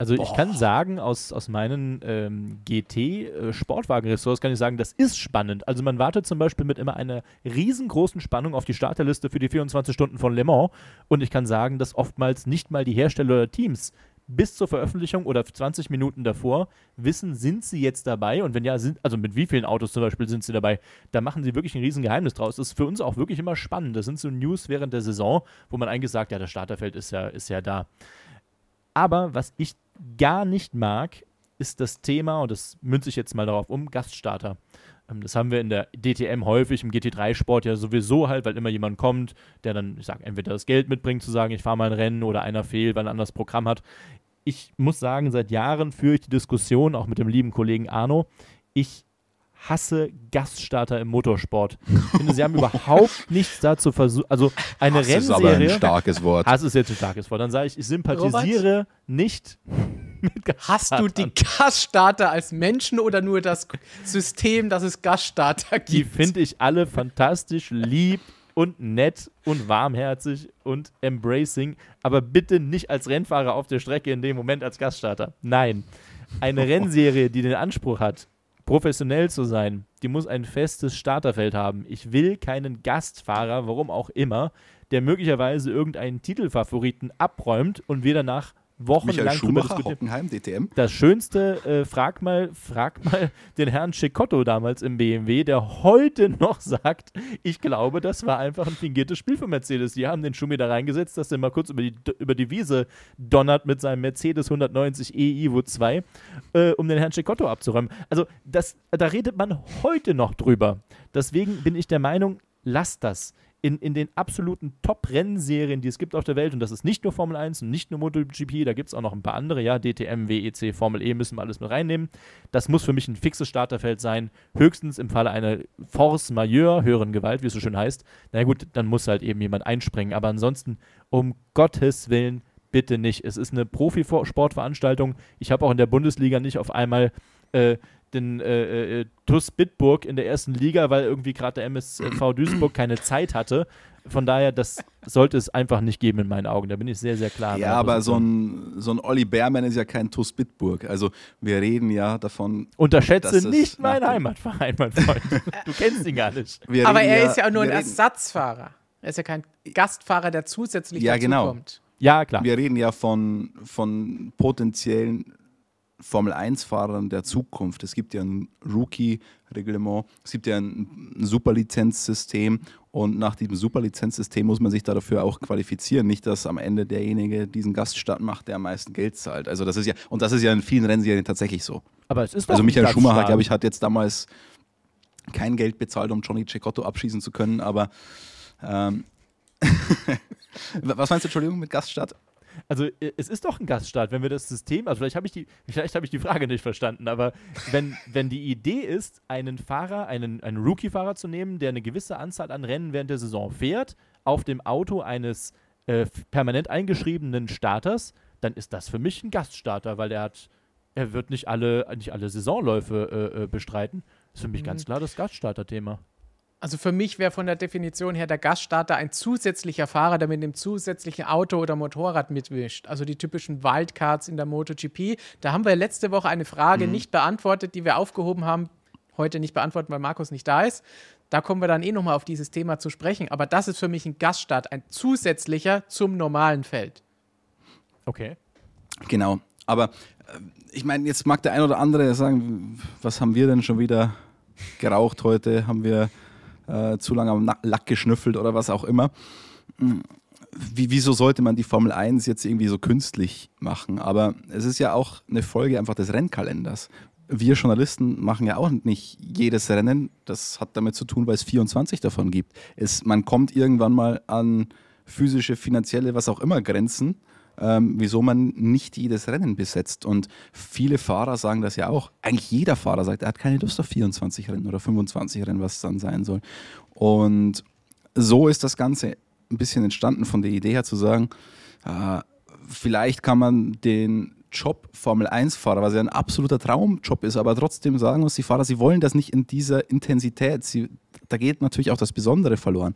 Also Boah. ich kann sagen, aus, aus meinen ähm, GT-Sportwagen-Ressorts äh, kann ich sagen, das ist spannend. Also man wartet zum Beispiel mit immer einer riesengroßen Spannung auf die Starterliste für die 24 Stunden von Le Mans. Und ich kann sagen, dass oftmals nicht mal die Hersteller oder Teams bis zur Veröffentlichung oder 20 Minuten davor wissen, sind sie jetzt dabei und wenn ja, sind, also mit wie vielen Autos zum Beispiel sind sie dabei, da machen sie wirklich ein Riesengeheimnis draus. Das ist für uns auch wirklich immer spannend. Das sind so News während der Saison, wo man eigentlich sagt, ja, das Starterfeld ist ja, ist ja da. Aber was ich gar nicht mag, ist das Thema, und das münze ich jetzt mal darauf um, Gaststarter. Ähm, das haben wir in der DTM häufig, im GT3-Sport ja sowieso halt, weil immer jemand kommt, der dann, ich sag, entweder das Geld mitbringt, zu sagen, ich fahre mal ein Rennen oder einer fehlt, weil ein anderes Programm hat. Ich muss sagen, seit Jahren führe ich die Diskussion, auch mit dem lieben Kollegen Arno. Ich hasse Gaststarter im Motorsport. Ich finde, sie haben überhaupt nichts dazu versucht. Also eine Hass Rennserie. Ist aber ein starkes Wort. Das ist jetzt ein starkes Wort. Dann sage ich, ich sympathisiere Robert? nicht Hast du die Gaststarter als Menschen oder nur das System, dass es Gaststarter gibt? Die finde ich alle fantastisch, lieb und nett und warmherzig und embracing, aber bitte nicht als Rennfahrer auf der Strecke in dem Moment als Gaststarter. Nein. Eine Rennserie, die den Anspruch hat, professionell zu sein, die muss ein festes Starterfeld haben. Ich will keinen Gastfahrer, warum auch immer, der möglicherweise irgendeinen Titelfavoriten abräumt und wir danach wochenlang drüber diskutiert. Hockenheim, DTM. Das Schönste, äh, frag, mal, frag mal den Herrn Schicotto damals im BMW, der heute noch sagt, ich glaube, das war einfach ein fingiertes Spiel für Mercedes. Die haben den Schumi da reingesetzt, dass der mal kurz über die, über die Wiese donnert mit seinem Mercedes 190 E Ivo 2, äh, um den Herrn Schicotto abzuräumen. Also das, da redet man heute noch drüber. Deswegen bin ich der Meinung, lasst das in, in den absoluten Top-Rennserien, die es gibt auf der Welt, und das ist nicht nur Formel 1 und nicht nur MotoGP, da gibt es auch noch ein paar andere, ja, DTM, WEC, Formel E müssen wir alles mit reinnehmen. Das muss für mich ein fixes Starterfeld sein, höchstens im Falle einer Force Majeure, höheren Gewalt, wie es so schön heißt. Na gut, dann muss halt eben jemand einspringen, aber ansonsten, um Gottes Willen, bitte nicht. Es ist eine Profisportveranstaltung. Ich habe auch in der Bundesliga nicht auf einmal äh, den äh, äh, äh, TUS Bitburg in der ersten Liga, weil irgendwie gerade der MSV Duisburg keine Zeit hatte. Von daher, das sollte es einfach nicht geben in meinen Augen. Da bin ich sehr, sehr klar. Ja, aber so ein, so ein Olli Bärmann ist ja kein TUS Bitburg. Also wir reden ja davon. Unterschätze nicht meinen Heimatverein, mein Freund. du kennst ihn gar nicht. Wir aber er ja, ist ja auch nur ein Ersatzfahrer. Er ist ja kein Gastfahrer, der zusätzlich ja, dazu genau. kommt. Ja, klar. Wir reden ja von, von potenziellen Formel-1-Fahrern der Zukunft. Es gibt ja ein Rookie-Reglement, es gibt ja ein Superlizenzsystem und nach diesem Superlizenzsystem muss man sich dafür auch qualifizieren. Nicht, dass am Ende derjenige diesen Gaststart macht, der am meisten Geld zahlt. Also das ist ja, und das ist ja in vielen Rennserien tatsächlich so. Aber es ist doch Also Michael Schumacher, glaube ich, hat jetzt damals kein Geld bezahlt, um Johnny Cecotto abschießen zu können, aber ähm Was meinst du, Entschuldigung, mit Gaststart? also äh, es ist doch ein Gaststaat, wenn wir das System, also vielleicht habe ich die, vielleicht habe ich die Frage nicht verstanden, aber wenn, wenn die Idee ist, einen Fahrer, einen, einen Rookie-Fahrer zu nehmen, der eine gewisse Anzahl an Rennen während der Saison fährt, auf dem Auto eines äh, permanent eingeschriebenen Starters, dann ist das für mich ein Gaststarter, weil er hat, er wird nicht alle, nicht alle Saisonläufe äh, äh bestreiten. Das ist für mich mhm. ganz klar das Gaststarter-Thema. Also für mich wäre von der Definition her der Gaststarter ein zusätzlicher Fahrer, der mit dem zusätzlichen Auto oder Motorrad mitwischt. Also die typischen Wildcards in der MotoGP. Da haben wir letzte Woche eine Frage mhm. nicht beantwortet, die wir aufgehoben haben. Heute nicht beantworten, weil Markus nicht da ist. Da kommen wir dann eh nochmal auf dieses Thema zu sprechen. Aber das ist für mich ein Gaststart, ein zusätzlicher zum normalen Feld. Okay. Genau. Aber äh, ich meine, jetzt mag der ein oder andere sagen, was haben wir denn schon wieder geraucht heute? Haben wir äh, zu lange am Lack geschnüffelt oder was auch immer. Hm, wie, wieso sollte man die Formel 1 jetzt irgendwie so künstlich machen? Aber es ist ja auch eine Folge einfach des Rennkalenders. Wir Journalisten machen ja auch nicht jedes Rennen. Das hat damit zu tun, weil es 24 davon gibt. Es, man kommt irgendwann mal an physische, finanzielle, was auch immer Grenzen ähm, wieso man nicht jedes Rennen besetzt. Und viele Fahrer sagen das ja auch. Eigentlich jeder Fahrer sagt, er hat keine Lust auf 24 Rennen oder 25 Rennen, was es dann sein soll. Und so ist das Ganze ein bisschen entstanden von der Idee her zu sagen, äh, vielleicht kann man den Job Formel-1-Fahrer, was ja ein absoluter Traumjob ist, aber trotzdem sagen muss, die Fahrer, sie wollen das nicht in dieser Intensität. Sie, da geht natürlich auch das Besondere verloren.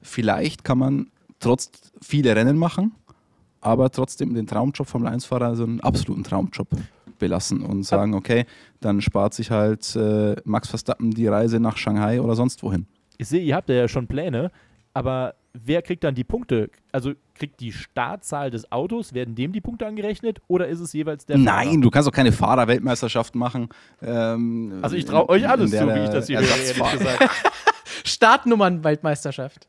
Vielleicht kann man trotz viele Rennen machen, aber trotzdem den Traumjob vom 1-Fahrer also einen absoluten Traumjob belassen und sagen, okay, dann spart sich halt äh, Max Verstappen die Reise nach Shanghai oder sonst wohin. Ich sehe, ihr habt ja schon Pläne, aber wer kriegt dann die Punkte? Also kriegt die Startzahl des Autos, werden dem die Punkte angerechnet oder ist es jeweils der Nein, Fahrer? du kannst auch keine Fahrerweltmeisterschaft machen. Ähm, also ich traue euch alles zu, wie ich das hier höre, ehrlich gesagt. Startnummern-Weltmeisterschaft.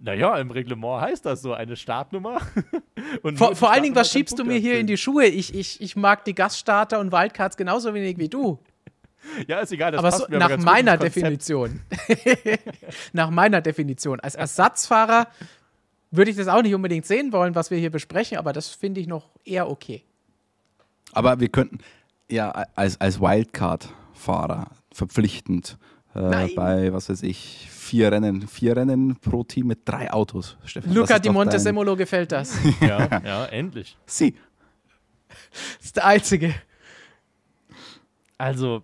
Naja, im Reglement heißt das so, eine Startnummer. und vor, vor allen Dingen, was schiebst du mir hier in die Schuhe? Ich, ich, ich mag die Gaststarter und Wildcards genauso wenig wie du. Ja, ist egal. Das aber passt so, mir nach aber meiner Definition. nach meiner Definition. Als Ersatzfahrer würde ich das auch nicht unbedingt sehen wollen, was wir hier besprechen, aber das finde ich noch eher okay. Aber wir könnten ja als, als Wildcard-Fahrer verpflichtend äh, bei, was weiß ich, vier Rennen. Vier Rennen pro Team mit drei Autos, Stefan. Luca Di Montesemolo dein... gefällt das. ja, ja, endlich. Sie. Das ist der Einzige. Also,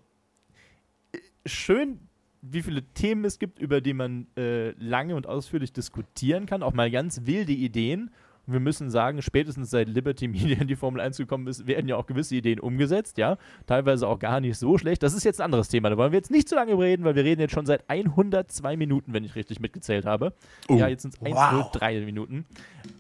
schön, wie viele Themen es gibt, über die man äh, lange und ausführlich diskutieren kann, auch mal ganz wilde Ideen. Und wir müssen sagen, spätestens seit Liberty Media in die Formel 1 gekommen ist, werden ja auch gewisse Ideen umgesetzt, ja. Teilweise auch gar nicht so schlecht. Das ist jetzt ein anderes Thema. Da wollen wir jetzt nicht zu lange reden, weil wir reden jetzt schon seit 102 Minuten, wenn ich richtig mitgezählt habe. Oh. Ja, jetzt sind es 103 wow. Minuten.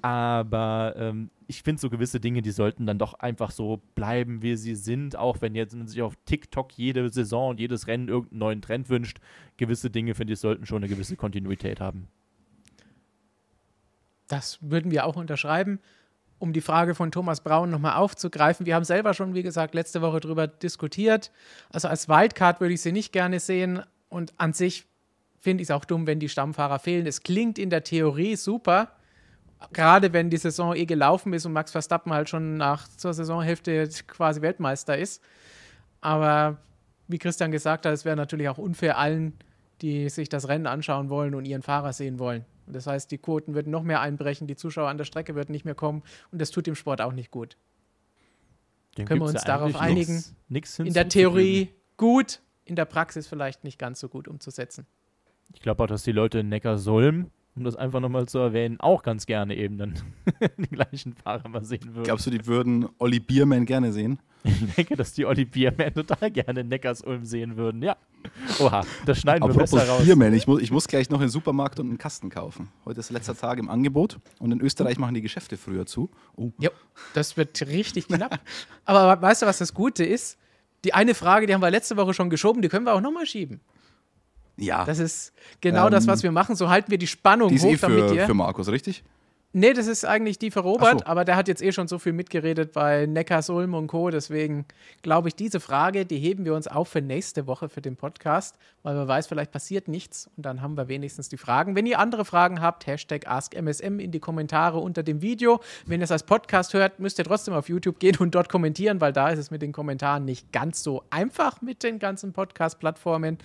Aber ähm, ich finde so gewisse Dinge, die sollten dann doch einfach so bleiben, wie sie sind, auch wenn jetzt man sich auf TikTok jede Saison und jedes Rennen irgendeinen neuen Trend wünscht. Gewisse Dinge, finde ich, sollten schon eine gewisse Kontinuität haben das würden wir auch unterschreiben. Um die Frage von Thomas Braun nochmal aufzugreifen, wir haben selber schon, wie gesagt, letzte Woche darüber diskutiert. Also als Wildcard würde ich sie nicht gerne sehen und an sich finde ich es auch dumm, wenn die Stammfahrer fehlen. Es klingt in der Theorie super, gerade wenn die Saison eh gelaufen ist und Max Verstappen halt schon nach zur Saisonhälfte quasi Weltmeister ist. Aber wie Christian gesagt hat, es wäre natürlich auch unfair allen, die sich das Rennen anschauen wollen und ihren Fahrer sehen wollen. Und das heißt, die Quoten würden noch mehr einbrechen, die Zuschauer an der Strecke würden nicht mehr kommen und das tut dem Sport auch nicht gut. Dem Können wir uns darauf einigen? Nix, nix in der Theorie gut, in der Praxis vielleicht nicht ganz so gut umzusetzen. Ich glaube auch, dass die Leute in Neckarsulm, um das einfach nochmal zu erwähnen, auch ganz gerne eben dann den gleichen Fahrer mal sehen würden. Glaubst du, die würden Olli Biermann gerne sehen? Ich denke, dass die Olli Bierman total gerne Neckars Ulm sehen würden. Ja. Oha, das schneiden wir besser raus. Bierman, ich muss, ich muss gleich noch in den Supermarkt und einen Kasten kaufen. Heute ist letzter Tag im Angebot und in Österreich machen die Geschäfte früher zu. Oh. Ja, das wird richtig knapp. Aber weißt du, was das Gute ist? Die eine Frage, die haben wir letzte Woche schon geschoben, die können wir auch nochmal schieben. Ja. Das ist genau ähm, das, was wir machen. So halten wir die Spannung die ist hoch. Eh für, damit ihr für Markus, richtig? Nee, das ist eigentlich die für Robert, so. aber der hat jetzt eh schon so viel mitgeredet bei Neckars Ulm und Co. Deswegen glaube ich, diese Frage, die heben wir uns auf für nächste Woche für den Podcast, weil man weiß, vielleicht passiert nichts und dann haben wir wenigstens die Fragen. Wenn ihr andere Fragen habt, Hashtag AskMSM in die Kommentare unter dem Video. Wenn ihr es als Podcast hört, müsst ihr trotzdem auf YouTube gehen und dort kommentieren, weil da ist es mit den Kommentaren nicht ganz so einfach mit den ganzen Podcast-Plattformen.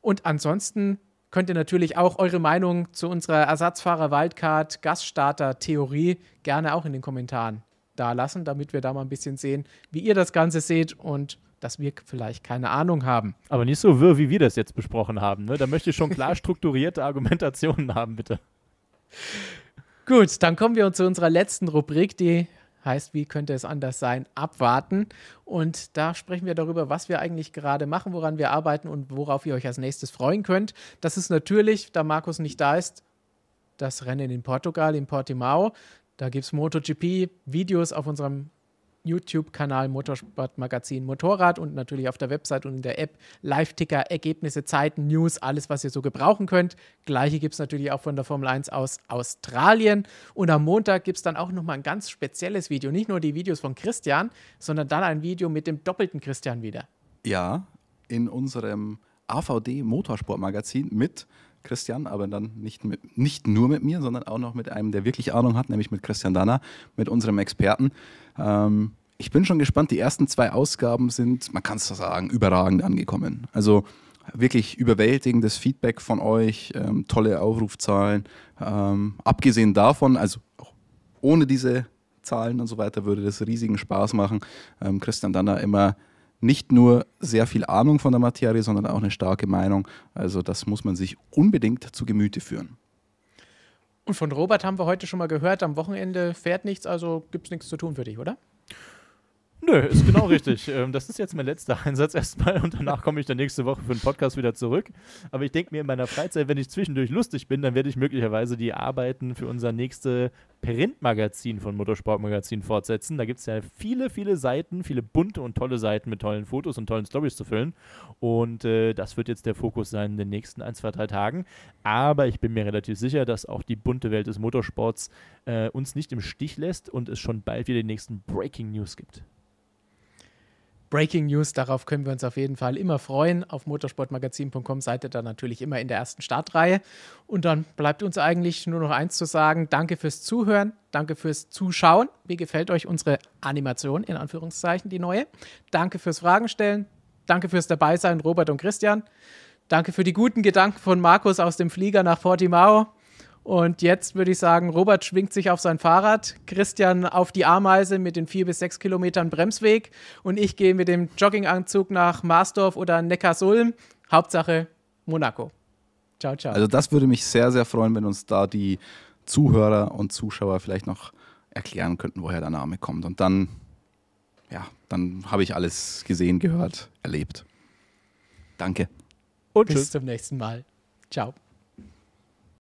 Und ansonsten könnt ihr natürlich auch eure Meinung zu unserer Ersatzfahrer-Wildcard-Gaststarter-Theorie gerne auch in den Kommentaren da lassen, damit wir da mal ein bisschen sehen, wie ihr das Ganze seht und dass wir vielleicht keine Ahnung haben. Aber nicht so wirr, wie wir das jetzt besprochen haben. Ne? Da möchte ich schon klar strukturierte Argumentationen haben, bitte. Gut, dann kommen wir zu unserer letzten Rubrik, die heißt, wie könnte es anders sein, abwarten. Und da sprechen wir darüber, was wir eigentlich gerade machen, woran wir arbeiten und worauf ihr euch als nächstes freuen könnt. Das ist natürlich, da Markus nicht da ist, das Rennen in Portugal, in Portimao. Da gibt es MotoGP-Videos auf unserem YouTube-Kanal Motorsportmagazin Motorrad und natürlich auf der Website und in der App Live-Ticker, Ergebnisse, Zeiten, News, alles, was ihr so gebrauchen könnt. Gleiche gibt es natürlich auch von der Formel 1 aus Australien. Und am Montag gibt es dann auch nochmal ein ganz spezielles Video. Nicht nur die Videos von Christian, sondern dann ein Video mit dem doppelten Christian wieder. Ja, in unserem AVD Motorsportmagazin mit Christian, aber dann nicht, mit, nicht nur mit mir, sondern auch noch mit einem, der wirklich Ahnung hat, nämlich mit Christian Danner, mit unserem Experten. Ähm, ich bin schon gespannt. Die ersten zwei Ausgaben sind, man kann es so sagen, überragend angekommen. Also wirklich überwältigendes Feedback von euch, ähm, tolle Aufrufzahlen. Ähm, abgesehen davon, also ohne diese Zahlen und so weiter, würde das riesigen Spaß machen. Ähm, Christian Danner immer nicht nur sehr viel Ahnung von der Materie, sondern auch eine starke Meinung. Also das muss man sich unbedingt zu Gemüte führen. Und von Robert haben wir heute schon mal gehört, am Wochenende fährt nichts, also gibt es nichts zu tun für dich, oder? Nö, ist genau richtig. Ähm, das ist jetzt mein letzter Einsatz erstmal und danach komme ich dann nächste Woche für den Podcast wieder zurück. Aber ich denke mir in meiner Freizeit, wenn ich zwischendurch lustig bin, dann werde ich möglicherweise die Arbeiten für unsere nächste Printmagazin von Motorsportmagazin fortsetzen. Da gibt es ja viele, viele Seiten, viele bunte und tolle Seiten mit tollen Fotos und tollen Stories zu füllen. Und äh, das wird jetzt der Fokus sein in den nächsten ein, zwei, drei Tagen. Aber ich bin mir relativ sicher, dass auch die bunte Welt des Motorsports äh, uns nicht im Stich lässt und es schon bald wieder die nächsten Breaking News gibt. Breaking News, darauf können wir uns auf jeden Fall immer freuen. Auf motorsportmagazin.com seid ihr dann natürlich immer in der ersten Startreihe. Und dann bleibt uns eigentlich nur noch eins zu sagen. Danke fürs Zuhören, danke fürs Zuschauen. Wie gefällt euch unsere Animation, in Anführungszeichen, die neue? Danke fürs Fragen stellen, danke fürs Dabeisein, Robert und Christian. Danke für die guten Gedanken von Markus aus dem Flieger nach Portimao. Und jetzt würde ich sagen, Robert schwingt sich auf sein Fahrrad, Christian auf die Ameise mit den vier bis sechs Kilometern Bremsweg und ich gehe mit dem Jogginganzug nach Marsdorf oder Neckarsulm. Hauptsache Monaco. Ciao, ciao. Also das würde mich sehr, sehr freuen, wenn uns da die Zuhörer und Zuschauer vielleicht noch erklären könnten, woher der Name kommt. Und dann, ja, dann habe ich alles gesehen, gehört, erlebt. Danke. Und Bis tschüss. zum nächsten Mal. Ciao.